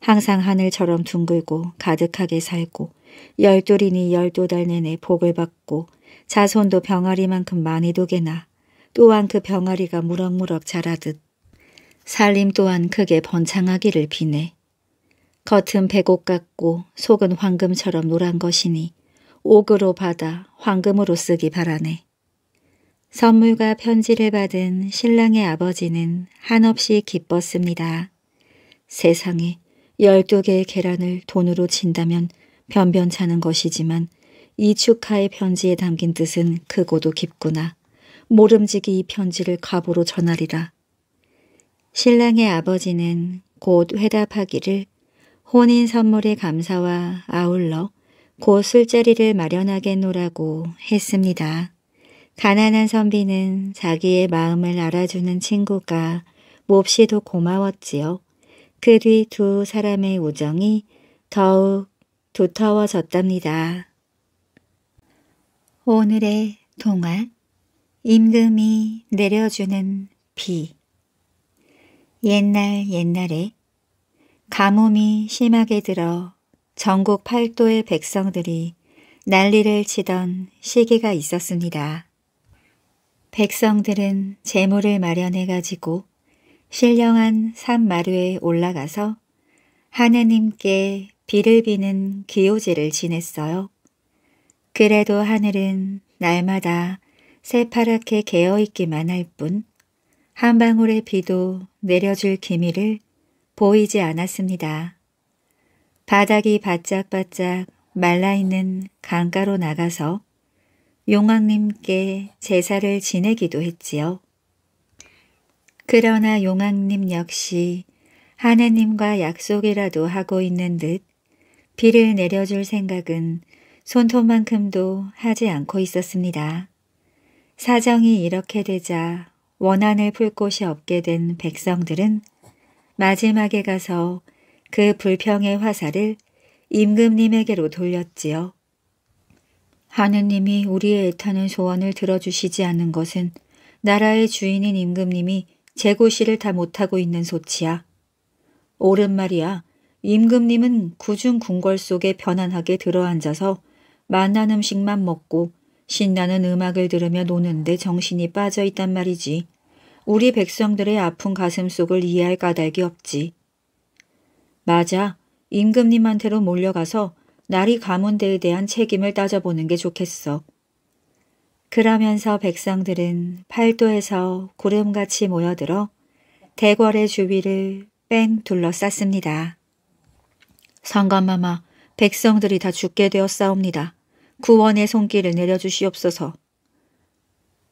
항상 하늘처럼 둥글고 가득하게 살고 열둘이니 열두 달 내내 복을 받고 자손도 병아리만큼 많이두게나 또한 그 병아리가 무럭무럭 자라듯 살림 또한 크게 번창하기를 비네. 겉은 백옥 같고 속은 황금처럼 노란 것이니 옥으로 받아 황금으로 쓰기 바라네. 선물과 편지를 받은 신랑의 아버지는 한없이 기뻤습니다. 세상에 열두 개의 계란을 돈으로 친다면 변변찮은 것이지만 이축하의 편지에 담긴 뜻은 크고도 깊구나. 모름지기 이 편지를 갑으로 전하리라. 신랑의 아버지는 곧 회답하기를 혼인 선물의 감사와 아울러 곧 술자리를 마련하겠노라고 했습니다. 가난한 선비는 자기의 마음을 알아주는 친구가 몹시도 고마웠지요. 그 뒤 두 사람의 우정이 더욱 두터워졌답니다. 오늘의 동화 임금이 내려주는 비 옛날 옛날에 가뭄이 심하게 들어 전국 팔도의 백성들이 난리를 치던 시기가 있었습니다. 백성들은 재물을 마련해 가지고 신령한 산 마루에 올라가서 하느님께 비를 비는 기호제를 지냈어요. 그래도 하늘은 날마다 새파랗게 개어있기만 할 뿐 한 방울의 비도 내려줄 기미를 보이지 않았습니다. 바닥이 바짝바짝 말라있는 강가로 나가서 용왕님께 제사를 지내기도 했지요. 그러나 용왕님 역시 하느님과 약속이라도 하고 있는 듯 비를 내려줄 생각은 손톱만큼도 하지 않고 있었습니다. 사정이 이렇게 되자 원한을 풀 곳이 없게 된 백성들은 마지막에 가서 그 불평의 화살을 임금님에게로 돌렸지요. 하느님이 우리의 애타는 소원을 들어주시지 않는 것은 나라의 주인인 임금님이 재고시를 다 못하고 있는 소치야. 옳은 말이야. 임금님은 구중 궁궐 속에 편안하게 들어앉아서 만난 음식만 먹고 신나는 음악을 들으며 노는데 정신이 빠져 있단 말이지. 우리 백성들의 아픈 가슴 속을 이해할 까닭이 없지. 맞아. 임금님한테로 몰려가서 나리 가문대에 대한 책임을 따져보는 게 좋겠어. 그러면서 백성들은 팔도에서 구름같이 모여들어 대궐의 주위를 뺑 둘러쌌습니다. 상관마마, 백성들이 다 죽게 되었사옵니다. 구원의 손길을 내려주시옵소서.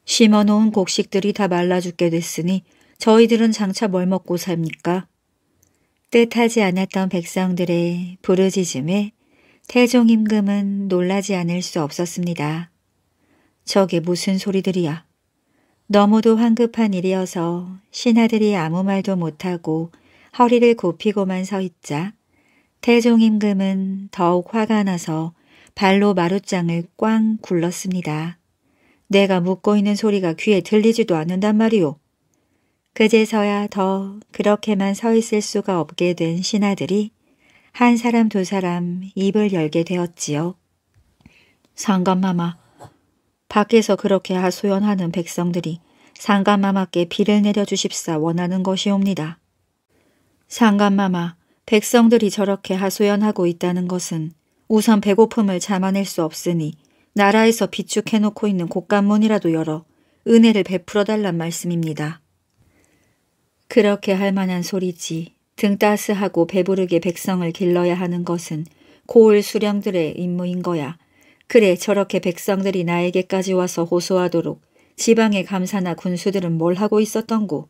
심어놓은 곡식들이 다 말라 죽게 됐으니 저희들은 장차 뭘 먹고 삽니까? 뜻하지 않았던 백성들의 부르짖음에 태종임금은 놀라지 않을 수 없었습니다. 저게 무슨 소리들이야. 너무도 황급한 일이어서 신하들이 아무 말도 못하고 허리를 굽히고만 서 있자 태종임금은 더욱 화가 나서 발로 마룻장을 꽝 굴렀습니다. 내가 묻고 있는 소리가 귀에 들리지도 않는단 말이오. 그제서야 더 그렇게만 서 있을 수가 없게 된 신하들이 한 사람 두 사람 입을 열게 되었지요. 상감마마, 밖에서 그렇게 하소연하는 백성들이 상감마마께 비를 내려주십사 원하는 것이옵니다. 상감마마, 백성들이 저렇게 하소연하고 있다는 것은 우선 배고픔을 자아낼수 없으니 나라에서 비축해놓고 있는 곡간문이라도 열어 은혜를 베풀어 달란 말씀입니다. 그렇게 할 만한 소리지 등 따스하고 배부르게 백성을 길러야 하는 것은 고을 수령들의 임무인 거야. 그래 저렇게 백성들이 나에게까지 와서 호소하도록 지방의 감사나 군수들은 뭘 하고 있었던고.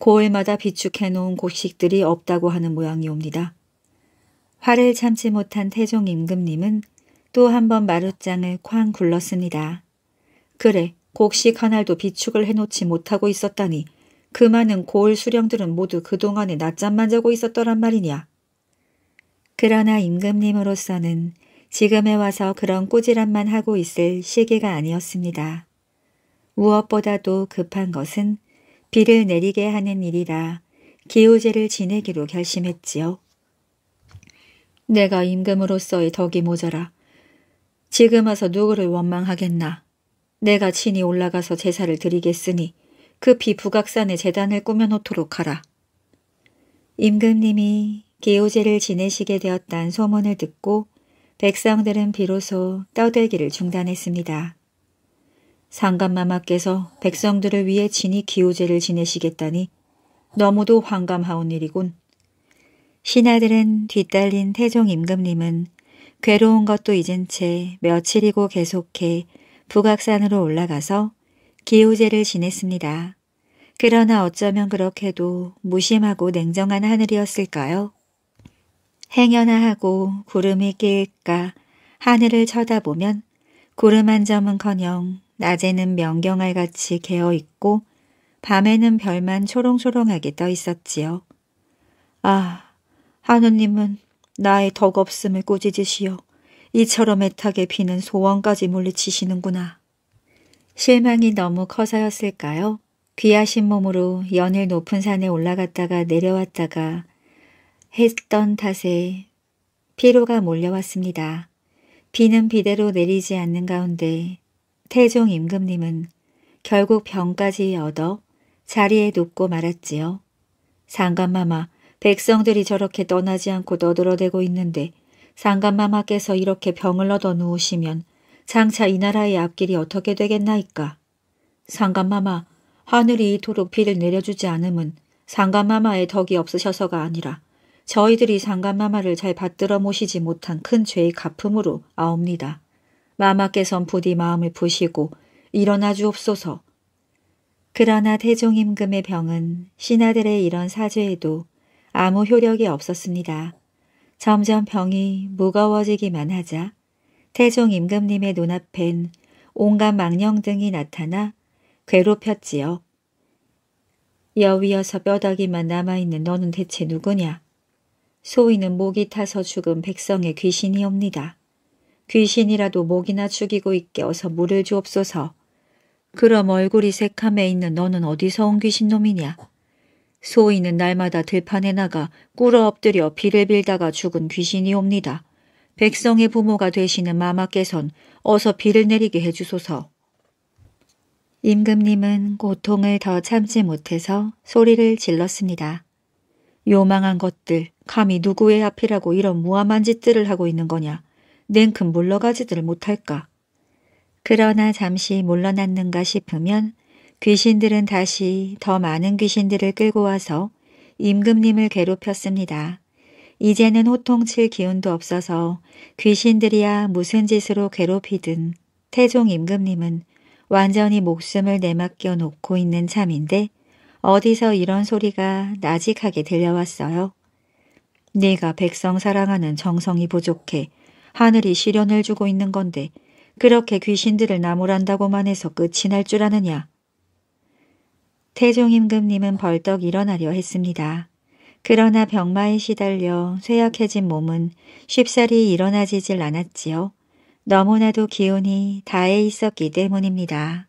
고을마다 비축해놓은 곡식들이 없다고 하는 모양이옵니다. 화를 참지 못한 태종 임금님은 또 한 번 마룻장을 쾅 굴렀습니다. 그래 곡식 하나도 비축을 해놓지 못하고 있었다니 그 많은 고을 수령들은 모두 그동안에 낮잠만 자고 있었더란 말이냐. 그러나 임금님으로서는 지금에 와서 그런 꼬지람만 하고 있을 시기가 아니었습니다. 무엇보다도 급한 것은 비를 내리게 하는 일이라 기우제를 지내기로 결심했지요. 내가 임금으로서의 덕이 모자라. 지금 와서 누구를 원망하겠나. 내가 친히 올라가서 제사를 드리겠으니 그비부각산에 재단을 꾸며놓도록 하라. 임금님이 기호제를 지내시게 되었다는 소문을 듣고 백성들은 비로소 떠들기를 중단했습니다. 상감마마께서 백성들을 위해 진히 기호제를 지내시겠다니 너무도 황감하온 일이군. 신하들은 뒤따린 태종 임금님은 괴로운 것도 잊은 채 며칠이고 계속해 부각산으로 올라가서 기우제를 지냈습니다. 그러나 어쩌면 그렇게도 무심하고 냉정한 하늘이었을까요? 행여나 하고 구름이 끼일까 하늘을 쳐다보면 구름 한 점은커녕 낮에는 명경알 같이 개어 있고 밤에는 별만 초롱초롱하게 떠 있었지요. 아, 하느님은 나의 덕없음을 꾸짖으시어 이처럼 애타게 피는 소원까지 물리치시는구나. 실망이 너무 커서였을까요? 귀하신 몸으로 연일 높은 산에 올라갔다가 내려왔다가 했던 탓에 피로가 몰려왔습니다. 비는 비대로 내리지 않는 가운데 태종 임금님은 결국 병까지 얻어 자리에 눕고 말았지요. 상감마마, 백성들이 저렇게 떠나지 않고 너들어대고 있는데 상감마마께서 이렇게 병을 얻어 누우시면 장차 이 나라의 앞길이 어떻게 되겠나이까. 상감마마, 하늘이 이토록 비를 내려주지 않음은 상감마마의 덕이 없으셔서가 아니라 저희들이 상감마마를 잘 받들어 모시지 못한 큰 죄의 갚음으로 아옵니다. 마마께선 부디 마음을 부시고 일어나 주옵소서. 그러나 태종 임금의 병은 신하들의 이런 사죄에도 아무 효력이 없었습니다. 점점 병이 무거워지기만 하자 태종 임금님의 눈앞엔 온갖 망령 등이 나타나 괴롭혔지요. 여위어서 뼈다귀만 남아있는 너는 대체 누구냐? 소인는 목이 타서 죽은 백성의 귀신이옵니다. 귀신이라도 목이나 죽이고 있게 어서 물을 주옵소서. 그럼 얼굴이 새카매 있는 너는 어디서 온 귀신놈이냐? 소인는 날마다 들판에 나가 꿇어 엎드려 비를 빌다가 죽은 귀신이옵니다. 백성의 부모가 되시는 마마께선 어서 비를 내리게 해주소서. 임금님은 고통을 더 참지 못해서 소리를 질렀습니다. 요망한 것들, 감히 누구의 앞이라고 이런 무함한 짓들을 하고 있는 거냐. 냉큼 물러가지들 못할까. 그러나 잠시 물러났는가 싶으면 귀신들은 다시 더 많은 귀신들을 끌고 와서 임금님을 괴롭혔습니다. 이제는 호통칠 기운도 없어서 귀신들이야 무슨 짓으로 괴롭히든 태종 임금님은 완전히 목숨을 내맡겨 놓고 있는 참인데 어디서 이런 소리가 나직하게 들려왔어요. 네가 백성 사랑하는 정성이 부족해 하늘이 시련을 주고 있는 건데 그렇게 귀신들을 나무란다고만 해서 끝이 날 줄 아느냐. 태종 임금님은 벌떡 일어나려 했습니다. 그러나 병마에 시달려 쇠약해진 몸은 쉽사리 일어나지질 않았지요. 너무나도 기운이 다해 있었기 때문입니다.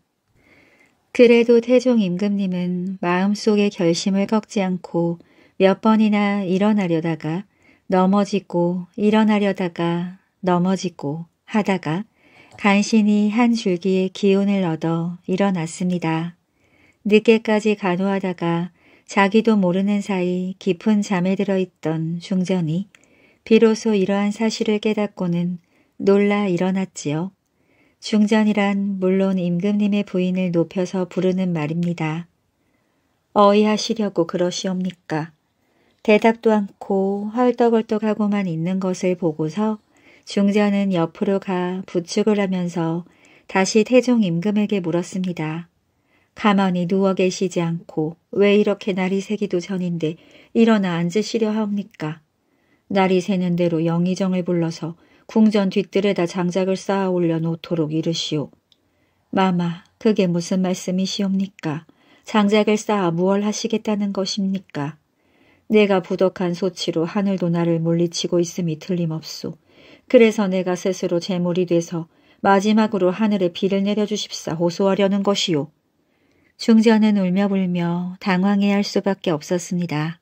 그래도 태종 임금님은 마음속의 결심을 꺾지 않고 몇 번이나 일어나려다가 넘어지고 일어나려다가 넘어지고 하다가 간신히 한 줄기의 기운을 얻어 일어났습니다. 늦게까지 간호하다가 자기도 모르는 사이 깊은 잠에 들어있던 중전이 비로소 이러한 사실을 깨닫고는 놀라 일어났지요. 중전이란 물론 임금님의 부인을 높여서 부르는 말입니다. 어이하시려고 그러시옵니까? 대답도 않고 헐떡헐떡하고만 있는 것을 보고서 중전은 옆으로 가 부축을 하면서 다시 태종 임금에게 물었습니다. 가만히 누워 계시지 않고 왜 이렇게 날이 새기도 전인데 일어나 앉으시려 합니까 날이 새는 대로 영의정을 불러서 궁전 뒤뜰에다 장작을 쌓아 올려 놓도록 이르시오. 마마, 그게 무슨 말씀이시옵니까? 장작을 쌓아 무얼 하시겠다는 것입니까? 내가 부덕한 소치로 하늘도 나를 물리치고 있음이 틀림없소. 그래서 내가 스스로 재물이 돼서 마지막으로 하늘에 비를 내려주십사 호소하려는 것이오 중전은 울며불며 당황해할 수밖에 없었습니다.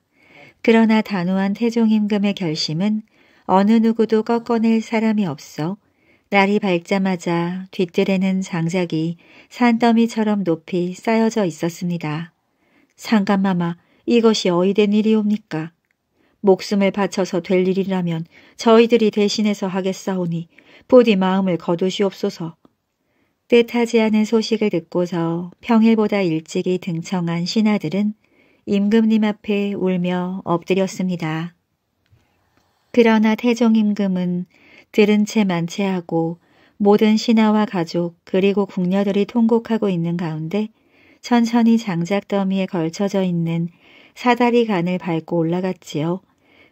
그러나 단호한 태종임금의 결심은 어느 누구도 꺾어낼 사람이 없어 날이 밝자마자 뒤뜰에는 장작이 산더미처럼 높이 쌓여져 있었습니다. 상감마마 이것이 어이된 일이옵니까? 목숨을 바쳐서 될 일이라면 저희들이 대신해서 하겠사오니 부디 마음을 거두시옵소서 뜻하지 않은 소식을 듣고서 평일보다 일찍이 등청한 신하들은 임금님 앞에 울며 엎드렸습니다. 그러나 태종 임금은 들은 채 만체하고 모든 신하와 가족 그리고 궁녀들이 통곡하고 있는 가운데 천천히 장작 더미에 걸쳐져 있는 사다리 간을 밟고 올라갔지요.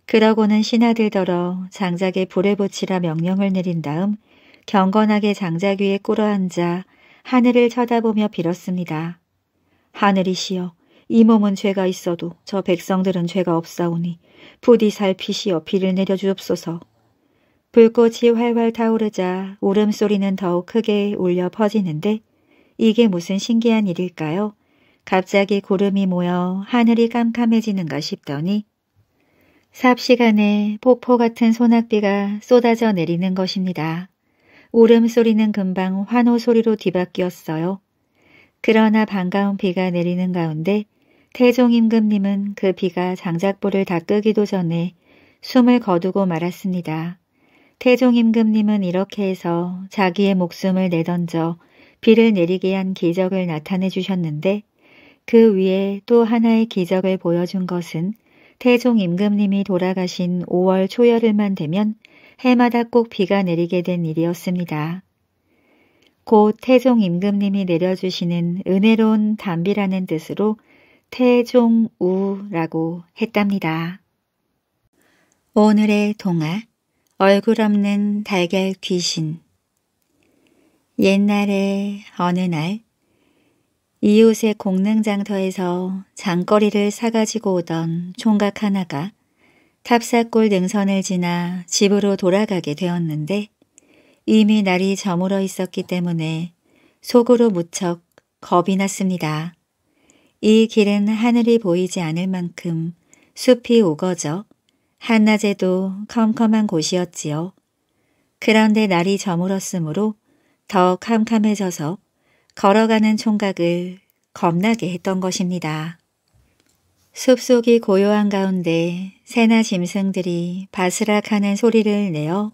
그러고는 신하들더러 장작에 불을 붙이라 명령을 내린 다음 경건하게 장자귀에 꿇어앉아 하늘을 쳐다보며 빌었습니다. 하늘이시여 이 몸은 죄가 있어도 저 백성들은 죄가 없사오니 부디 살피시어 비를 내려주옵소서. 불꽃이 활활 타오르자 울음소리는 더욱 크게 울려 퍼지는데 이게 무슨 신기한 일일까요? 갑자기 구름이 모여 하늘이 깜깜해지는가 싶더니 삽시간에 폭포 같은 소낙비가 쏟아져 내리는 것입니다. 울음소리는 금방 환호 소리로 뒤바뀌었어요. 그러나 반가운 비가 내리는 가운데 태종 임금님은 그 비가 장작불을 다 끄기도 전에 숨을 거두고 말았습니다. 태종 임금님은 이렇게 해서 자기의 목숨을 내던져 비를 내리게 한 기적을 나타내 주셨는데 그 위에 또 하나의 기적을 보여준 것은 태종 임금님이 돌아가신 5월 초여름만 되면 해마다 꼭 비가 내리게 된 일이었습니다. 곧 태종 임금님이 내려주시는 은혜로운 담비라는 뜻으로 태종우라고 했답니다. 오늘의 동화 얼굴 없는 달걀 귀신 옛날에 어느 날 이웃의 공릉장터에서 장거리를 사가지고 오던 총각 하나가 탑사골 능선을 지나 집으로 돌아가게 되었는데 이미 날이 저물어 있었기 때문에 속으로 무척 겁이 났습니다. 이 길은 하늘이 보이지 않을 만큼 숲이 오거져 한낮에도 컴컴한 곳이었지요. 그런데 날이 저물었으므로 더 캄캄해져서 걸어가는 총각을 겁나게 했던 것입니다. 숲속이 고요한 가운데 새나 짐승들이 바스락하는 소리를 내어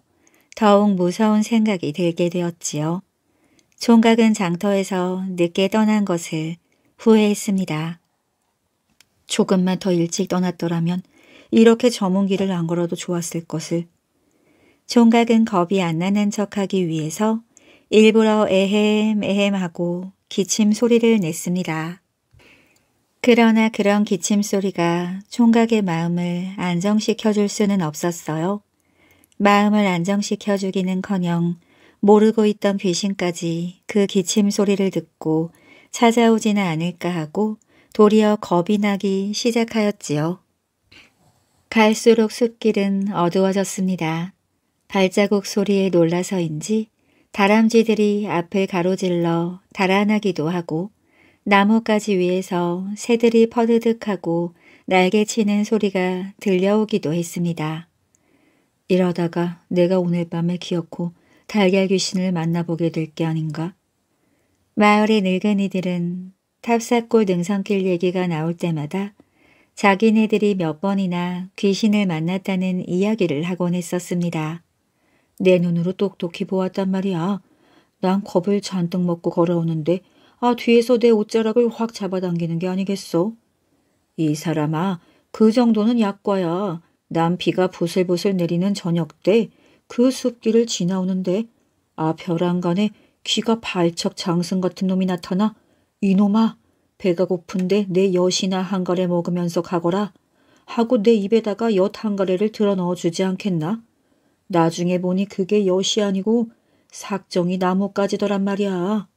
더욱 무서운 생각이 들게 되었지요. 총각은 장터에서 늦게 떠난 것을 후회했습니다. 조금만 더 일찍 떠났더라면 이렇게 저문 길을 안 걸어도 좋았을 것을. 총각은 겁이 안 나는 척하기 위해서 일부러 에헴 에헴하고 기침 소리를 냈습니다. 그러나 그런 기침 소리가 총각의 마음을 안정시켜 줄 수는 없었어요. 마음을 안정시켜 주기는커녕 모르고 있던 귀신까지 그 기침 소리를 듣고 찾아오지는 않을까 하고 도리어 겁이 나기 시작하였지요. 갈수록 숲길은 어두워졌습니다. 발자국 소리에 놀라서인지 다람쥐들이 앞을 가로질러 달아나기도 하고 나뭇가지 위에서 새들이 퍼드득하고 날개치는 소리가 들려오기도 했습니다. 이러다가 내가 오늘 밤에 기어코 달걀 귀신을 만나보게 될 게 아닌가? 마을의 늙은이들은 탑사골 능선길 얘기가 나올 때마다 자기네들이 몇 번이나 귀신을 만났다는 이야기를 하곤 했었습니다. 내 눈으로 똑똑히 보았단 말이야. 난 겁을 잔뜩 먹고 걸어오는데 아 뒤에서 내 옷자락을 확 잡아당기는 게 아니겠소? 이 사람아 그 정도는 약과야. 난 비가 보슬보슬 내리는 저녁 때 그 숲길을 지나오는데 아 벼랑간에 귀가 발척 장승 같은 놈이 나타나 이놈아 배가 고픈데 내 엿이나 한 가래 먹으면서 가거라 하고 내 입에다가 엿한 가래를 들어 넣어주지 않겠나? 나중에 보니 그게 엿이 아니고 삭정이 나뭇가지더란 말이야.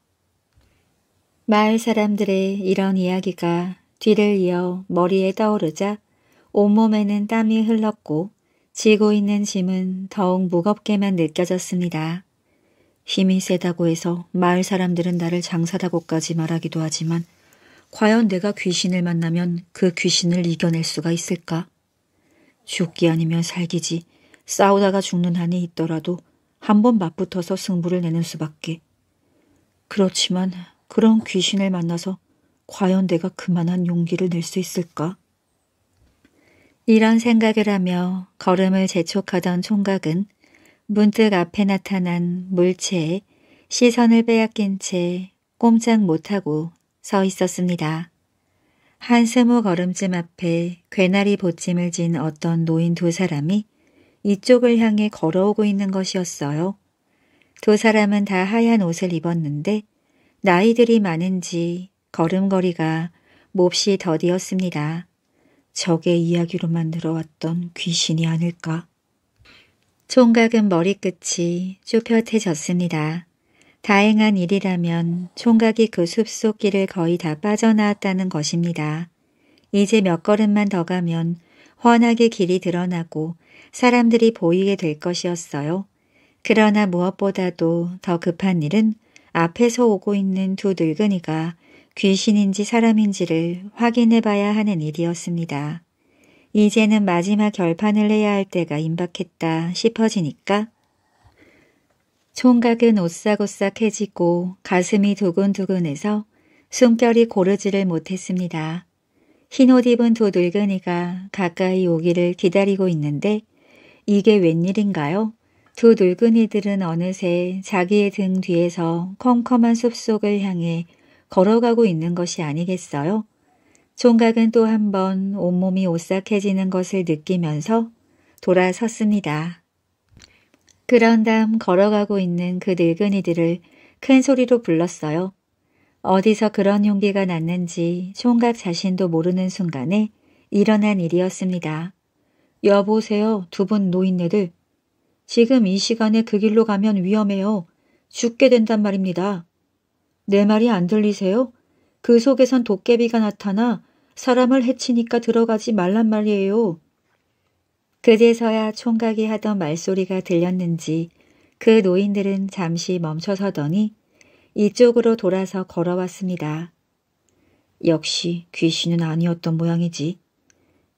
마을 사람들의 이런 이야기가 뒤를 이어 머리에 떠오르자 온몸에는 땀이 흘렀고 지고 있는 짐은 더욱 무겁게만 느껴졌습니다. 힘이 세다고 해서 마을 사람들은 나를 장사다고까지 말하기도 하지만 과연 내가 귀신을 만나면 그 귀신을 이겨낼 수가 있을까? 죽기 아니면 살기지 싸우다가 죽는 한이 있더라도 한 번 맞붙어서 승부를 내는 수밖에. 그렇지만 그런 귀신을 만나서 과연 내가 그만한 용기를 낼 수 있을까? 이런 생각을 하며 걸음을 재촉하던 총각은 문득 앞에 나타난 물체에 시선을 빼앗긴 채 꼼짝 못하고 서 있었습니다. 한 스무 걸음쯤 앞에 괴나리 보침을 진 어떤 노인 두 사람이 이쪽을 향해 걸어오고 있는 것이었어요. 두 사람은 다 하얀 옷을 입었는데 나이들이 많은지 걸음거리가 몹시 더디었습니다. 적의 이야기로만 들어왔던 귀신이 아닐까. 총각은 머리끝이 쭈뼛해졌습니다. 다행한 일이라면 총각이 그 숲 속 길을 거의 다 빠져나왔다는 것입니다. 이제 몇 걸음만 더 가면 훤하게 길이 드러나고 사람들이 보이게 될 것이었어요. 그러나 무엇보다도 더 급한 일은 앞에서 오고 있는 두 늙은이가 귀신인지 사람인지를 확인해 봐야 하는 일이었습니다. 이제는 마지막 결판을 해야 할 때가 임박했다 싶어지니까 총각은 오싹오싹해지고 가슴이 두근두근해서 숨결이 고르지를 못했습니다. 흰 옷 입은 두 늙은이가 가까이 오기를 기다리고 있는데 이게 웬일인가요? 두 늙은이들은 어느새 자기의 등 뒤에서 컴컴한 숲속을 향해 걸어가고 있는 것이 아니겠어요? 총각은 또 한 번 온몸이 오싹해지는 것을 느끼면서 돌아섰습니다. 그런 다음 걸어가고 있는 그 늙은이들을 큰 소리로 불렀어요. 어디서 그런 용기가 났는지 총각 자신도 모르는 순간에 일어난 일이었습니다. 여보세요, 두 분 노인네들. 지금 이 시간에 그 길로 가면 위험해요. 죽게 된단 말입니다. 내 말이 안 들리세요? 그 속에선 도깨비가 나타나 사람을 해치니까 들어가지 말란 말이에요. 그제서야 총각이 하던 말소리가 들렸는지 그 노인들은 잠시 멈춰서더니 이쪽으로 돌아서 걸어왔습니다. 역시 귀신은 아니었던 모양이지.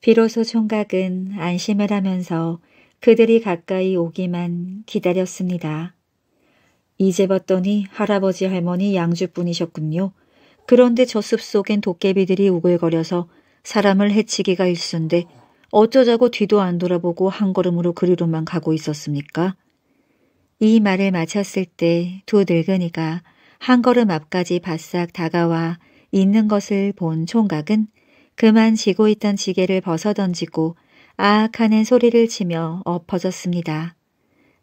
비로소 총각은 안심을 하면서 그들이 가까이 오기만 기다렸습니다. 이제 봤더니 할아버지 할머니 양주뿐이셨군요. 그런데 저 숲속엔 도깨비들이 우글거려서 사람을 해치기가 일순데 어쩌자고 뒤도 안 돌아보고 한 걸음으로 그리로만 가고 있었습니까? 이 말을 마쳤을 때 두 늙은이가 한 걸음 앞까지 바싹 다가와 있는 것을 본 총각은 그만 지고 있던 지게를 벗어던지고 아악하는 소리를 치며 엎어졌습니다.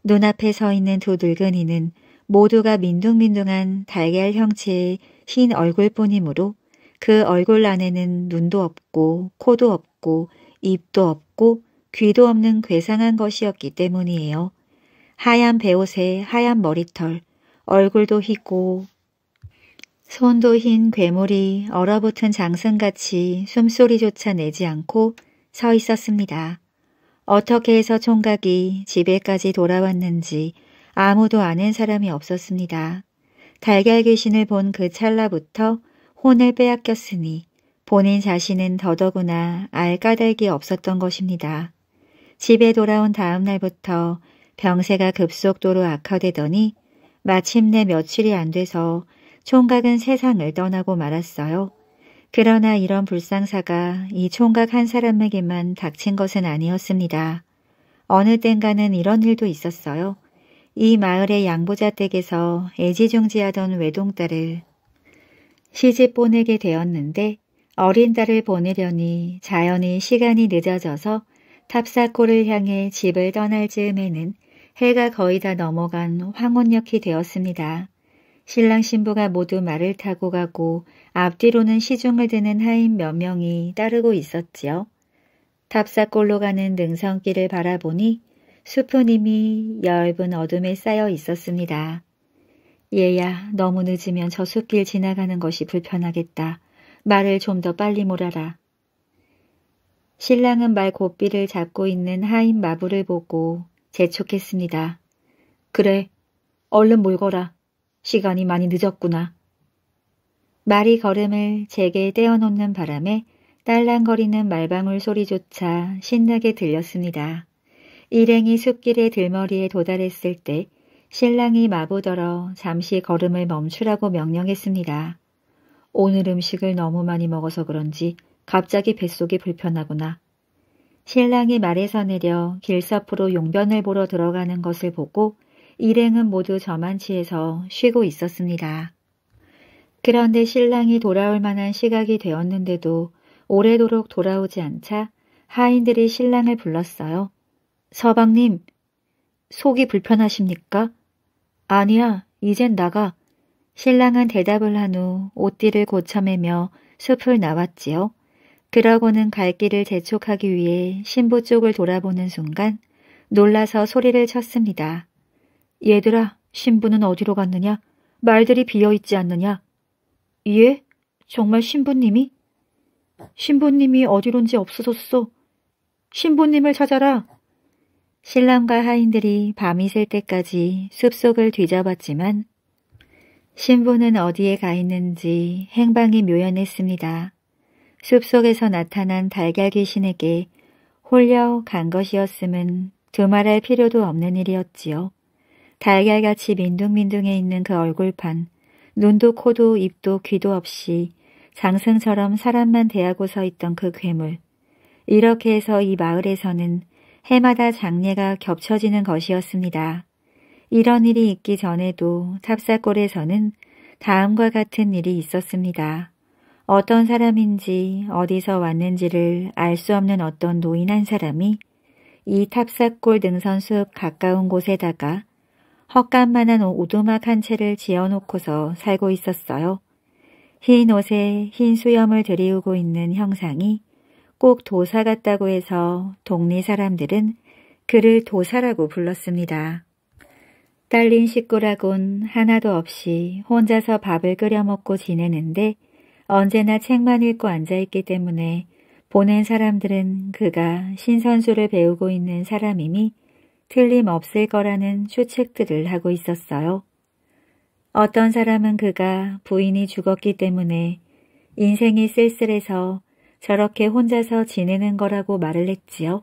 눈앞에 서 있는 두 늙은이는 모두가 민둥민둥한 달걀 형체의 흰 얼굴뿐이므로 그 얼굴 안에는 눈도 없고 코도 없고 입도 없고 귀도 없는 괴상한 것이었기 때문이에요. 하얀 배옷에 하얀 머리털, 얼굴도 희고 손도 흰 괴물이 얼어붙은 장승같이 숨소리조차 내지 않고 서 있었습니다. 어떻게 해서 총각이 집에까지 돌아왔는지 아무도 아는 사람이 없었습니다. 달걀 귀신을 본 그 찰나부터 혼을 빼앗겼으니 본인 자신은 더더구나 알 까닭이 없었던 것입니다. 집에 돌아온 다음 날부터 병세가 급속도로 악화되더니 마침내 며칠이 안 돼서 총각은 세상을 떠나고 말았어요. 그러나 이런 불상사가 이 총각 한 사람에게만 닥친 것은 아니었습니다. 어느 땐가는 이런 일도 있었어요. 이 마을의 양보자 댁에서 애지중지하던 외동딸을 시집 보내게 되었는데 어린 딸을 보내려니 자연히 시간이 늦어져서 탑사코를 향해 집을 떠날 즈음에는 해가 거의 다 넘어간 황혼역이 되었습니다. 신랑 신부가 모두 말을 타고 가고 앞뒤로는 시중을 드는 하인 몇 명이 따르고 있었지요. 탑사골로 가는 능선길을 바라보니 숲은 이미 엷은 어둠에 쌓여 있었습니다. 얘야 너무 늦으면 저 숲길 지나가는 것이 불편하겠다. 말을 좀 더 빨리 몰아라. 신랑은 말 고삐를 잡고 있는 하인 마부를 보고 재촉했습니다. 그래, 얼른 몰거라. 시간이 많이 늦었구나. 말이 걸음을 제게 떼어놓는 바람에 딸랑거리는 말방울 소리조차 신나게 들렸습니다. 일행이 숲길의 들머리에 도달했을 때 신랑이 마보더러 잠시 걸음을 멈추라고 명령했습니다. 오늘 음식을 너무 많이 먹어서 그런지 갑자기 뱃속이 불편하구나. 신랑이 말에서 내려 길사포로 용변을 보러 들어가는 것을 보고 일행은 모두 저만치에서 쉬고 있었습니다. 그런데 신랑이 돌아올 만한 시각이 되었는데도 오래도록 돌아오지 않자 하인들이 신랑을 불렀어요. 서방님, 속이 불편하십니까? 아니야, 이젠 나가. 신랑은 대답을 한 후 옷띠를 고쳐매며 숲을 나왔지요. 그러고는 갈 길을 재촉하기 위해 신부 쪽을 돌아보는 순간 놀라서 소리를 쳤습니다. 얘들아, 신부는 어디로 갔느냐? 말들이 비어있지 않느냐? 예? 정말 신부님이? 신부님이 어디론지 없어졌소. 신부님을 찾아라. 신랑과 하인들이 밤이 셀 때까지 숲속을 뒤져봤지만 신부는 어디에 가 있는지 행방이 묘연했습니다. 숲속에서 나타난 달걀 귀신에게 홀려 간 것이었음은 두말할 필요도 없는 일이었지요. 달걀같이 민둥민둥해 있는 그 얼굴판, 눈도 코도 입도 귀도 없이 장승처럼 사람만 대하고 서 있던 그 괴물. 이렇게 해서 이 마을에서는 해마다 장례가 겹쳐지는 것이었습니다. 이런 일이 있기 전에도 탑사골에서는 다음과 같은 일이 있었습니다. 어떤 사람인지 어디서 왔는지를 알 수 없는 어떤 노인 한 사람이 이 탑사골 능선 숲 가까운 곳에다가 헛간만한 오두막 한 채를 지어놓고서 살고 있었어요. 흰 옷에 흰 수염을 들이우고 있는 형상이 꼭 도사 같다고 해서 동네 사람들은 그를 도사라고 불렀습니다. 딸린 식구라곤 하나도 없이 혼자서 밥을 끓여 먹고 지내는데 언제나 책만 읽고 앉아있기 때문에 보낸 사람들은 그가 신선수를 배우고 있는 사람임이 틀림없을 거라는 추측들을 하고 있었어요. 어떤 사람은 그가 부인이 죽었기 때문에 인생이 쓸쓸해서 저렇게 혼자서 지내는 거라고 말을 했지요.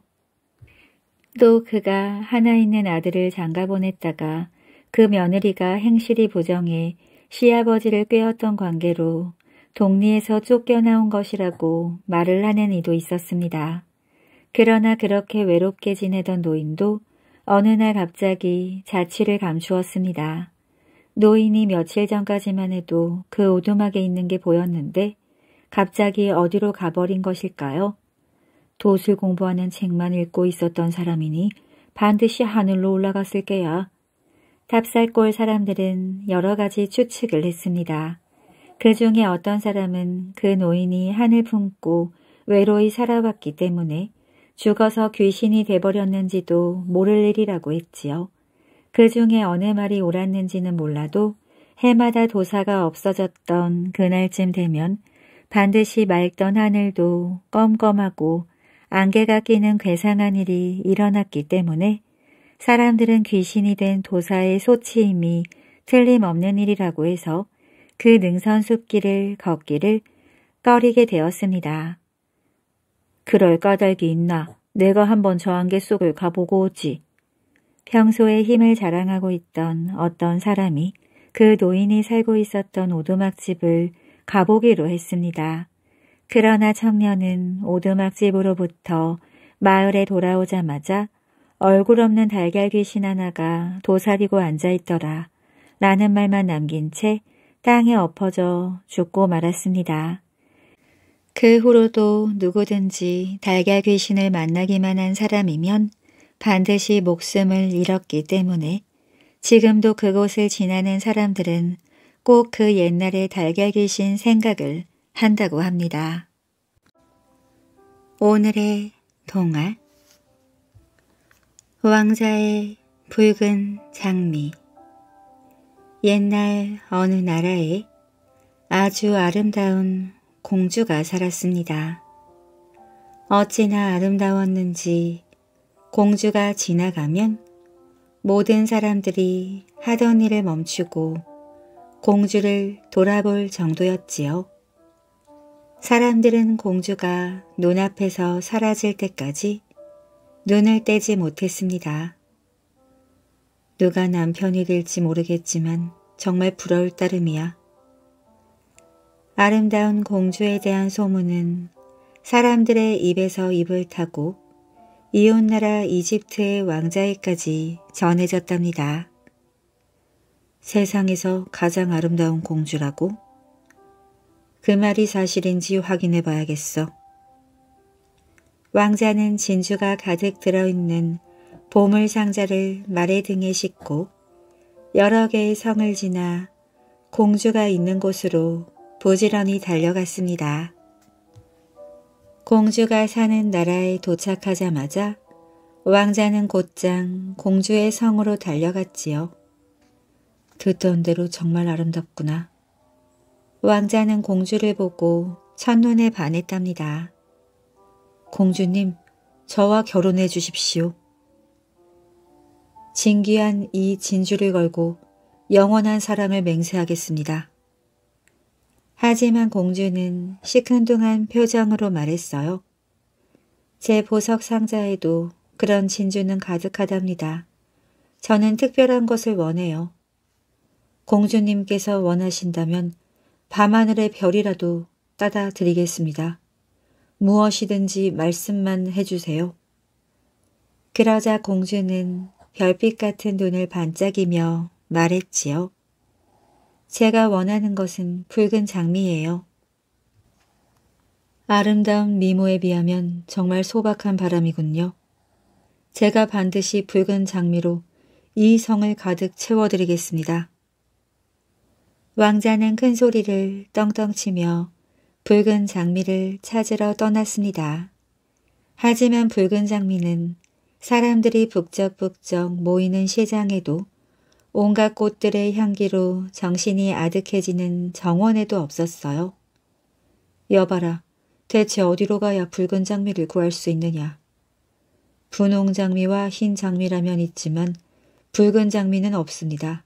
또 그가 하나 있는 아들을 장가 보냈다가 그 며느리가 행실이 부정해 시아버지를 꾀었던 관계로 동리에서 쫓겨나온 것이라고 말을 하는 이도 있었습니다. 그러나 그렇게 외롭게 지내던 노인도 어느 날 갑자기 자취를 감추었습니다. 노인이 며칠 전까지만 해도 그 오두막에 있는 게 보였는데 갑자기 어디로 가버린 것일까요? 도술 공부하는 책만 읽고 있었던 사람이니 반드시 하늘로 올라갔을 게야. 탑살골 사람들은 여러 가지 추측을 했습니다. 그 중에 어떤 사람은 그 노인이 하늘 품고 외로이 살아왔기 때문에 죽어서 귀신이 돼버렸는지도 모를 일이라고 했지요. 그 중에 어느 말이 옳았는지는 몰라도 해마다 도사가 없어졌던 그날쯤 되면 반드시 맑던 하늘도 껌껌하고 안개가 끼는 괴상한 일이 일어났기 때문에 사람들은 귀신이 된 도사의 소치임이 틀림없는 일이라고 해서 그 능선 숲길을 걷기를 꺼리게 되었습니다. 그럴 까닭이 있나 내가 한번 저 안개 속을 가보고 오지. 평소에 힘을 자랑하고 있던 어떤 사람이 그 노인이 살고 있었던 오두막집을 가보기로 했습니다. 그러나 청년은 오두막집으로부터 마을에 돌아오자마자 얼굴 없는 달걀 귀신 하나가 도사리고 앉아있더라 라는 말만 남긴 채 땅에 엎어져 죽고 말았습니다. 그 후로도 누구든지 달걀 귀신을 만나기만 한 사람이면 반드시 목숨을 잃었기 때문에 지금도 그곳을 지나는 사람들은 꼭 그 옛날의 달걀 귀신 생각을 한다고 합니다. 오늘의 동화 왕자의 붉은 장미 옛날 어느 나라에 아주 아름다운 공주가 살았습니다. 어찌나 아름다웠는지 공주가 지나가면 모든 사람들이 하던 일을 멈추고 공주를 돌아볼 정도였지요. 사람들은 공주가 눈앞에서 사라질 때까지 눈을 떼지 못했습니다. 누가 남편이 될지 모르겠지만 정말 부러울 따름이야. 아름다운 공주에 대한 소문은 사람들의 입에서 입을 타고 이웃나라 이집트의 왕자에까지 전해졌답니다. 세상에서 가장 아름다운 공주라고? 그 말이 사실인지 확인해 봐야겠어. 왕자는 진주가 가득 들어있는 보물 상자를 말의 등에 싣고 여러 개의 성을 지나 공주가 있는 곳으로 부지런히 달려갔습니다. 공주가 사는 나라에 도착하자마자 왕자는 곧장 공주의 성으로 달려갔지요. 듣던 대로 정말 아름답구나. 왕자는 공주를 보고 첫눈에 반했답니다. 공주님, 저와 결혼해 주십시오. 진귀한 이 진주를 걸고 영원한 사랑을 맹세하겠습니다. 하지만 공주는 시큰둥한 표정으로 말했어요. 제 보석 상자에도 그런 진주는 가득하답니다. 저는 특별한 것을 원해요. 공주님께서 원하신다면 밤하늘의 별이라도 따다 드리겠습니다. 무엇이든지 말씀만 해주세요. 그러자 공주는 별빛 같은 눈을 반짝이며 말했지요. 제가 원하는 것은 붉은 장미예요. 아름다운 미모에 비하면 정말 소박한 바람이군요. 제가 반드시 붉은 장미로 이 성을 가득 채워드리겠습니다. 왕자는 큰 소리를 떵떵 치며 붉은 장미를 찾으러 떠났습니다. 하지만 붉은 장미는 사람들이 북적북적 모이는 시장에도 온갖 꽃들의 향기로 정신이 아득해지는 정원에도 없었어요. 여봐라, 대체 어디로 가야 붉은 장미를 구할 수 있느냐. 분홍 장미와 흰 장미라면 있지만 붉은 장미는 없습니다.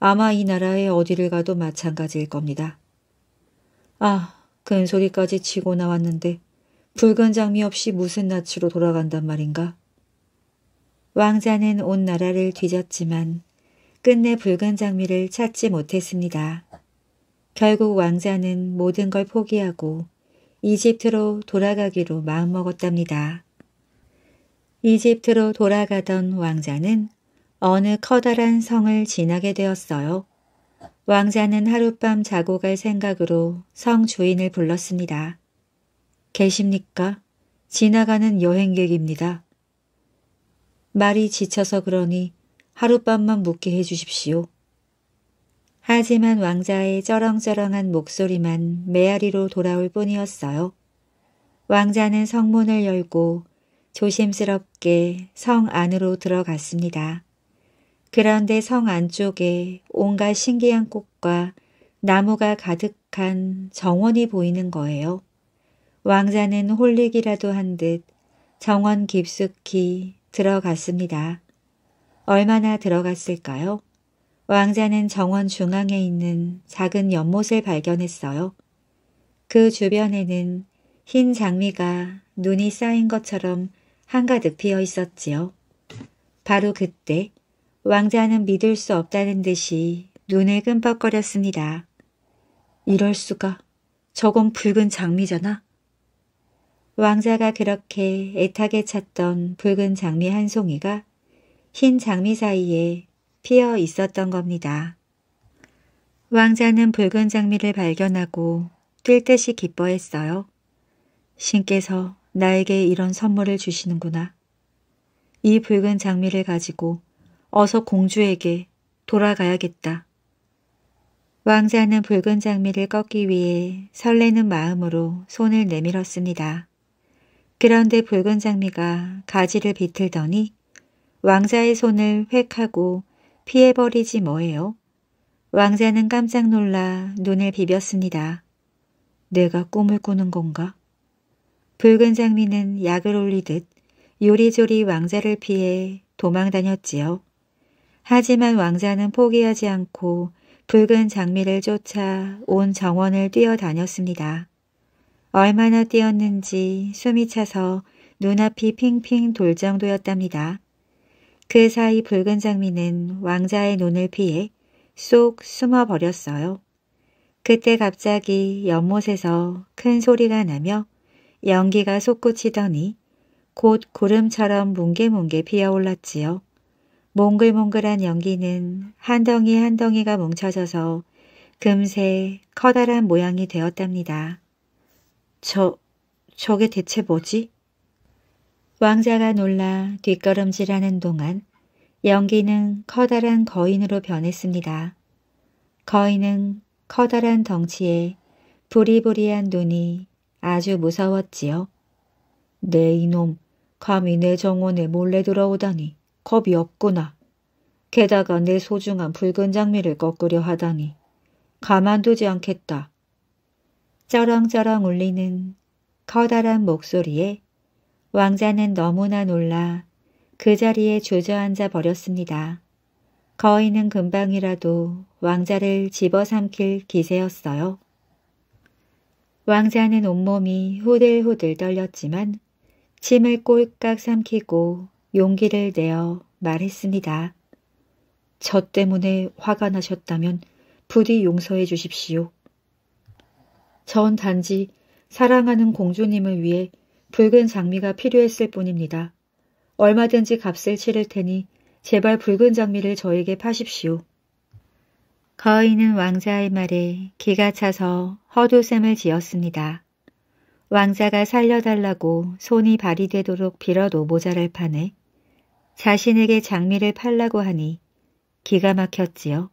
아마 이나라에 어디를 가도 마찬가지일 겁니다. 아, 근소리까지 치고 나왔는데 붉은 장미 없이 무슨 낯으로 돌아간단 말인가? 왕자는 온 나라를 뒤졌지만 끝내 붉은 장미를 찾지 못했습니다. 결국 왕자는 모든 걸 포기하고 이집트로 돌아가기로 마음먹었답니다. 이집트로 돌아가던 왕자는 어느 커다란 성을 지나게 되었어요. 왕자는 하룻밤 자고 갈 생각으로 성 주인을 불렀습니다. 계십니까? 지나가는 여행객입니다. 말이 지쳐서 그러니 하룻밤만 묵게 해주십시오. 하지만 왕자의 쩌렁쩌렁한 목소리만 메아리로 돌아올 뿐이었어요. 왕자는 성문을 열고 조심스럽게 성 안으로 들어갔습니다. 그런데 성 안쪽에 온갖 신기한 꽃과 나무가 가득한 정원이 보이는 거예요. 왕자는 홀리기라도 한 듯 정원 깊숙이 들어갔습니다. 얼마나 들어갔을까요? 왕자는 정원 중앙에 있는 작은 연못을 발견했어요. 그 주변에는 흰 장미가 눈이 쌓인 것처럼 한가득 피어 있었지요. 바로 그때 왕자는 믿을 수 없다는 듯이 눈을 끔뻑거렸습니다. 이럴 수가. 저건 붉은 장미잖아. 왕자가 그렇게 애타게 찾던 붉은 장미 한 송이가 흰 장미 사이에 피어 있었던 겁니다. 왕자는 붉은 장미를 발견하고 뛸 듯이 기뻐했어요. 신께서 나에게 이런 선물을 주시는구나. 이 붉은 장미를 가지고 어서 공주에게 돌아가야겠다. 왕자는 붉은 장미를 꺾기 위해 설레는 마음으로 손을 내밀었습니다. 그런데 붉은 장미가 가지를 비틀더니 왕자의 손을 획하고 피해버리지 뭐예요? 왕자는 깜짝 놀라 눈을 비볐습니다. 내가 꿈을 꾸는 건가? 붉은 장미는 약을 올리듯 요리조리 왕자를 피해 도망다녔지요. 하지만 왕자는 포기하지 않고 붉은 장미를 쫓아 온 정원을 뛰어다녔습니다. 얼마나 뛰었는지 숨이 차서 눈앞이 핑핑 돌 정도였답니다. 그 사이 붉은 장미는 왕자의 눈을 피해 쏙 숨어버렸어요. 그때 갑자기 연못에서 큰 소리가 나며 연기가 솟구치더니 곧 구름처럼 뭉게뭉게 피어올랐지요. 몽글몽글한 연기는 한 덩이 한 덩이가 뭉쳐져서 금세 커다란 모양이 되었답니다. 저, 저게 대체 뭐지? 왕자가 놀라 뒷걸음질하는 동안 연기는 커다란 거인으로 변했습니다. 거인은 커다란 덩치에 부리부리한 눈이 아주 무서웠지요. 내 네, 이놈, 감히 내 정원에 몰래 들어오다니 겁이 없구나. 게다가 내 소중한 붉은 장미를 꺾으려 하다니 가만두지 않겠다. 쩌렁쩌렁 울리는 커다란 목소리에 왕자는 너무나 놀라 그 자리에 주저앉아 버렸습니다. 거인은 금방이라도 왕자를 집어삼킬 기세였어요. 왕자는 온몸이 후들후들 떨렸지만 침을 꼴깍 삼키고 용기를 내어 말했습니다. 저 때문에 화가 나셨다면 부디 용서해 주십시오. 전 단지 사랑하는 공주님을 위해 붉은 장미가 필요했을 뿐입니다. 얼마든지 값을 치를 테니 제발 붉은 장미를 저에게 파십시오. 거인은 왕자의 말에 기가 차서 허도샘을 지었습니다. 왕자가 살려달라고 손이 발이 되도록 빌어도 모자를 파네 자신에게 장미를 팔라고 하니 기가 막혔지요.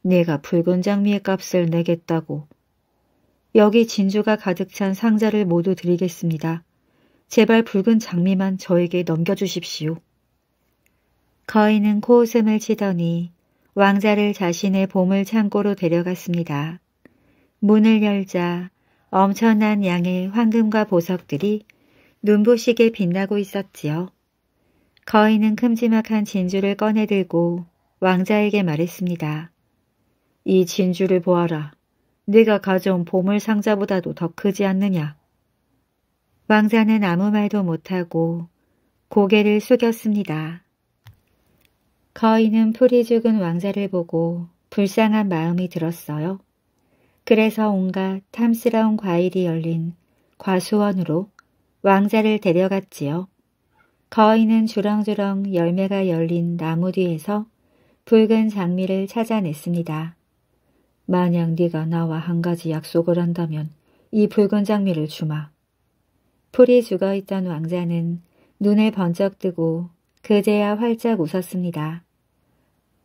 내가 붉은 장미의 값을 내겠다고 여기 진주가 가득 찬 상자를 모두 드리겠습니다. 제발 붉은 장미만 저에게 넘겨주십시오. 거인은 코웃음을 치더니 왕자를 자신의 보물 창고로 데려갔습니다. 문을 열자 엄청난 양의 황금과 보석들이 눈부시게 빛나고 있었지요. 거인은 큼지막한 진주를 꺼내들고 왕자에게 말했습니다. 이 진주를 보아라. 네가 가져온 보물 상자보다도 더 크지 않느냐. 왕자는 아무 말도 못하고 고개를 숙였습니다. 거인은 풀이 죽은 왕자를 보고 불쌍한 마음이 들었어요. 그래서 온갖 탐스러운 과일이 열린 과수원으로 왕자를 데려갔지요. 거인은 주렁주렁 열매가 열린 나무 뒤에서 붉은 장미를 찾아냈습니다. 만약 네가 나와 한 가지 약속을 한다면 이 붉은 장미를 주마. 풀이 죽어있던 왕자는 눈에 번쩍 뜨고 그제야 활짝 웃었습니다.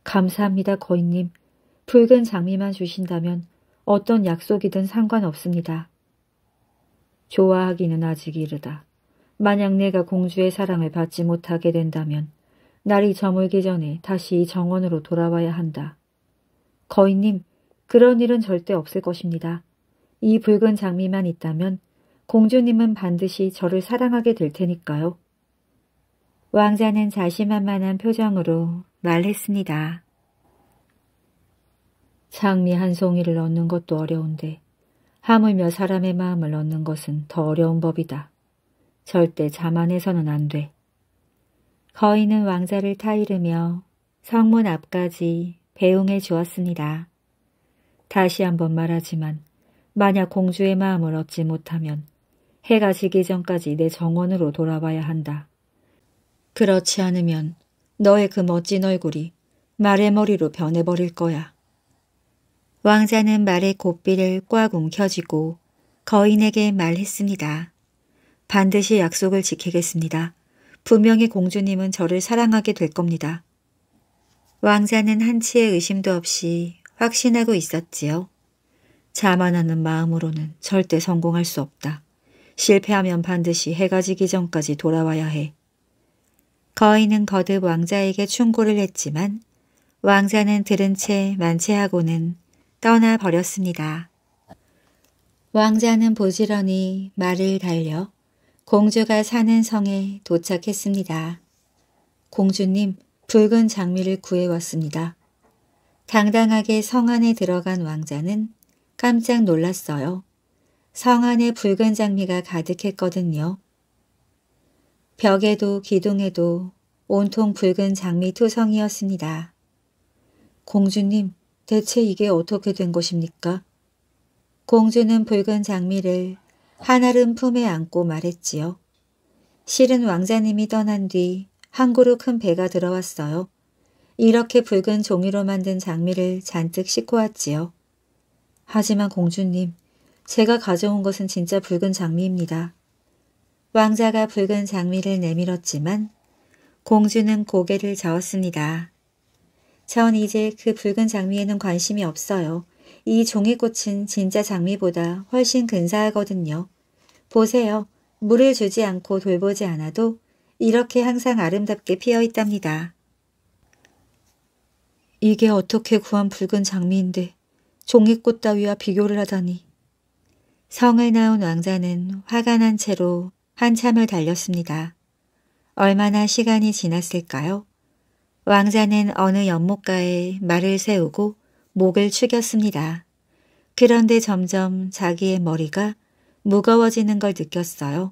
감사합니다, 거인님. 붉은 장미만 주신다면 어떤 약속이든 상관없습니다. 좋아하기는 아직 이르다. 만약 내가 공주의 사랑을 받지 못하게 된다면 날이 저물기 전에 다시 이 정원으로 돌아와야 한다. 거인님, 그런 일은 절대 없을 것입니다. 이 붉은 장미만 있다면 공주님은 반드시 저를 사랑하게 될 테니까요. 왕자는 자신만만한 표정으로 말했습니다. 장미 한 송이를 얻는 것도 어려운데 하물며 사람의 마음을 얻는 것은 더 어려운 법이다. 절대 자만해서는 안 돼. 거인은 왕자를 타이르며 성문 앞까지 배웅해 주었습니다. 다시 한번 말하지만 만약 공주의 마음을 얻지 못하면 해가 지기 전까지 내 정원으로 돌아와야 한다. 그렇지 않으면 너의 그 멋진 얼굴이 말의 머리로 변해버릴 거야. 왕자는 말의 고삐를 꽉 움켜쥐고 거인에게 말했습니다. 반드시 약속을 지키겠습니다. 분명히 공주님은 저를 사랑하게 될 겁니다. 왕자는 한치의 의심도 없이 확신하고 있었지요. 자만하는 마음으로는 절대 성공할 수 없다. 실패하면 반드시 해가 지기 전까지 돌아와야 해. 거인은 거듭 왕자에게 충고를 했지만 왕자는 들은 채 만체하고는 떠나버렸습니다. 왕자는 부지런히 말을 달려 공주가 사는 성에 도착했습니다. 공주님, 붉은 장미를 구해왔습니다. 당당하게 성 안에 들어간 왕자는 깜짝 놀랐어요. 성 안에 붉은 장미가 가득했거든요. 벽에도 기둥에도 온통 붉은 장미 투성이었습니다. 공주님, 대체 이게 어떻게 된 것입니까? 공주는 붉은 장미를 한아름 품에 안고 말했지요. 실은 왕자님이 떠난 뒤 한 그루 큰 배가 들어왔어요. 이렇게 붉은 종이로 만든 장미를 잔뜩 싣고 왔지요. 하지만 공주님, 제가 가져온 것은 진짜 붉은 장미입니다. 왕자가 붉은 장미를 내밀었지만 공주는 고개를 저었습니다. 전 이제 그 붉은 장미에는 관심이 없어요. 이 종이꽃은 진짜 장미보다 훨씬 근사하거든요. 보세요. 물을 주지 않고 돌보지 않아도 이렇게 항상 아름답게 피어 있답니다. 이게 어떻게 구한 붉은 장미인데 종이꽃 따위와 비교를 하다니. 성을 나온 왕자는 화가 난 채로 한참을 달렸습니다. 얼마나 시간이 지났을까요? 왕자는 어느 연못가에 말을 세우고 목을 축였습니다. 그런데 점점 자기의 머리가 무거워지는 걸 느꼈어요.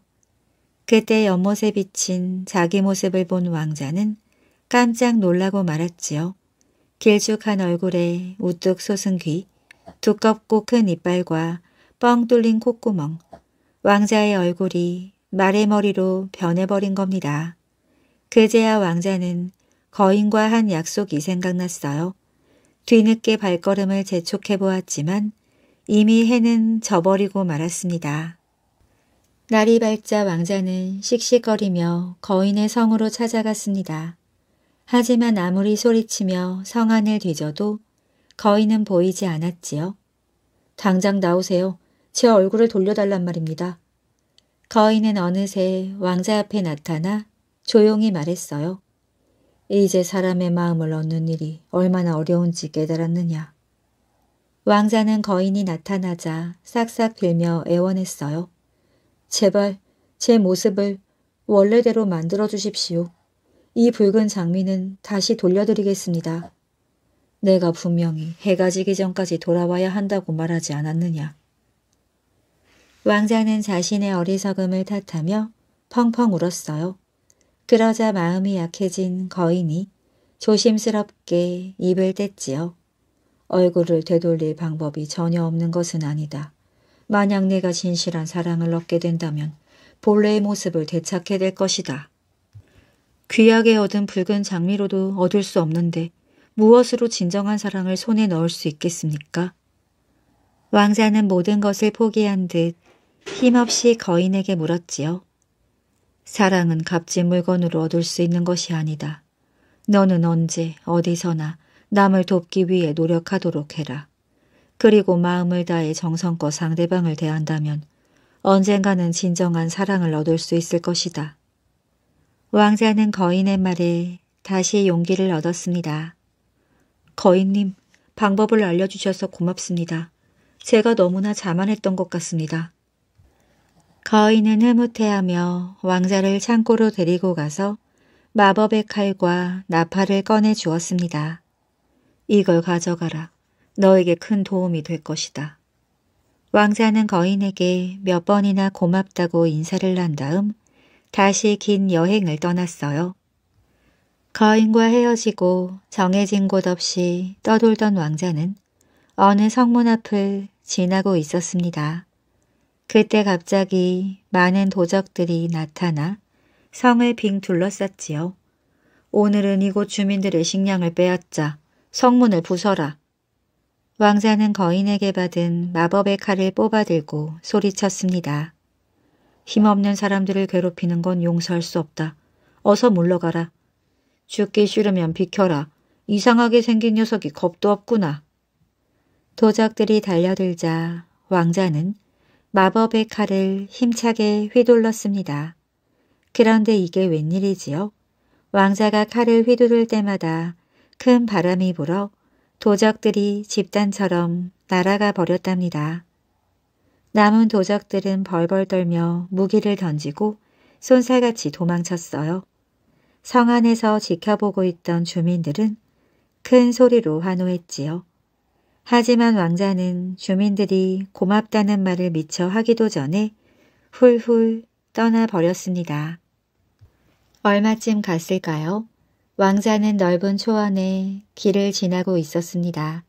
그때 연못에 비친 자기 모습을 본 왕자는 깜짝 놀라고 말았지요. 길쭉한 얼굴에 우뚝 솟은 귀, 두껍고 큰 이빨과 뻥 뚫린 콧구멍, 왕자의 얼굴이 말의머리로 변해버린 겁니다. 그제야 왕자는 거인과 한 약속이 생각났어요. 뒤늦게 발걸음을 재촉해보았지만 이미 해는 저버리고 말았습니다. 날이 밝자 왕자는 씩씩거리며 거인의 성으로 찾아갔습니다. 하지만 아무리 소리치며 성 안을 뒤져도 거인은 보이지 않았지요. 당장 나오세요. 제 얼굴을 돌려달란 말입니다. 거인은 어느새 왕자 앞에 나타나 조용히 말했어요. 이제 사람의 마음을 얻는 일이 얼마나 어려운지 깨달았느냐. 왕자는 거인이 나타나자 싹싹 빌며 애원했어요. 제발 제 모습을 원래대로 만들어 주십시오. 이 붉은 장미는 다시 돌려드리겠습니다. 내가 분명히 해가 지기 전까지 돌아와야 한다고 말하지 않았느냐. 왕자는 자신의 어리석음을 탓하며 펑펑 울었어요. 그러자 마음이 약해진 거인이 조심스럽게 입을 뗐지요. 얼굴을 되돌릴 방법이 전혀 없는 것은 아니다. 만약 내가 진실한 사랑을 얻게 된다면 본래의 모습을 되찾게 될 것이다. 귀하게 얻은 붉은 장미로도 얻을 수 없는데 무엇으로 진정한 사랑을 손에 넣을 수 있겠습니까? 왕자는 모든 것을 포기한 듯 힘없이 거인에게 물었지요. 사랑은 값진 물건으로 얻을 수 있는 것이 아니다. 너는 언제 어디서나 남을 돕기 위해 노력하도록 해라. 그리고 마음을 다해 정성껏 상대방을 대한다면 언젠가는 진정한 사랑을 얻을 수 있을 것이다. 왕자는 거인의 말에 다시 용기를 얻었습니다. 거인님, 방법을 알려주셔서 고맙습니다. 제가 너무나 자만했던 것 같습니다. 거인은 흐뭇해하며 왕자를 창고로 데리고 가서 마법의 칼과 나팔을 꺼내 주었습니다. 이걸 가져가라. 너에게 큰 도움이 될 것이다. 왕자는 거인에게 몇 번이나 고맙다고 인사를 한 다음 다시 긴 여행을 떠났어요. 거인과 헤어지고 정해진 곳 없이 떠돌던 왕자는 어느 성문 앞을 지나고 있었습니다. 그때 갑자기 많은 도적들이 나타나 성을 빙 둘러쌌지요. 오늘은 이곳 주민들의 식량을 빼앗자. 성문을 부숴라. 왕자는 거인에게 받은 마법의 칼을 뽑아들고 소리쳤습니다. 힘없는 사람들을 괴롭히는 건 용서할 수 없다. 어서 물러가라. 죽기 싫으면 비켜라. 이상하게 생긴 녀석이 겁도 없구나. 도적들이 달려들자 왕자는 마법의 칼을 힘차게 휘둘렀습니다. 그런데 이게 웬일이지요? 왕자가 칼을 휘두를 때마다 큰 바람이 불어 도적들이 집단처럼 날아가 버렸답니다. 남은 도적들은 벌벌 떨며 무기를 던지고 손살같이 도망쳤어요. 성 안에서 지켜보고 있던 주민들은 큰 소리로 환호했지요. 하지만 왕자는 주민들이 고맙다는 말을 미처 하기도 전에 훌훌 떠나버렸습니다. 얼마쯤 갔을까요? 왕자는 넓은 초원에 길을 지나고 있었습니다.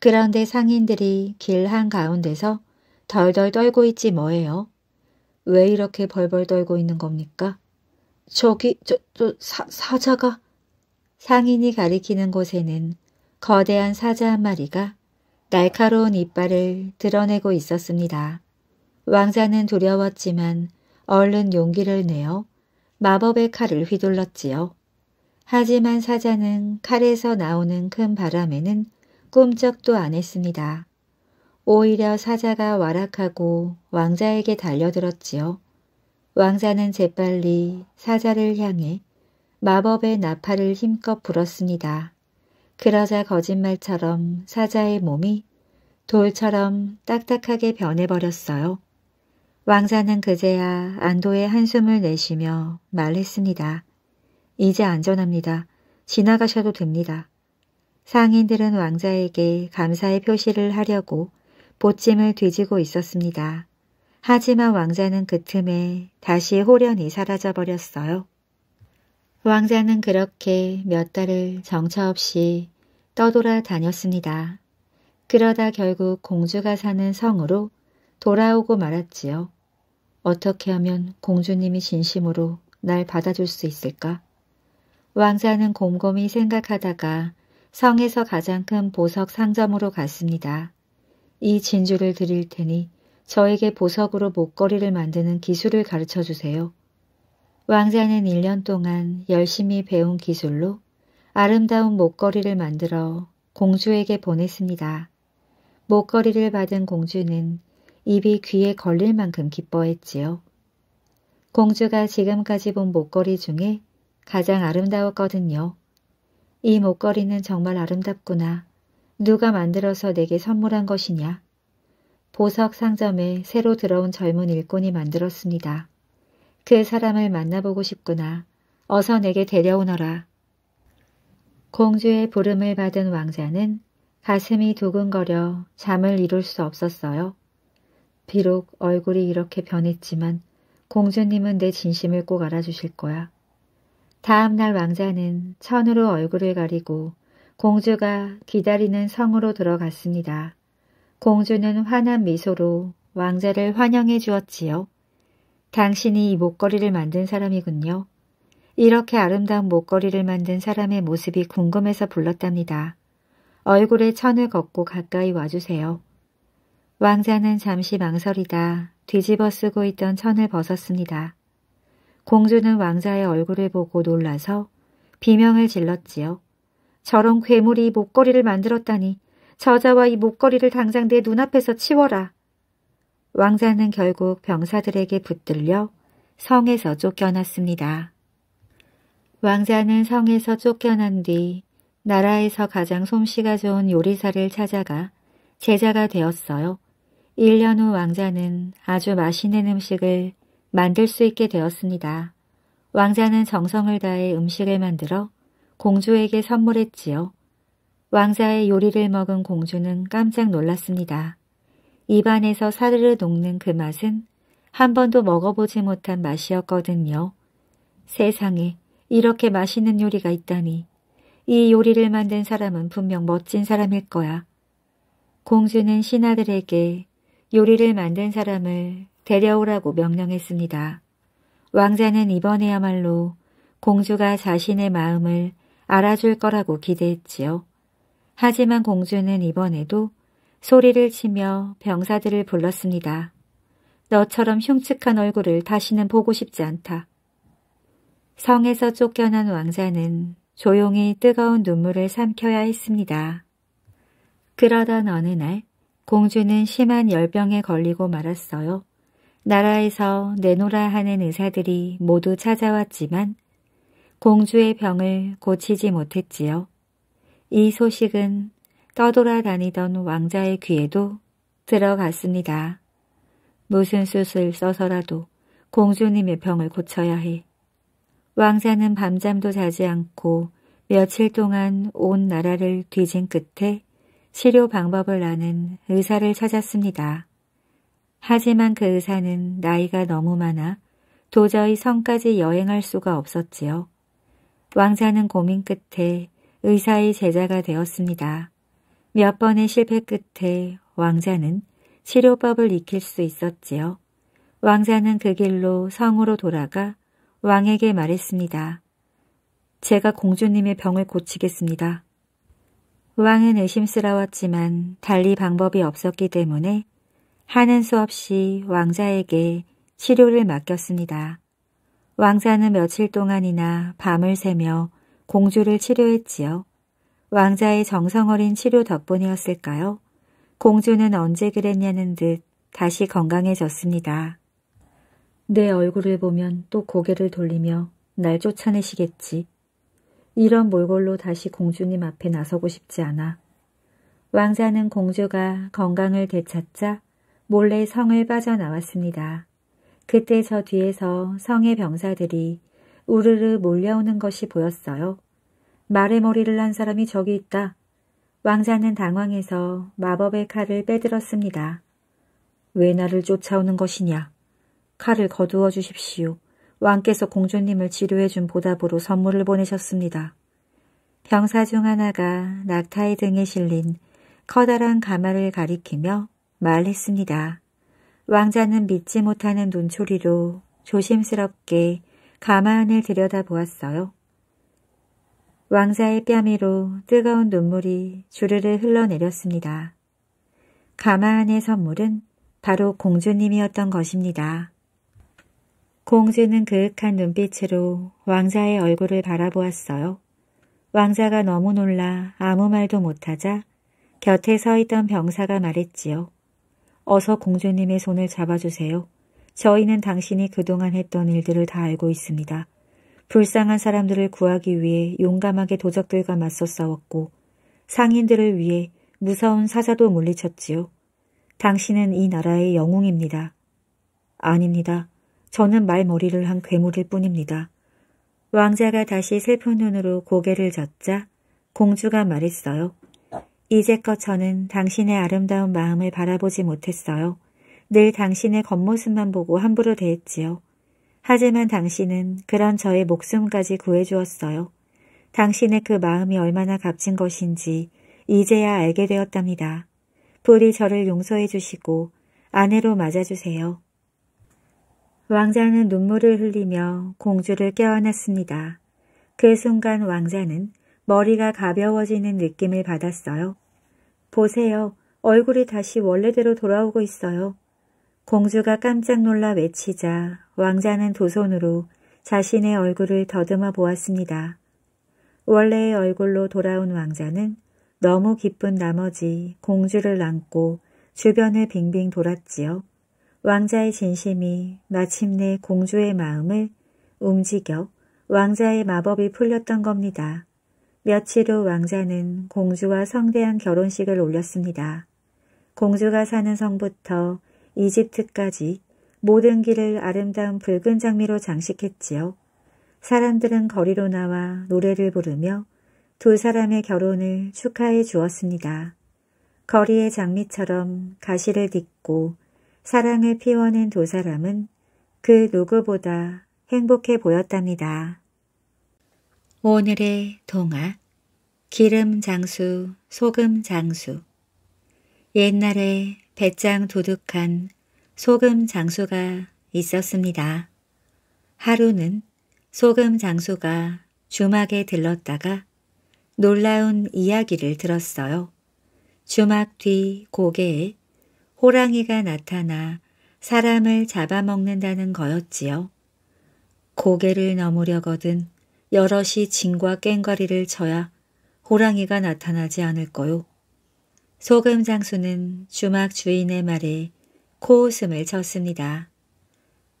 그런데 상인들이 길 한가운데서 덜덜 떨고 있지 뭐예요? 왜 이렇게 벌벌 떨고 있는 겁니까? 저기, 저, 저, 사, 사자가? 상인이 가리키는 곳에는 거대한 사자 한 마리가 날카로운 이빨을 드러내고 있었습니다. 왕자는 두려웠지만 얼른 용기를 내어 마법의 칼을 휘둘렀지요. 하지만 사자는 칼에서 나오는 큰 바람에는 꿈쩍도 안 했습니다. 오히려 사자가 와락하고 왕자에게 달려들었지요. 왕자는 재빨리 사자를 향해 마법의 나팔을 힘껏 불었습니다. 그러자 거짓말처럼 사자의 몸이 돌처럼 딱딱하게 변해버렸어요. 왕자는 그제야 안도의 한숨을 내쉬며 말했습니다. 이제 안전합니다. 지나가셔도 됩니다. 상인들은 왕자에게 감사의 표시를 하려고 보침을 뒤지고 있었습니다. 하지만 왕자는 그 틈에 다시 홀연히 사라져버렸어요. 왕자는 그렇게 몇 달을 정처 없이 떠돌아 다녔습니다. 그러다 결국 공주가 사는 성으로 돌아오고 말았지요. 어떻게 하면 공주님이 진심으로 날 받아줄 수 있을까? 왕자는 곰곰이 생각하다가 성에서 가장 큰 보석 상점으로 갔습니다. 이 진주를 드릴 테니 저에게 보석으로 목걸이를 만드는 기술을 가르쳐 주세요. 왕자는 1년 동안 열심히 배운 기술로 아름다운 목걸이를 만들어 공주에게 보냈습니다. 목걸이를 받은 공주는 입이 귀에 걸릴 만큼 기뻐했지요. 공주가 지금까지 본 목걸이 중에 가장 아름다웠거든요. 이 목걸이는 정말 아름답구나. 누가 만들어서 내게 선물한 것이냐? 보석 상점에 새로 들어온 젊은 일꾼이 만들었습니다. 그 사람을 만나보고 싶구나. 어서 내게 데려오너라. 공주의 부름을 받은 왕자는 가슴이 두근거려 잠을 이룰 수 없었어요. 비록 얼굴이 이렇게 변했지만 공주님은 내 진심을 꼭 알아주실 거야. 다음날 왕자는 천으로 얼굴을 가리고 공주가 기다리는 성으로 들어갔습니다. 공주는 환한 미소로 왕자를 환영해 주었지요. 당신이 이 목걸이를 만든 사람이군요. 이렇게 아름다운 목걸이를 만든 사람의 모습이 궁금해서 불렀답니다. 얼굴에 천을 걷고 가까이 와주세요. 왕자는 잠시 망설이다 뒤집어 쓰고 있던 천을 벗었습니다. 공주는 왕자의 얼굴을 보고 놀라서 비명을 질렀지요. 저런 괴물이 목걸이를 만들었다니 저자와 이 목걸이를 당장 내 눈앞에서 치워라. 왕자는 결국 병사들에게 붙들려 성에서 쫓겨났습니다. 왕자는 성에서 쫓겨난 뒤 나라에서 가장 솜씨가 좋은 요리사를 찾아가 제자가 되었어요. 1년 후 왕자는 아주 맛있는 음식을 만들 수 있게 되었습니다. 왕자는 정성을 다해 음식을 만들어 공주에게 선물했지요. 왕자의 요리를 먹은 공주는 깜짝 놀랐습니다. 입안에서 사르르 녹는 그 맛은 한 번도 먹어보지 못한 맛이었거든요. 세상에 이렇게 맛있는 요리가 있다니. 이 요리를 만든 사람은 분명 멋진 사람일 거야. 공주는 신하들에게 요리를 만든 사람을 데려오라고 명령했습니다. 왕자는 이번에야말로 공주가 자신의 마음을 알아줄 거라고 기대했지요. 하지만 공주는 이번에도 소리를 치며 병사들을 불렀습니다. 너처럼 흉측한 얼굴을 다시는 보고 싶지 않다. 성에서 쫓겨난 왕자는 조용히 뜨거운 눈물을 삼켜야 했습니다. 그러던 어느 날 공주는 심한 열병에 걸리고 말았어요. 나라에서 내노라 하는 의사들이 모두 찾아왔지만 공주의 병을 고치지 못했지요. 이 소식은 떠돌아다니던 왕자의 귀에도 들어갔습니다. 무슨 수술 써서라도 공주님의 병을 고쳐야 해. 왕자는 밤잠도 자지 않고 며칠 동안 온 나라를 뒤진 끝에 치료 방법을 아는 의사를 찾았습니다. 하지만 그 의사는 나이가 너무 많아 도저히 성까지 여행할 수가 없었지요. 왕자는 고민 끝에 의사의 제자가 되었습니다. 몇 번의 실패 끝에 왕자는 치료법을 익힐 수 있었지요. 왕자는 그 길로 성으로 돌아가 왕에게 말했습니다. 제가 공주님의 병을 고치겠습니다. 왕은 의심스러웠지만 달리 방법이 없었기 때문에 하는 수 없이 왕자에게 치료를 맡겼습니다. 왕자는 며칠 동안이나 밤을 새며 공주를 치료했지요. 왕자의 정성어린 치료 덕분이었을까요? 공주는 언제 그랬냐는 듯 다시 건강해졌습니다. 내 얼굴을 보면 또 고개를 돌리며 날 쫓아내시겠지. 이런 몰골로 다시 공주님 앞에 나서고 싶지 않아. 왕자는 공주가 건강을 되찾자 몰래 성을 빠져나왔습니다. 그때 저 뒤에서 성의 병사들이 우르르 몰려오는 것이 보였어요. 말의 머리를 한 사람이 저기 있다. 왕자는 당황해서 마법의 칼을 빼들었습니다. 왜 나를 쫓아오는 것이냐? 칼을 거두어 주십시오. 왕께서 공주님을 치료해 준 보답으로 선물을 보내셨습니다. 병사 중 하나가 낙타의 등에 실린 커다란 가마를 가리키며 말했습니다. 왕자는 믿지 못하는 눈초리로 조심스럽게 가마안을 들여다보았어요. 왕자의 뺨이로 뜨거운 눈물이 주르르 흘러내렸습니다. 가마안의 선물은 바로 공주님이었던 것입니다. 공주는 그윽한 눈빛으로 왕자의 얼굴을 바라보았어요. 왕자가 너무 놀라 아무 말도 못하자 곁에 서 있던 병사가 말했지요. 어서 공주님의 손을 잡아주세요. 저희는 당신이 그동안 했던 일들을 다 알고 있습니다. 불쌍한 사람들을 구하기 위해 용감하게 도적들과 맞서 싸웠고 상인들을 위해 무서운 사자도 물리쳤지요. 당신은 이 나라의 영웅입니다. 아닙니다. 저는 말머리를 한 괴물일 뿐입니다. 왕자가 다시 슬픈 눈으로 고개를 젓자 공주가 말했어요. 이제껏 저는 당신의 아름다운 마음을 바라보지 못했어요. 늘 당신의 겉모습만 보고 함부로 대했지요. 하지만 당신은 그런 저의 목숨까지 구해주었어요. 당신의 그 마음이 얼마나 값진 것인지 이제야 알게 되었답니다. 불이 저를 용서해 주시고 아내로 맞아주세요. 왕자는 눈물을 흘리며 공주를 껴안았습니다. 그 순간 왕자는 머리가 가벼워지는 느낌을 받았어요. 보세요. 얼굴이 다시 원래대로 돌아오고 있어요. 공주가 깜짝 놀라 외치자 왕자는 두 손으로 자신의 얼굴을 더듬어 보았습니다. 원래의 얼굴로 돌아온 왕자는 너무 기쁜 나머지 공주를 안고 주변을 빙빙 돌았지요. 왕자의 진심이 마침내 공주의 마음을 움직여 왕자의 마법이 풀렸던 겁니다. 며칠 후 왕자는 공주와 성대한 결혼식을 올렸습니다. 공주가 사는 성부터 이집트까지 모든 길을 아름다운 붉은 장미로 장식했지요. 사람들은 거리로 나와 노래를 부르며 두 사람의 결혼을 축하해 주었습니다. 거리의 장미처럼 가시를 딛고 사랑을 피워낸 두 사람은 그 누구보다 행복해 보였답니다. 오늘의 동화 기름 장수, 소금 장수 옛날에 배짱 도둑한 소금 장수가 있었습니다. 하루는 소금 장수가 주막에 들렀다가 놀라운 이야기를 들었어요. 주막 뒤 고개에 호랑이가 나타나 사람을 잡아먹는다는 거였지요. 고개를 넘으려거든 여럿이 진과 꽹과리를 쳐야 호랑이가 나타나지 않을 거요. 소금 장수는 주막 주인의 말에 코웃음을 쳤습니다.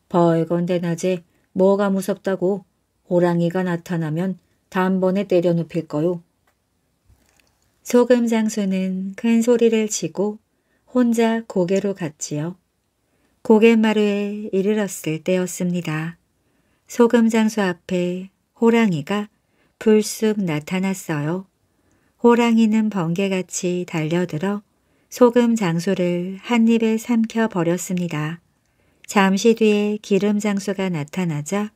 벌건 대낮에 뭐가 무섭다고 호랑이가 나타나면 단번에 때려 눕힐 거요. 소금 장수는 큰 소리를 치고 혼자 고개로 갔지요. 고갯마루에 이르렀을 때였습니다. 소금 장수 앞에 호랑이가 불쑥 나타났어요. 호랑이는 번개같이 달려들어 소금 장소를 한 입에 삼켜 버렸습니다. 잠시 뒤에 기름 장소가 나타나자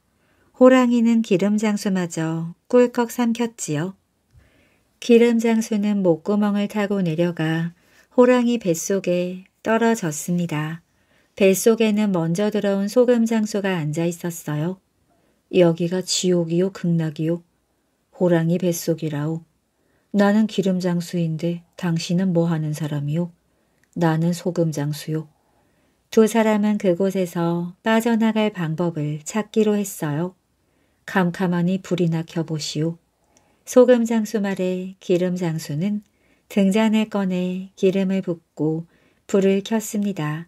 호랑이는 기름 장소마저 꿀꺽 삼켰지요. 기름 장소는 목구멍을 타고 내려가 호랑이 뱃속에 떨어졌습니다. 뱃속에는 먼저 들어온 소금 장소가 앉아 있었어요. 여기가 지옥이요 극락이요 호랑이 뱃속이라오. 나는 기름 장수인데 당신은 뭐 하는 사람이요? 나는 소금 장수요. 두 사람은 그곳에서 빠져나갈 방법을 찾기로 했어요. 캄캄하니 불이나 켜보시오. 소금 장수 말에 기름 장수는 등잔을 꺼내 기름을 붓고 불을 켰습니다.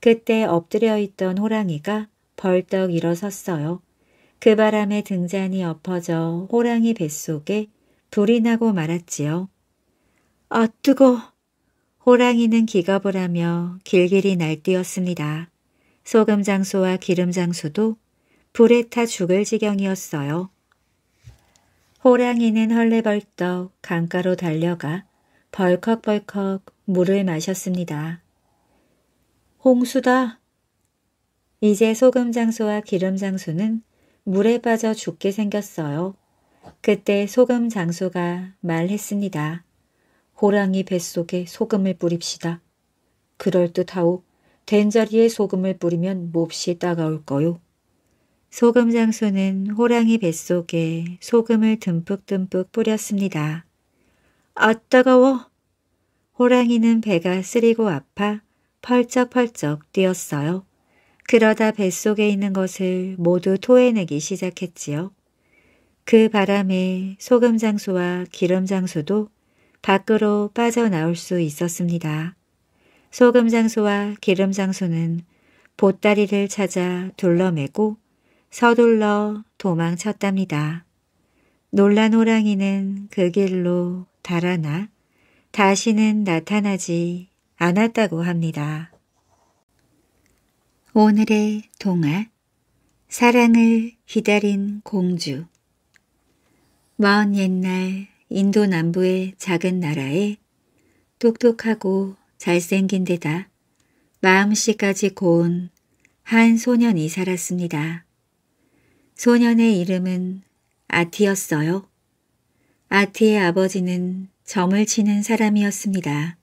그때 엎드려 있던 호랑이가 벌떡 일어섰어요. 그 바람에 등잔이 엎어져 호랑이 뱃속에 불이 나고 말았지요. 아 뜨거! 호랑이는 기겁을 하며 길길이 날뛰었습니다. 소금 장소와 기름 장소도 불에 타 죽을 지경이었어요. 호랑이는 헐레벌떡 강가로 달려가 벌컥벌컥 물을 마셨습니다. 홍수다! 이제 소금 장소와 기름 장소는 물에 빠져 죽게 생겼어요. 그때 소금 장수가 말했습니다. 호랑이 뱃속에 소금을 뿌립시다. 그럴듯하오. 된 자리에 소금을 뿌리면 몹시 따가울 거요. 소금 장수는 호랑이 뱃속에 소금을 듬뿍듬뿍 뿌렸습니다. 아 따가워! 호랑이는 배가 쓰리고 아파 펄쩍펄쩍 뛰었어요. 그러다 뱃속에 있는 것을 모두 토해내기 시작했지요. 그 바람에 소금 장수와 기름 장수도 밖으로 빠져나올 수 있었습니다. 소금 장수와 기름 장수는 보따리를 찾아 둘러매고 서둘러 도망쳤답니다. 놀란 호랑이는 그 길로 달아나 다시는 나타나지 않았다고 합니다. 오늘의 동화 사랑을 기다린 공주 먼 옛날 인도 남부의 작은 나라에 똑똑하고 잘생긴 데다 마음씨까지 고운 한 소년이 살았습니다. 소년의 이름은 아티였어요. 아티의 아버지는 점을 치는 사람이었습니다.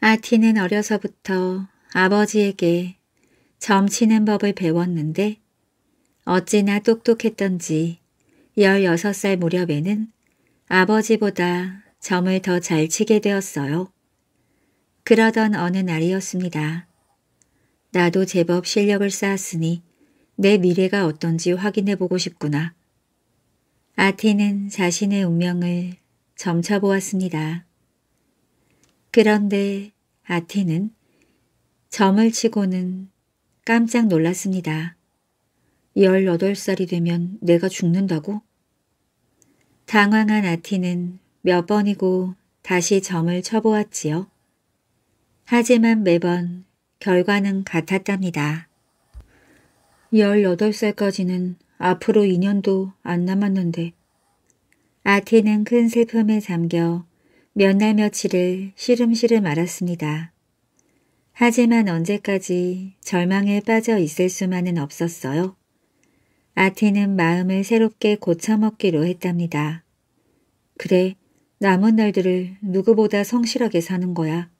아티는 어려서부터 아버지에게 점치는 법을 배웠는데 어찌나 똑똑했던지 16살 무렵에는 아버지보다 점을 더 잘 치게 되었어요. 그러던 어느 날이었습니다. 나도 제법 실력을 쌓았으니 내 미래가 어떤지 확인해보고 싶구나. 아티는 자신의 운명을 점쳐보았습니다. 그런데 아티는 점을 치고는 깜짝 놀랐습니다. 18살이 되면 내가 죽는다고? 당황한 아티는 몇 번이고 다시 점을 쳐보았지요. 하지만 매번 결과는 같았답니다. 18살까지는 앞으로 2년도 안 남았는데 아티는 큰 슬픔에 잠겨 몇 날 며칠을 시름시름 알았습니다. 하지만 언제까지 절망에 빠져 있을 수만은 없었어요. 아티는 마음을 새롭게 고쳐먹기로 했답니다. 그래, 남은 날들을 누구보다 성실하게 사는 거야.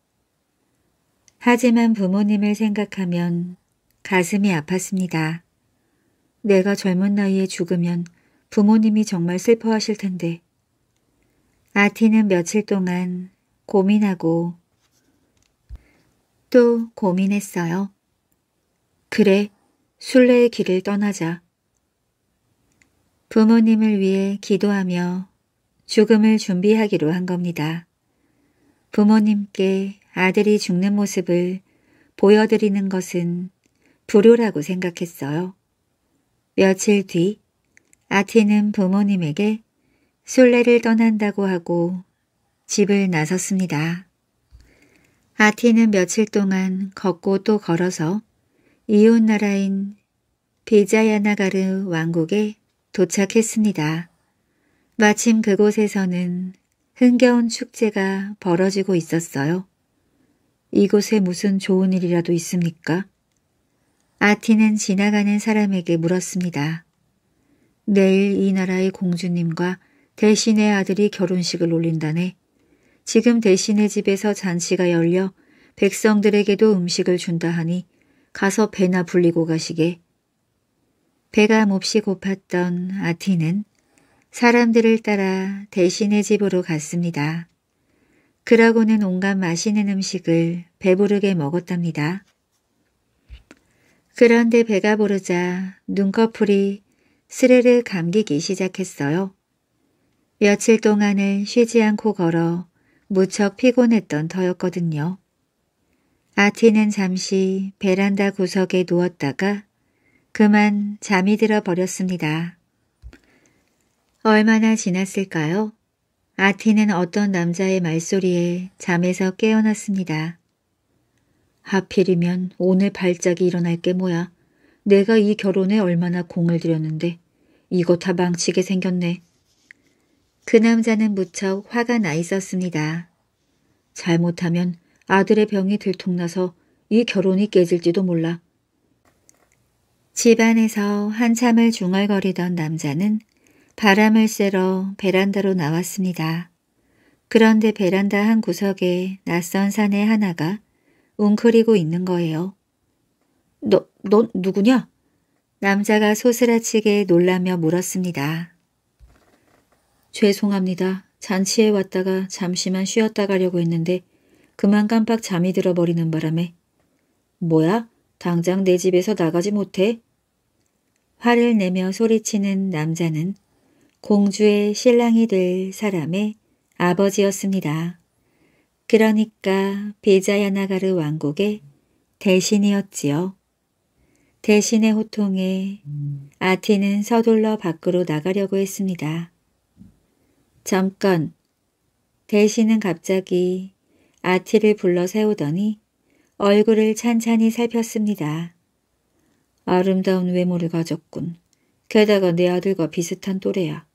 하지만 부모님을 생각하면 가슴이 아팠습니다. 내가 젊은 나이에 죽으면 부모님이 정말 슬퍼하실 텐데. 아티는 며칠 동안 고민하고 또 고민했어요. 그래, 순례의 길을 떠나자. 부모님을 위해 기도하며 죽음을 준비하기로 한 겁니다. 부모님께 아들이 죽는 모습을 보여드리는 것은 불효라고 생각했어요. 며칠 뒤 아티는 부모님에게 순례를 떠난다고 하고 집을 나섰습니다. 아티는 며칠 동안 걷고 또 걸어서 이웃 나라인 비자야나가르 왕국에 도착했습니다. 마침 그곳에서는 흥겨운 축제가 벌어지고 있었어요. 이곳에 무슨 좋은 일이라도 있습니까? 아티는 지나가는 사람에게 물었습니다. 내일 이 나라의 공주님과 대신의 아들이 결혼식을 올린다네. 지금 대신의 집에서 잔치가 열려 백성들에게도 음식을 준다 하니 가서 배나 불리고 가시게. 배가 몹시 고팠던 아티는 사람들을 따라 대신의 집으로 갔습니다. 그러고는 온갖 맛있는 음식을 배부르게 먹었답니다. 그런데 배가 부르자 눈꺼풀이 스르르 감기기 시작했어요. 며칠 동안을 쉬지 않고 걸어 무척 피곤했던 터였거든요. 아티는 잠시 베란다 구석에 누웠다가 그만 잠이 들어 버렸습니다. 얼마나 지났을까요? 아티는 어떤 남자의 말소리에 잠에서 깨어났습니다. 하필이면 오늘 발작이 일어날 게 뭐야. 내가 이 결혼에 얼마나 공을 들였는데 이거 다 망치게 생겼네. 그 남자는 무척 화가 나 있었습니다. 잘못하면 아들의 병이 들통나서 이 결혼이 깨질지도 몰라. 집안에서 한참을 중얼거리던 남자는 바람을 쐬러 베란다로 나왔습니다. 그런데 베란다 한 구석에 낯선 사내 하나가 웅크리고 있는 거예요. 너, 넌 누구냐? 남자가 소스라치게 놀라며 물었습니다. 죄송합니다. 잔치에 왔다가 잠시만 쉬었다 가려고 했는데 그만 깜빡 잠이 들어버리는 바람에 뭐야? 당장 내 집에서 나가지 못해? 화를 내며 소리치는 남자는 공주의 신랑이 될 사람의 아버지였습니다. 그러니까 베자야나가르 왕국의 대신이었지요. 대신의 호통에 아티는 서둘러 밖으로 나가려고 했습니다. 잠깐. 대신은 갑자기 아티를 불러 세우더니 얼굴을 찬찬히 살폈습니다. 아름다운 외모를 가졌군. 게다가 내 아들과 비슷한 또래야.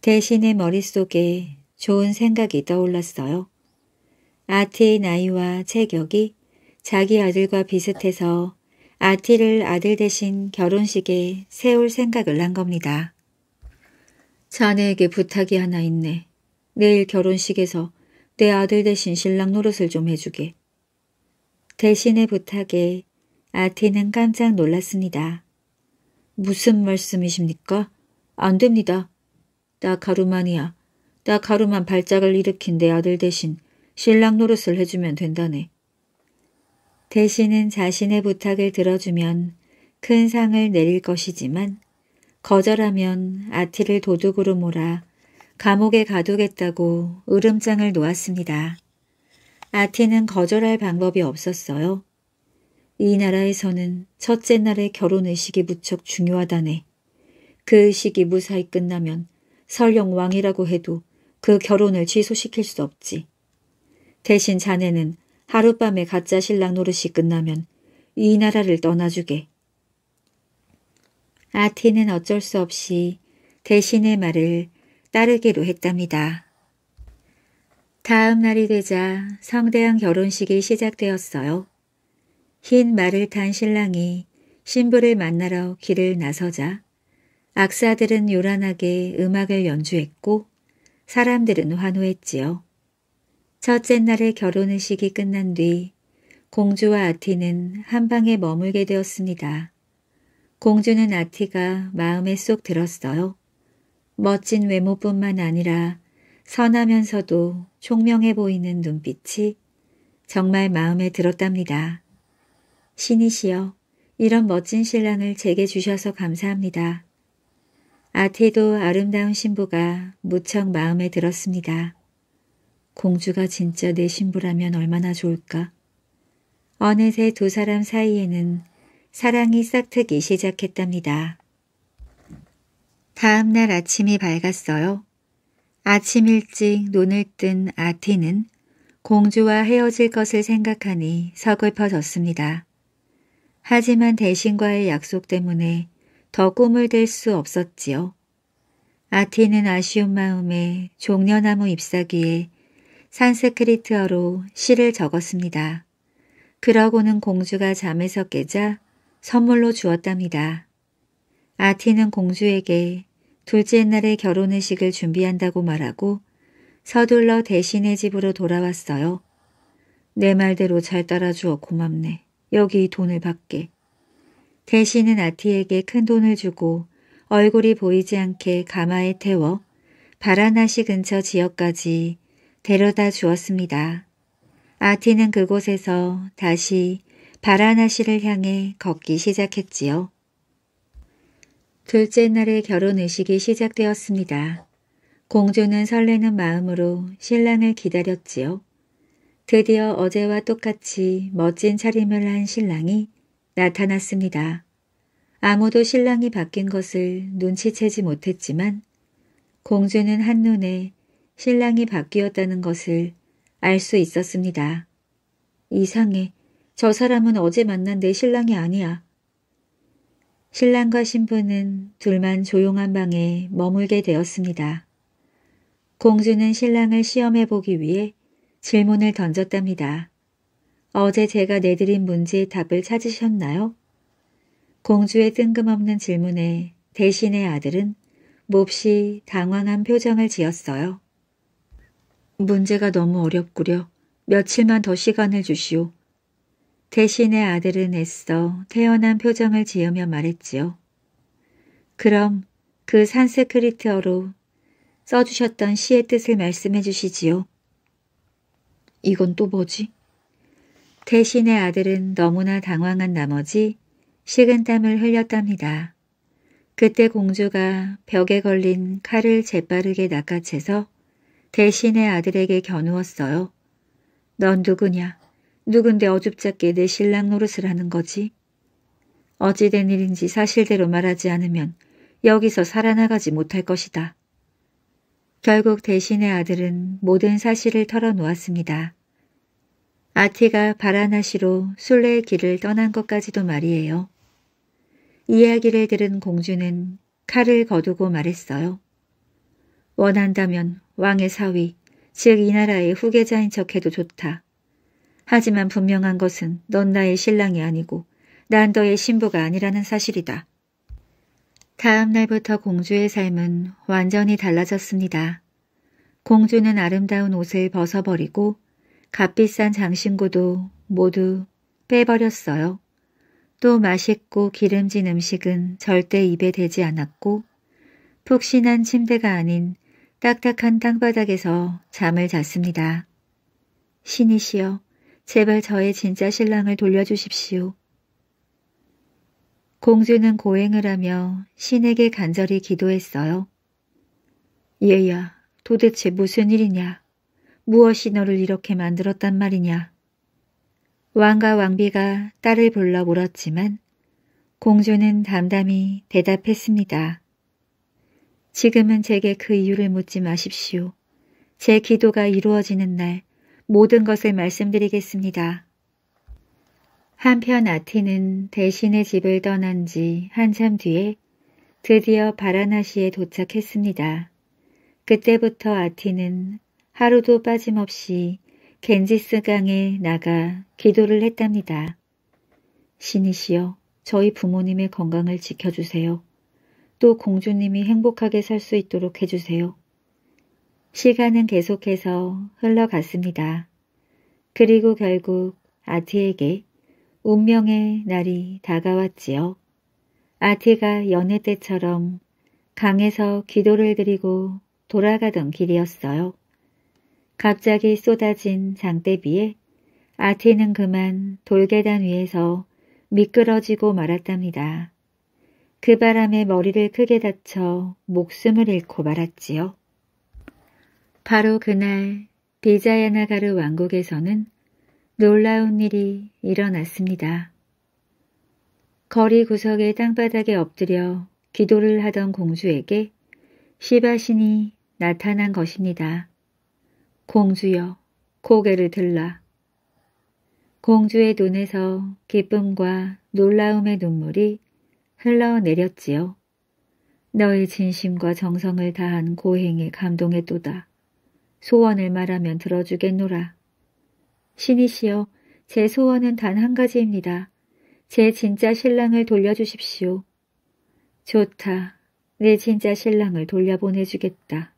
대신의 머릿속에 좋은 생각이 떠올랐어요. 아티의 나이와 체격이 자기 아들과 비슷해서 아티를 아들 대신 결혼식에 세울 생각을 한 겁니다. 자네에게 부탁이 하나 있네. 내일 결혼식에서 내 아들 대신 신랑 노릇을 좀 해주게. 대신의 부탁에 아티는 깜짝 놀랐습니다. 무슨 말씀이십니까? 안 됩니다. 나 가루만이야. 나 가루만 발작을 일으킨 내 아들 대신 신랑 노릇을 해주면 된다네. 대신은 자신의 부탁을 들어주면 큰 상을 내릴 것이지만 거절하면 아티를 도둑으로 몰아 감옥에 가두겠다고 으름장을 놓았습니다. 아티는 거절할 방법이 없었어요. 이 나라에서는 첫째 날의 결혼의식이 무척 중요하다네. 그 의식이 무사히 끝나면 설령 왕이라고 해도 그 결혼을 취소시킬 수 없지. 대신 자네는 하룻밤에 가짜 신랑 노릇이 끝나면 이 나라를 떠나주게. 아티는 어쩔 수 없이 대신의 말을 따르기로 했답니다. 다음 날이 되자 성대한 결혼식이 시작되었어요. 흰 말을 탄 신랑이 신부를 만나러 길을 나서자 악사들은 요란하게 음악을 연주했고 사람들은 환호했지요. 첫째 날의 결혼의식이 끝난 뒤 공주와 아티는 한방에 머물게 되었습니다. 공주는 아티가 마음에 쏙 들었어요. 멋진 외모뿐만 아니라 선하면서도 총명해 보이는 눈빛이 정말 마음에 들었답니다. 신이시여, 이런 멋진 신랑을 제게 주셔서 감사합니다. 아티도 아름다운 신부가 무척 마음에 들었습니다. 공주가 진짜 내 신부라면 얼마나 좋을까. 어느새 두 사람 사이에는 사랑이 싹트기 시작했답니다. 다음 날 아침이 밝았어요. 아침 일찍 눈을 뜬 아티는 공주와 헤어질 것을 생각하니 서글퍼졌습니다. 하지만 대신과의 약속 때문에 더 꿈을 댈 수 없었지요. 아티는 아쉬운 마음에 종려나무 잎사귀에 산스크리트어로 시를 적었습니다. 그러고는 공주가 잠에서 깨자 선물로 주었답니다. 아티는 공주에게 둘째 날에 결혼의식을 준비한다고 말하고 서둘러 대신의 집으로 돌아왔어요. 내 말대로 잘 따라주어 고맙네. 여기 돈을 받게. 대신은 아티에게 큰 돈을 주고 얼굴이 보이지 않게 가마에 태워 바라나시 근처 지역까지 데려다 주었습니다. 아티는 그곳에서 다시 바라나시를 향해 걷기 시작했지요. 둘째 날에 결혼의식이 시작되었습니다. 공주는 설레는 마음으로 신랑을 기다렸지요. 드디어 어제와 똑같이 멋진 차림을 한 신랑이 나타났습니다. 아무도 신랑이 바뀐 것을 눈치채지 못했지만 공주는 한눈에 신랑이 바뀌었다는 것을 알 수 있었습니다. 이상해, 저 사람은 어제 만난 내 신랑이 아니야. 신랑과 신부는 둘만 조용한 방에 머물게 되었습니다. 공주는 신랑을 시험해 보기 위해 질문을 던졌답니다. 어제 제가 내드린 문제의 답을 찾으셨나요? 공주의 뜬금없는 질문에 대신의 아들은 몹시 당황한 표정을 지었어요. 문제가 너무 어렵구려. 며칠만 더 시간을 주시오. 대신의 아들은 애써 태연한 표정을 지으며 말했지요. 그럼 그 산스크리트어로 써주셨던 시의 뜻을 말씀해 주시지요. 이건 또 뭐지? 대신의 아들은 너무나 당황한 나머지 식은땀을 흘렸답니다. 그때 공주가 벽에 걸린 칼을 재빠르게 낚아채서 대신의 아들에게 겨누었어요. 넌 누구냐? 누군데 어줍잖게 내 신랑 노릇을 하는 거지? 어찌된 일인지 사실대로 말하지 않으면 여기서 살아나가지 못할 것이다. 결국 대신의 아들은 모든 사실을 털어놓았습니다. 아티가 바라나시로 술래의 길을 떠난 것까지도 말이에요. 이야기를 들은 공주는 칼을 거두고 말했어요. 원한다면 왕의 사위, 즉 이 나라의 후계자인 척해도 좋다. 하지만 분명한 것은 넌 나의 신랑이 아니고 난 너의 신부가 아니라는 사실이다. 다음 날부터 공주의 삶은 완전히 달라졌습니다. 공주는 아름다운 옷을 벗어버리고 값비싼 장신구도 모두 빼버렸어요. 또 맛있고 기름진 음식은 절대 입에 대지 않았고 푹신한 침대가 아닌 딱딱한 땅바닥에서 잠을 잤습니다. 신이시여, 제발 저의 진짜 신랑을 돌려주십시오. 공주는 고행을 하며 신에게 간절히 기도했어요. 얘야, 도대체 무슨 일이냐? 무엇이 너를 이렇게 만들었단 말이냐? 왕과 왕비가 딸을 불러 물었지만 공주는 담담히 대답했습니다. 지금은 제게 그 이유를 묻지 마십시오. 제 기도가 이루어지는 날 모든 것을 말씀드리겠습니다. 한편 아티는 대신의 집을 떠난 지 한참 뒤에 드디어 바라나시에 도착했습니다. 그때부터 아티는 하루도 빠짐없이 겐지스강에 나가 기도를 했답니다. 신이시여, 저희 부모님의 건강을 지켜주세요. 또 공주님이 행복하게 살 수 있도록 해주세요. 시간은 계속해서 흘러갔습니다. 그리고 결국 아티에게 운명의 날이 다가왔지요. 아티가 연애 때처럼 강에서 기도를 드리고 돌아가던 길이었어요. 갑자기 쏟아진 장대비에 아티는 그만 돌계단 위에서 미끄러지고 말았답니다. 그 바람에 머리를 크게 다쳐 목숨을 잃고 말았지요. 바로 그날 비자야나가르 왕국에서는 놀라운 일이 일어났습니다. 거리 구석의 땅바닥에 엎드려 기도를 하던 공주에게 시바신이 나타난 것입니다. 공주여, 고개를 들라. 공주의 눈에서 기쁨과 놀라움의 눈물이 흘러내렸지요. 너의 진심과 정성을 다한 고행에 감동했도다. 소원을 말하면 들어주겠노라. 신이시여, 제 소원은 단 한 가지입니다. 제 진짜 신랑을 돌려주십시오. 좋다. 내 진짜 신랑을 돌려보내주겠다.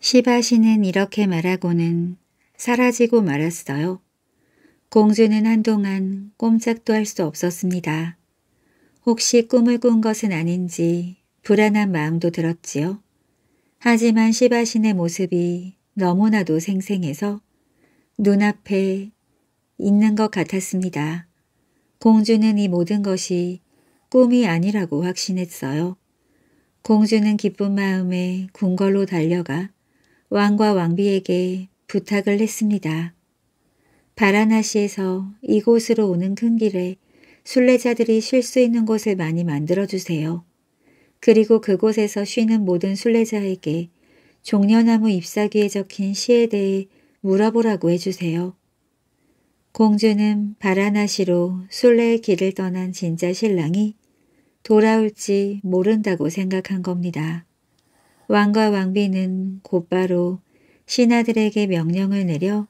시바시는 이렇게 말하고는 사라지고 말았어요. 공주는 한동안 꼼짝도 할 수 없었습니다. 혹시 꿈을 꾼 것은 아닌지 불안한 마음도 들었지요. 하지만 시바신의 모습이 너무나도 생생해서 눈앞에 있는 것 같았습니다. 공주는 이 모든 것이 꿈이 아니라고 확신했어요. 공주는 기쁜 마음에 궁궐로 달려가 왕과 왕비에게 부탁을 했습니다. 바라나시에서 이곳으로 오는 큰 길에 순례자들이 쉴 수 있는 곳을 많이 만들어주세요. 그리고 그곳에서 쉬는 모든 순례자에게 종려나무 잎사귀에 적힌 시에 대해 물어보라고 해주세요. 공주는 바라나시로 순례의 길을 떠난 진짜 신랑이 돌아올지 모른다고 생각한 겁니다. 왕과 왕비는 곧바로 신하들에게 명령을 내려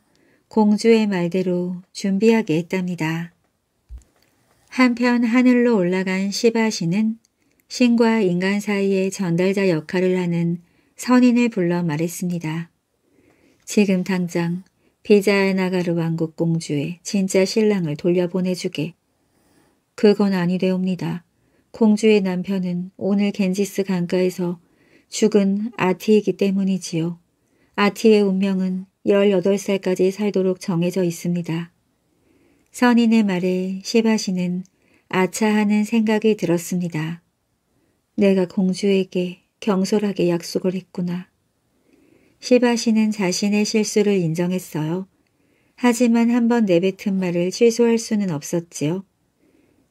공주의 말대로 준비하게 했답니다. 한편 하늘로 올라간 시바시는 신과 인간 사이의 전달자 역할을 하는 선인을 불러 말했습니다. 지금 당장 비자나가르 왕국 공주의 진짜 신랑을 돌려보내주게. 그건 아니되옵니다. 공주의 남편은 오늘 겐지스 강가에서 죽은 아티이기 때문이지요. 아티의 운명은 18살까지 살도록 정해져 있습니다. 선인의 말에 시바시는 아차하는 생각이 들었습니다. 내가 공주에게 경솔하게 약속을 했구나. 시바시는 자신의 실수를 인정했어요. 하지만 한 번 내뱉은 말을 취소할 수는 없었지요.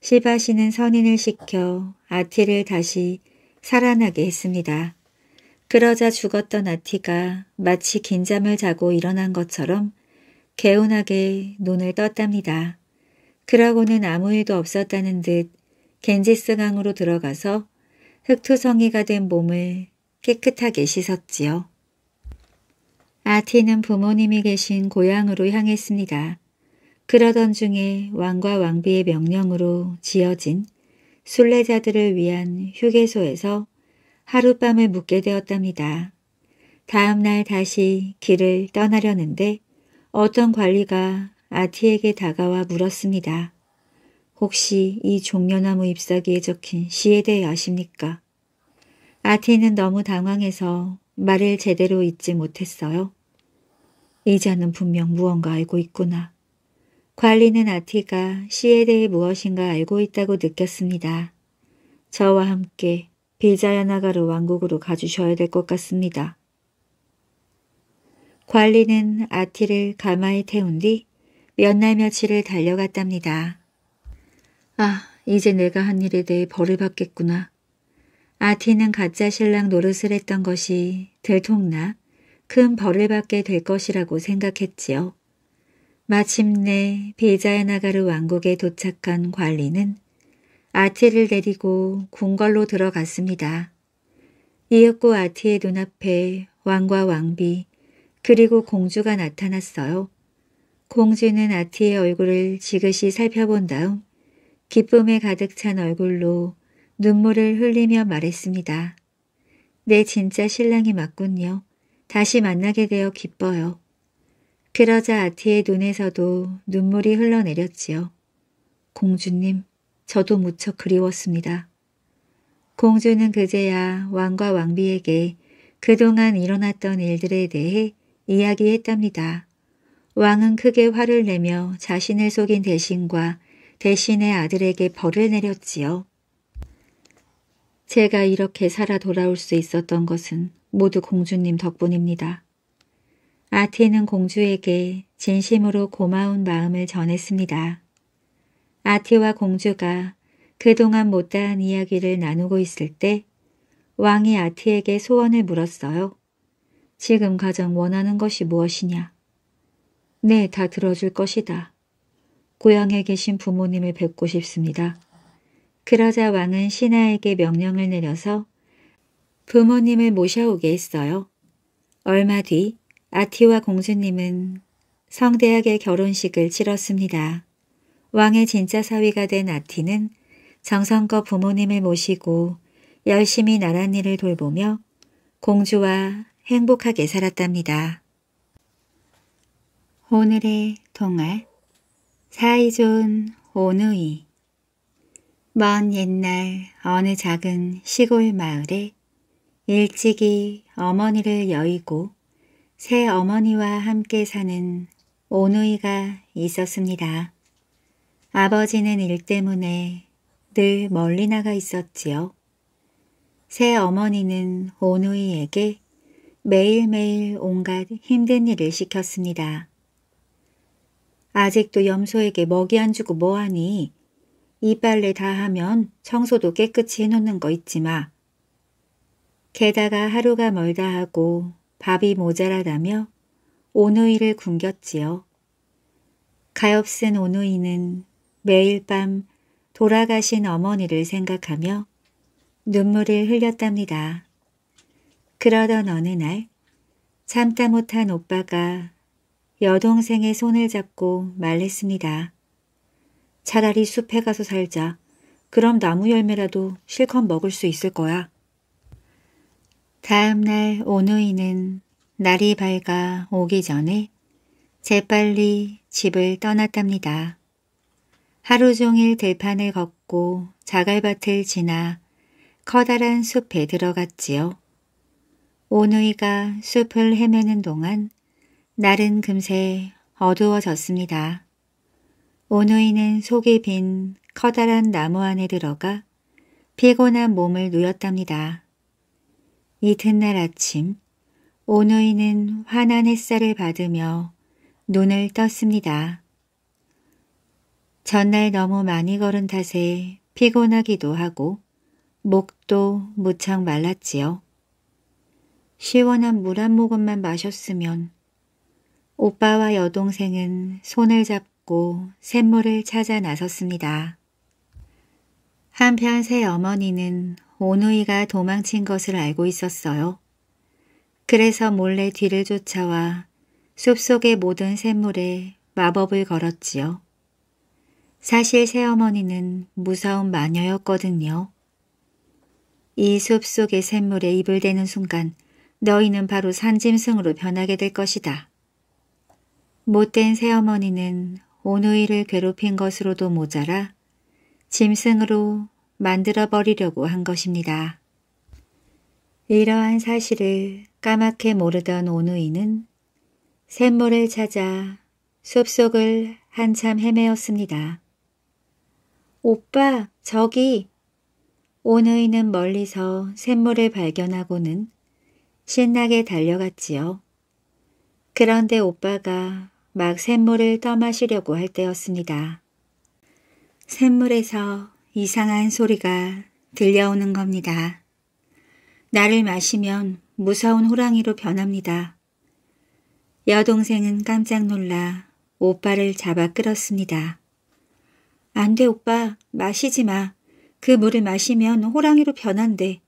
시바시는 선인을 시켜 아티를 다시 살아나게 했습니다. 그러자 죽었던 아티가 마치 긴 잠을 자고 일어난 것처럼 개운하게 눈을 떴답니다. 그러고는 아무 일도 없었다는 듯 겐지스 강으로 들어가서 흑투성이가 된 몸을 깨끗하게 씻었지요. 아티는 부모님이 계신 고향으로 향했습니다. 그러던 중에 왕과 왕비의 명령으로 지어진 순례자들을 위한 휴게소에서 하룻밤을 묵게 되었답니다. 다음 날 다시 길을 떠나려는데 어떤 관리가 아티에게 다가와 물었습니다. 혹시 이 종려나무 잎사귀에 적힌 시에 대해 아십니까? 아티는 너무 당황해서 말을 제대로 잊지 못했어요. 이자는 분명 무언가 알고 있구나. 관리는 아티가 시에 대해 무엇인가 알고 있다고 느꼈습니다. 저와 함께 빌자야나가르 왕국으로 가주셔야 될 것 같습니다. 관리는 아티를 가마에 태운 뒤 몇 날 며칠을 달려갔답니다. 아, 이제 내가 한 일에 대해 벌을 받겠구나. 아티는 가짜 신랑 노릇을 했던 것이 들통나 큰 벌을 받게 될 것이라고 생각했지요. 마침내 비자야나가르 왕국에 도착한 관리는 아티를 데리고 궁궐로 들어갔습니다. 이윽고 아티의 눈앞에 왕과 왕비 그리고 공주가 나타났어요. 공주는 아티의 얼굴을 지그시 살펴본 다음 기쁨에 가득 찬 얼굴로 눈물을 흘리며 말했습니다. 내 진짜 신랑이 맞군요. 다시 만나게 되어 기뻐요. 그러자 아티의 눈에서도 눈물이 흘러내렸지요. 공주님, 저도 무척 그리웠습니다. 공주는 그제야 왕과 왕비에게 그동안 일어났던 일들에 대해 이야기했답니다. 왕은 크게 화를 내며 자신을 속인 대신과 대신에 아들에게 벌을 내렸지요. 제가 이렇게 살아 돌아올 수 있었던 것은 모두 공주님 덕분입니다. 아티는 공주에게 진심으로 고마운 마음을 전했습니다. 아티와 공주가 그동안 못다한 이야기를 나누고 있을 때 왕이 아티에게 소원을 물었어요. 지금 가장 원하는 것이 무엇이냐? 네, 다 들어줄 것이다. 고향에 계신 부모님을 뵙고 싶습니다. 그러자 왕은 신하에게 명령을 내려서 부모님을 모셔오게 했어요. 얼마 뒤 아티와 공주님은 성대학의 결혼식을 치렀습니다. 왕의 진짜 사위가 된 아티는 정성껏 부모님을 모시고 열심히 나랏일을 돌보며 공주와 행복하게 살았답니다. 오늘의 동화 사이존 오누이 먼 옛날 어느 작은 시골 마을에 일찍이 어머니를 여의고 새 어머니와 함께 사는 오누이가 있었습니다. 아버지는 일 때문에 늘 멀리 나가 있었지요. 새 어머니는 오누이에게 매일매일 온갖 힘든 일을 시켰습니다. 아직도 염소에게 먹이 안 주고 뭐하니? 이 빨래 다 하면 청소도 깨끗이 해놓는 거 잊지 마. 게다가 하루가 멀다 하고 밥이 모자라다며 오누이를 굶겼지요. 가엾은 오누이는 매일 밤 돌아가신 어머니를 생각하며 눈물을 흘렸답니다. 그러던 어느 날 참다 못한 오빠가 여동생의 손을 잡고 말했습니다. 차라리 숲에 가서 살자. 그럼 나무 열매라도 실컷 먹을 수 있을 거야. 다음 날 오누이는 날이 밝아 오기 전에 재빨리 집을 떠났답니다. 하루 종일 들판을 걷고 자갈밭을 지나 커다란 숲에 들어갔지요. 오누이가 숲을 헤매는 동안 날은 금세 어두워졌습니다. 오누이는 속이 빈 커다란 나무 안에 들어가 피곤한 몸을 누였답니다. 이튿날 아침 오누이는 환한 햇살을 받으며 눈을 떴습니다. 전날 너무 많이 걸은 탓에 피곤하기도 하고 목도 무척 말랐지요. 시원한 물 한 모금만 마셨으면 오빠와 여동생은 손을 잡고 샘물을 찾아 나섰습니다. 한편 새 어머니는 오누이가 도망친 것을 알고 있었어요. 그래서 몰래 뒤를 쫓아와 숲속의 모든 샘물에 마법을 걸었지요. 사실 새어머니는 무서운 마녀였거든요. 이 숲속의 샘물에 입을 대는 순간 너희는 바로 산짐승으로 변하게 될 것이다. 못된 새어머니는 오누이를 괴롭힌 것으로도 모자라 짐승으로 만들어버리려고 한 것입니다. 이러한 사실을 까맣게 모르던 오누이는 샘물을 찾아 숲속을 한참 헤매었습니다. 오빠, 저기! 오누이는 멀리서 샘물을 발견하고는 신나게 달려갔지요. 그런데 오빠가 막 샘물을 떠마시려고 할 때였습니다. 샘물에서 이상한 소리가 들려오는 겁니다. 나를 마시면 무서운 호랑이로 변합니다. 여동생은 깜짝 놀라 오빠를 잡아 끌었습니다. 안 돼 오빠 마시지 마. 그 물을 마시면 호랑이로 변한대.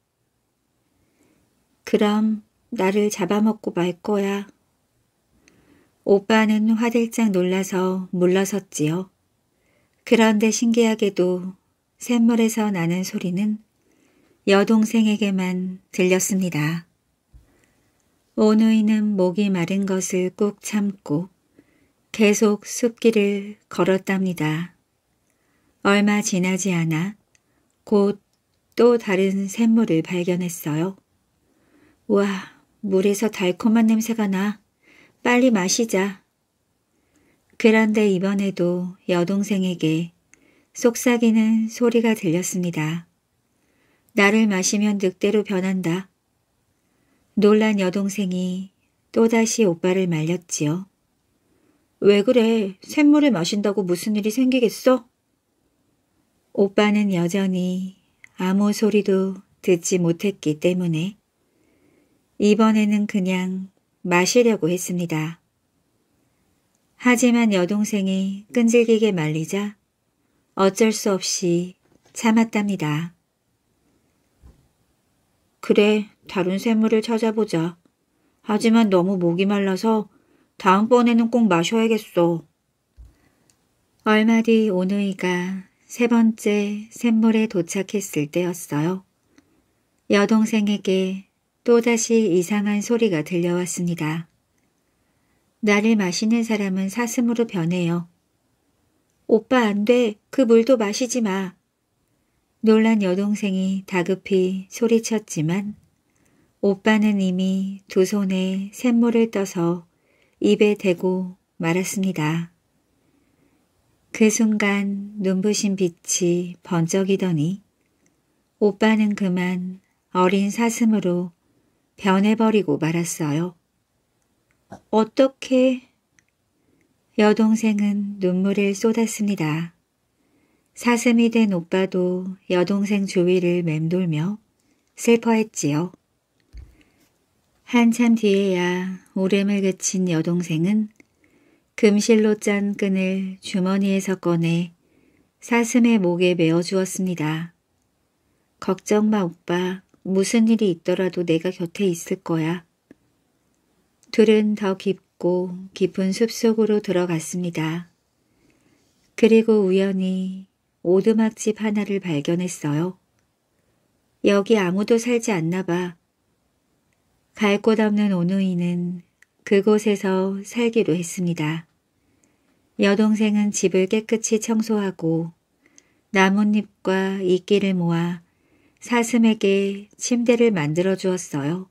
그럼 나를 잡아먹고 말 거야. 오빠는 화들짝 놀라서 물러섰지요. 그런데 신기하게도 샘물에서 나는 소리는 여동생에게만 들렸습니다. 오누이는 목이 마른 것을 꾹 참고 계속 숲길을 걸었답니다. 얼마 지나지 않아 곧 또 다른 샘물을 발견했어요. 와, 물에서 달콤한 냄새가 나. 빨리 마시자. 그런데 이번에도 여동생에게 속삭이는 소리가 들렸습니다. 나를 마시면 늑대로 변한다. 놀란 여동생이 또다시 오빠를 말렸지요. 왜 그래? 샘물을 마신다고 무슨 일이 생기겠어? 오빠는 여전히 아무 소리도 듣지 못했기 때문에 이번에는 그냥 마시려고 했습니다. 하지만 여동생이 끈질기게 말리자 어쩔 수 없이 참았답니다. 그래, 다른 샘물을 찾아보자. 하지만 너무 목이 말라서 다음번에는 꼭 마셔야겠어. 얼마 뒤 오누이가 세 번째 샘물에 도착했을 때였어요. 여동생에게 또다시 이상한 소리가 들려왔습니다. 나를 마시는 사람은 사슴으로 변해요. 오빠 안 돼. 그 물도 마시지 마. 놀란 여동생이 다급히 소리쳤지만 오빠는 이미 두 손에 샘물을 떠서 입에 대고 말았습니다. 그 순간 눈부신 빛이 번쩍이더니 오빠는 그만 어린 사슴으로 변해버리고 말았어요. 어떻게? 여동생은 눈물을 쏟았습니다. 사슴이 된 오빠도 여동생 주위를 맴돌며 슬퍼했지요. 한참 뒤에야 오름을 그친 여동생은 금실로 짠 끈을 주머니에서 꺼내 사슴의 목에 메어 주었습니다. 걱정 마 오빠. 무슨 일이 있더라도 내가 곁에 있을 거야. 둘은 더 깊고 깊은 숲속으로 들어갔습니다. 그리고 우연히 오두막집 하나를 발견했어요. 여기 아무도 살지 않나 봐. 갈 곳 없는 오누이는 그곳에서 살기로 했습니다. 여동생은 집을 깨끗이 청소하고 나뭇잎과 이끼를 모아 사슴에게 침대를 만들어 주었어요.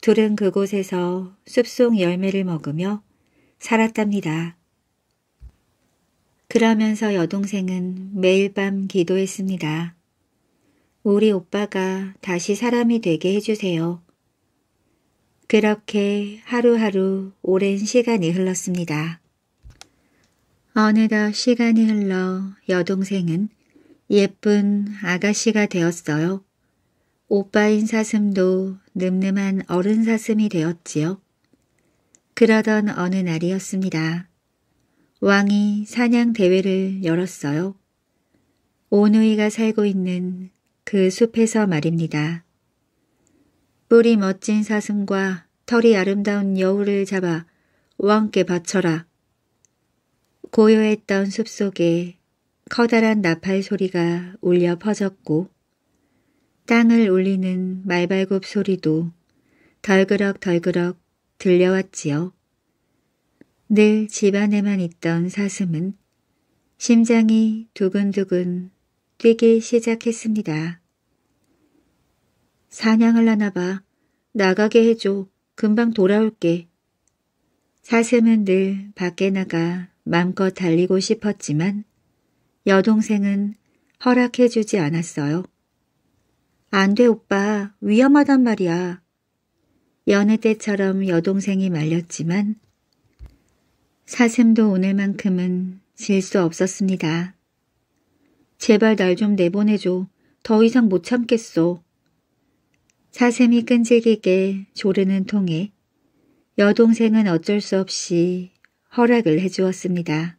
둘은 그곳에서 숲 속 열매를 먹으며 살았답니다. 그러면서 여동생은 매일 밤 기도했습니다. 우리 오빠가 다시 사람이 되게 해주세요. 그렇게 하루하루 오랜 시간이 흘렀습니다. 어느덧 시간이 흘러 여동생은 예쁜 아가씨가 되었어요. 오빠인 사슴도 늠름한 어른 사슴이 되었지요. 그러던 어느 날이었습니다. 왕이 사냥 대회를 열었어요. 오누이가 살고 있는 그 숲에서 말입니다. 뿌리 멋진 사슴과 털이 아름다운 여우를 잡아 왕께 바쳐라. 고요했던 숲속에 커다란 나팔 소리가 울려 퍼졌고 땅을 울리는 말발굽 소리도 덜그럭덜그럭 들려왔지요. 늘 집안에만 있던 사슴은 심장이 두근두근 뛰기 시작했습니다. 사냥을 하나봐. 나가게 해줘. 금방 돌아올게. 사슴은 늘 밖에 나가 맘껏 달리고 싶었지만 여동생은 허락해주지 않았어요. 안 돼, 오빠. 위험하단 말이야. 연애 때처럼 여동생이 말렸지만 사슴도 오늘만큼은 질 수 없었습니다. 제발 날 좀 내보내줘. 더 이상 못 참겠소. 사슴이 끈질기게 조르는 통에 여동생은 어쩔 수 없이 허락을 해주었습니다.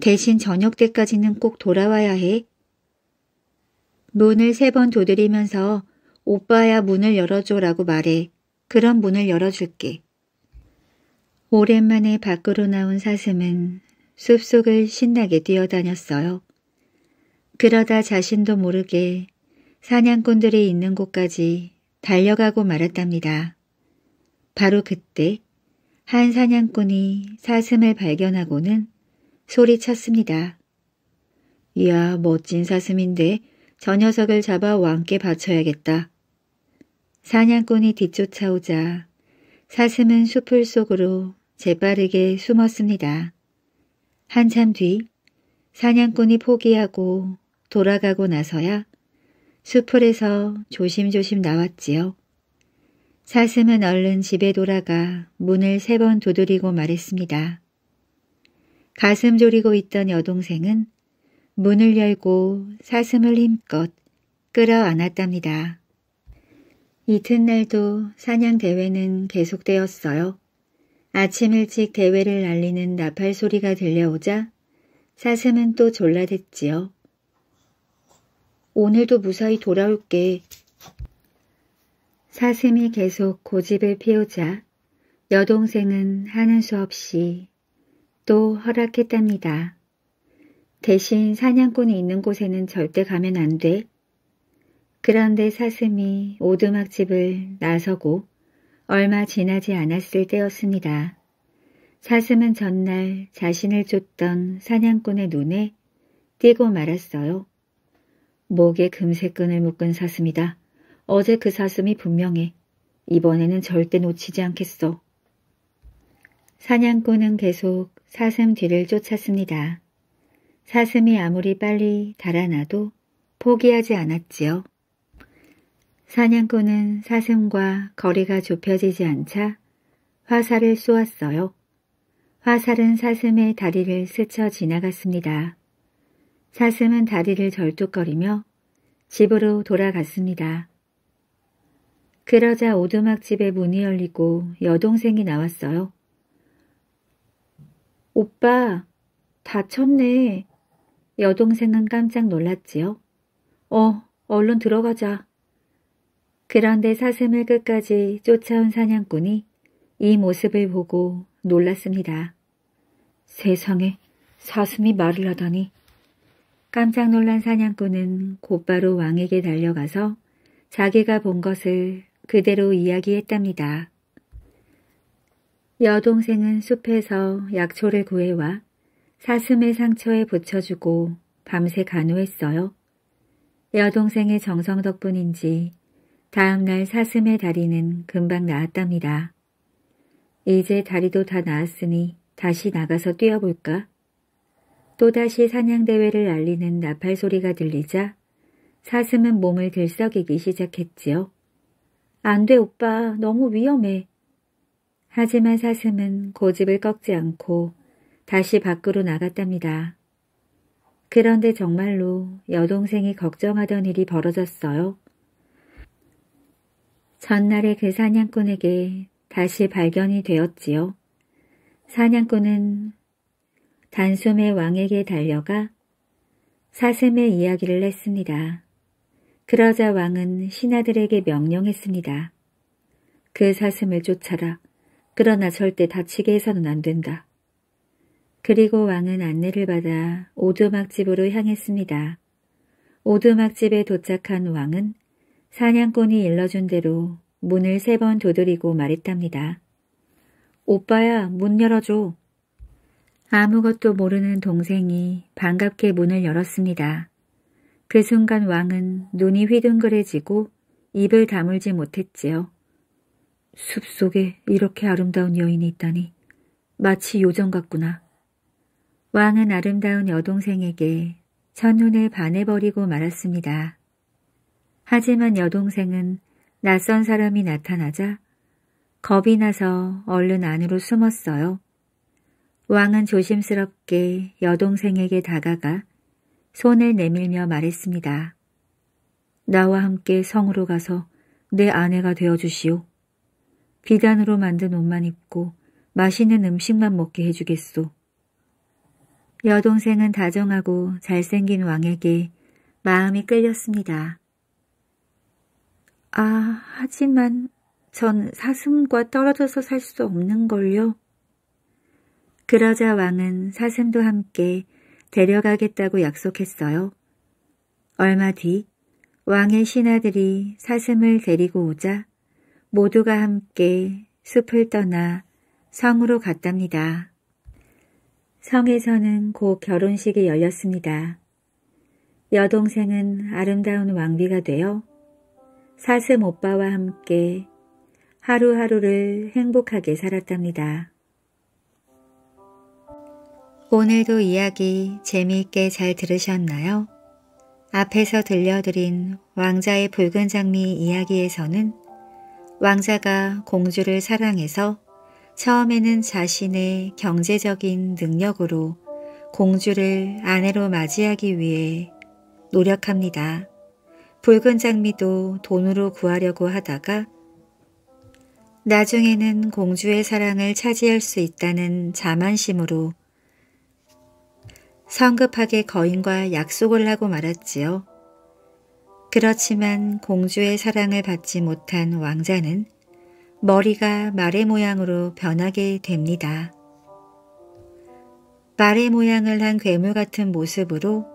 대신 저녁 때까지는 꼭 돌아와야 해. 문을 세 번 두드리면서 오빠야 문을 열어줘라고 말해. 그럼 문을 열어줄게. 오랜만에 밖으로 나온 사슴은 숲속을 신나게 뛰어다녔어요. 그러다 자신도 모르게 사냥꾼들이 있는 곳까지 달려가고 말았답니다. 바로 그때 한 사냥꾼이 사슴을 발견하고는 소리쳤습니다. 이야, 멋진 사슴인데 저 녀석을 잡아 왕께 바쳐야겠다. 사냥꾼이 뒤쫓아오자 사슴은 숲을 속으로 재빠르게 숨었습니다. 한참 뒤 사냥꾼이 포기하고 돌아가고 나서야 수풀에서 조심조심 나왔지요. 사슴은 얼른 집에 돌아가 문을 세 번 두드리고 말했습니다. 가슴 졸이고 있던 여동생은 문을 열고 사슴을 힘껏 끌어안았답니다. 이튿날도 사냥 대회는 계속되었어요. 아침 일찍 대회를 날리는 나팔 소리가 들려오자 사슴은 또 졸라댔지요. 오늘도 무사히 돌아올게. 사슴이 계속 고집을 피우자 여동생은 하는 수 없이 또 허락했답니다. 대신 사냥꾼이 있는 곳에는 절대 가면 안 돼. 그런데 사슴이 오두막집을 나서고 얼마 지나지 않았을 때였습니다. 사슴은 전날 자신을 쫓던 사냥꾼의 눈에 띄고 말았어요. 목에 금색끈을 묶은 사슴이다. 어제 그 사슴이 분명해. 이번에는 절대 놓치지 않겠어. 사냥꾼은 계속 사슴 뒤를 쫓았습니다. 사슴이 아무리 빨리 달아나도 포기하지 않았지요. 사냥꾼은 사슴과 거리가 좁혀지지 않자 화살을 쏘았어요. 화살은 사슴의 다리를 스쳐 지나갔습니다. 사슴은 다리를 절뚝거리며 집으로 돌아갔습니다. 그러자 오두막집의 문이 열리고 여동생이 나왔어요. 오빠, 다쳤네. 여동생은 깜짝 놀랐지요. 어, 얼른 들어가자. 그런데 사슴을 끝까지 쫓아온 사냥꾼이 이 모습을 보고 놀랐습니다. 세상에 사슴이 말을 하다니. 깜짝 놀란 사냥꾼은 곧바로 왕에게 달려가서 자기가 본 것을 그대로 이야기했답니다. 여동생은 숲에서 약초를 구해와 사슴의 상처에 붙여주고 밤새 간호했어요. 여동생의 정성 덕분인지 다음날 사슴의 다리는 금방 나았답니다. 이제 다리도 다 나았으니 다시 나가서 뛰어볼까? 또다시 사냥대회를 알리는 나팔 소리가 들리자 사슴은 몸을 들썩이기 시작했지요. 안돼 오빠 너무 위험해. 하지만 사슴은 고집을 꺾지 않고 다시 밖으로 나갔답니다. 그런데 정말로 여동생이 걱정하던 일이 벌어졌어요. 전날에그 사냥꾼에게 다시 발견이 되었지요. 사냥꾼은 단숨에 왕에게 달려가 사슴의 이야기를 했습니다. 그러자 왕은 신하들에게 명령했습니다. 그 사슴을 쫓아라. 그러나 절대 다치게 해서는 안 된다. 그리고 왕은 안내를 받아 오두막집으로 향했습니다. 오두막집에 도착한 왕은 사냥꾼이 일러준 대로 문을 세 번 두드리고 말했답니다. 오빠야 문 열어줘. 아무것도 모르는 동생이 반갑게 문을 열었습니다. 그 순간 왕은 눈이 휘둥그레지고 입을 다물지 못했지요. 숲속에 이렇게 아름다운 여인이 있다니 마치 요정 같구나. 왕은 아름다운 여동생에게 첫눈에 반해버리고 말았습니다. 하지만 여동생은 낯선 사람이 나타나자 겁이 나서 얼른 안으로 숨었어요. 왕은 조심스럽게 여동생에게 다가가 손을 내밀며 말했습니다. 나와 함께 성으로 가서 내 아내가 되어주시오. 비단으로 만든 옷만 입고 맛있는 음식만 먹게 해주겠소. 여동생은 다정하고 잘생긴 왕에게 마음이 끌렸습니다. 아, 하지만 전 사슴과 떨어져서 살 수 없는걸요. 그러자 왕은 사슴도 함께 데려가겠다고 약속했어요. 얼마 뒤 왕의 신하들이 사슴을 데리고 오자 모두가 함께 숲을 떠나 성으로 갔답니다. 성에서는 곧 결혼식이 열렸습니다. 여동생은 아름다운 왕비가 되어 사슴 오빠와 함께 하루하루를 행복하게 살았답니다. 오늘도 이야기 재미있게 잘 들으셨나요? 앞에서 들려드린 왕자의 붉은 장미 이야기에서는 왕자가 공주를 사랑해서 처음에는 자신의 경제적인 능력으로 공주를 아내로 맞이하기 위해 노력합니다. 붉은 장미도 돈으로 구하려고 하다가 나중에는 공주의 사랑을 차지할 수 있다는 자만심으로 성급하게 거인과 약속을 하고 말았지요. 그렇지만 공주의 사랑을 받지 못한 왕자는 머리가 말의 모양으로 변하게 됩니다. 말의 모양을 한 괴물 같은 모습으로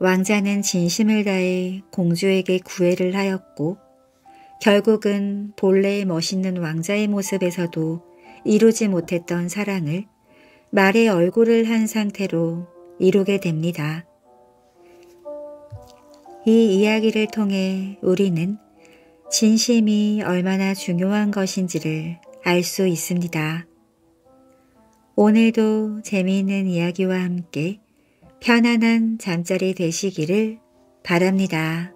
왕자는 진심을 다해 공주에게 구애를 하였고 결국은 본래의 멋있는 왕자의 모습에서도 이루지 못했던 사랑을 말의 얼굴을 한 상태로 이루게 됩니다. 이 이야기를 통해 우리는 진심이 얼마나 중요한 것인지를 알 수 있습니다. 오늘도 재미있는 이야기와 함께 편안한 잠자리 되시기를 바랍니다.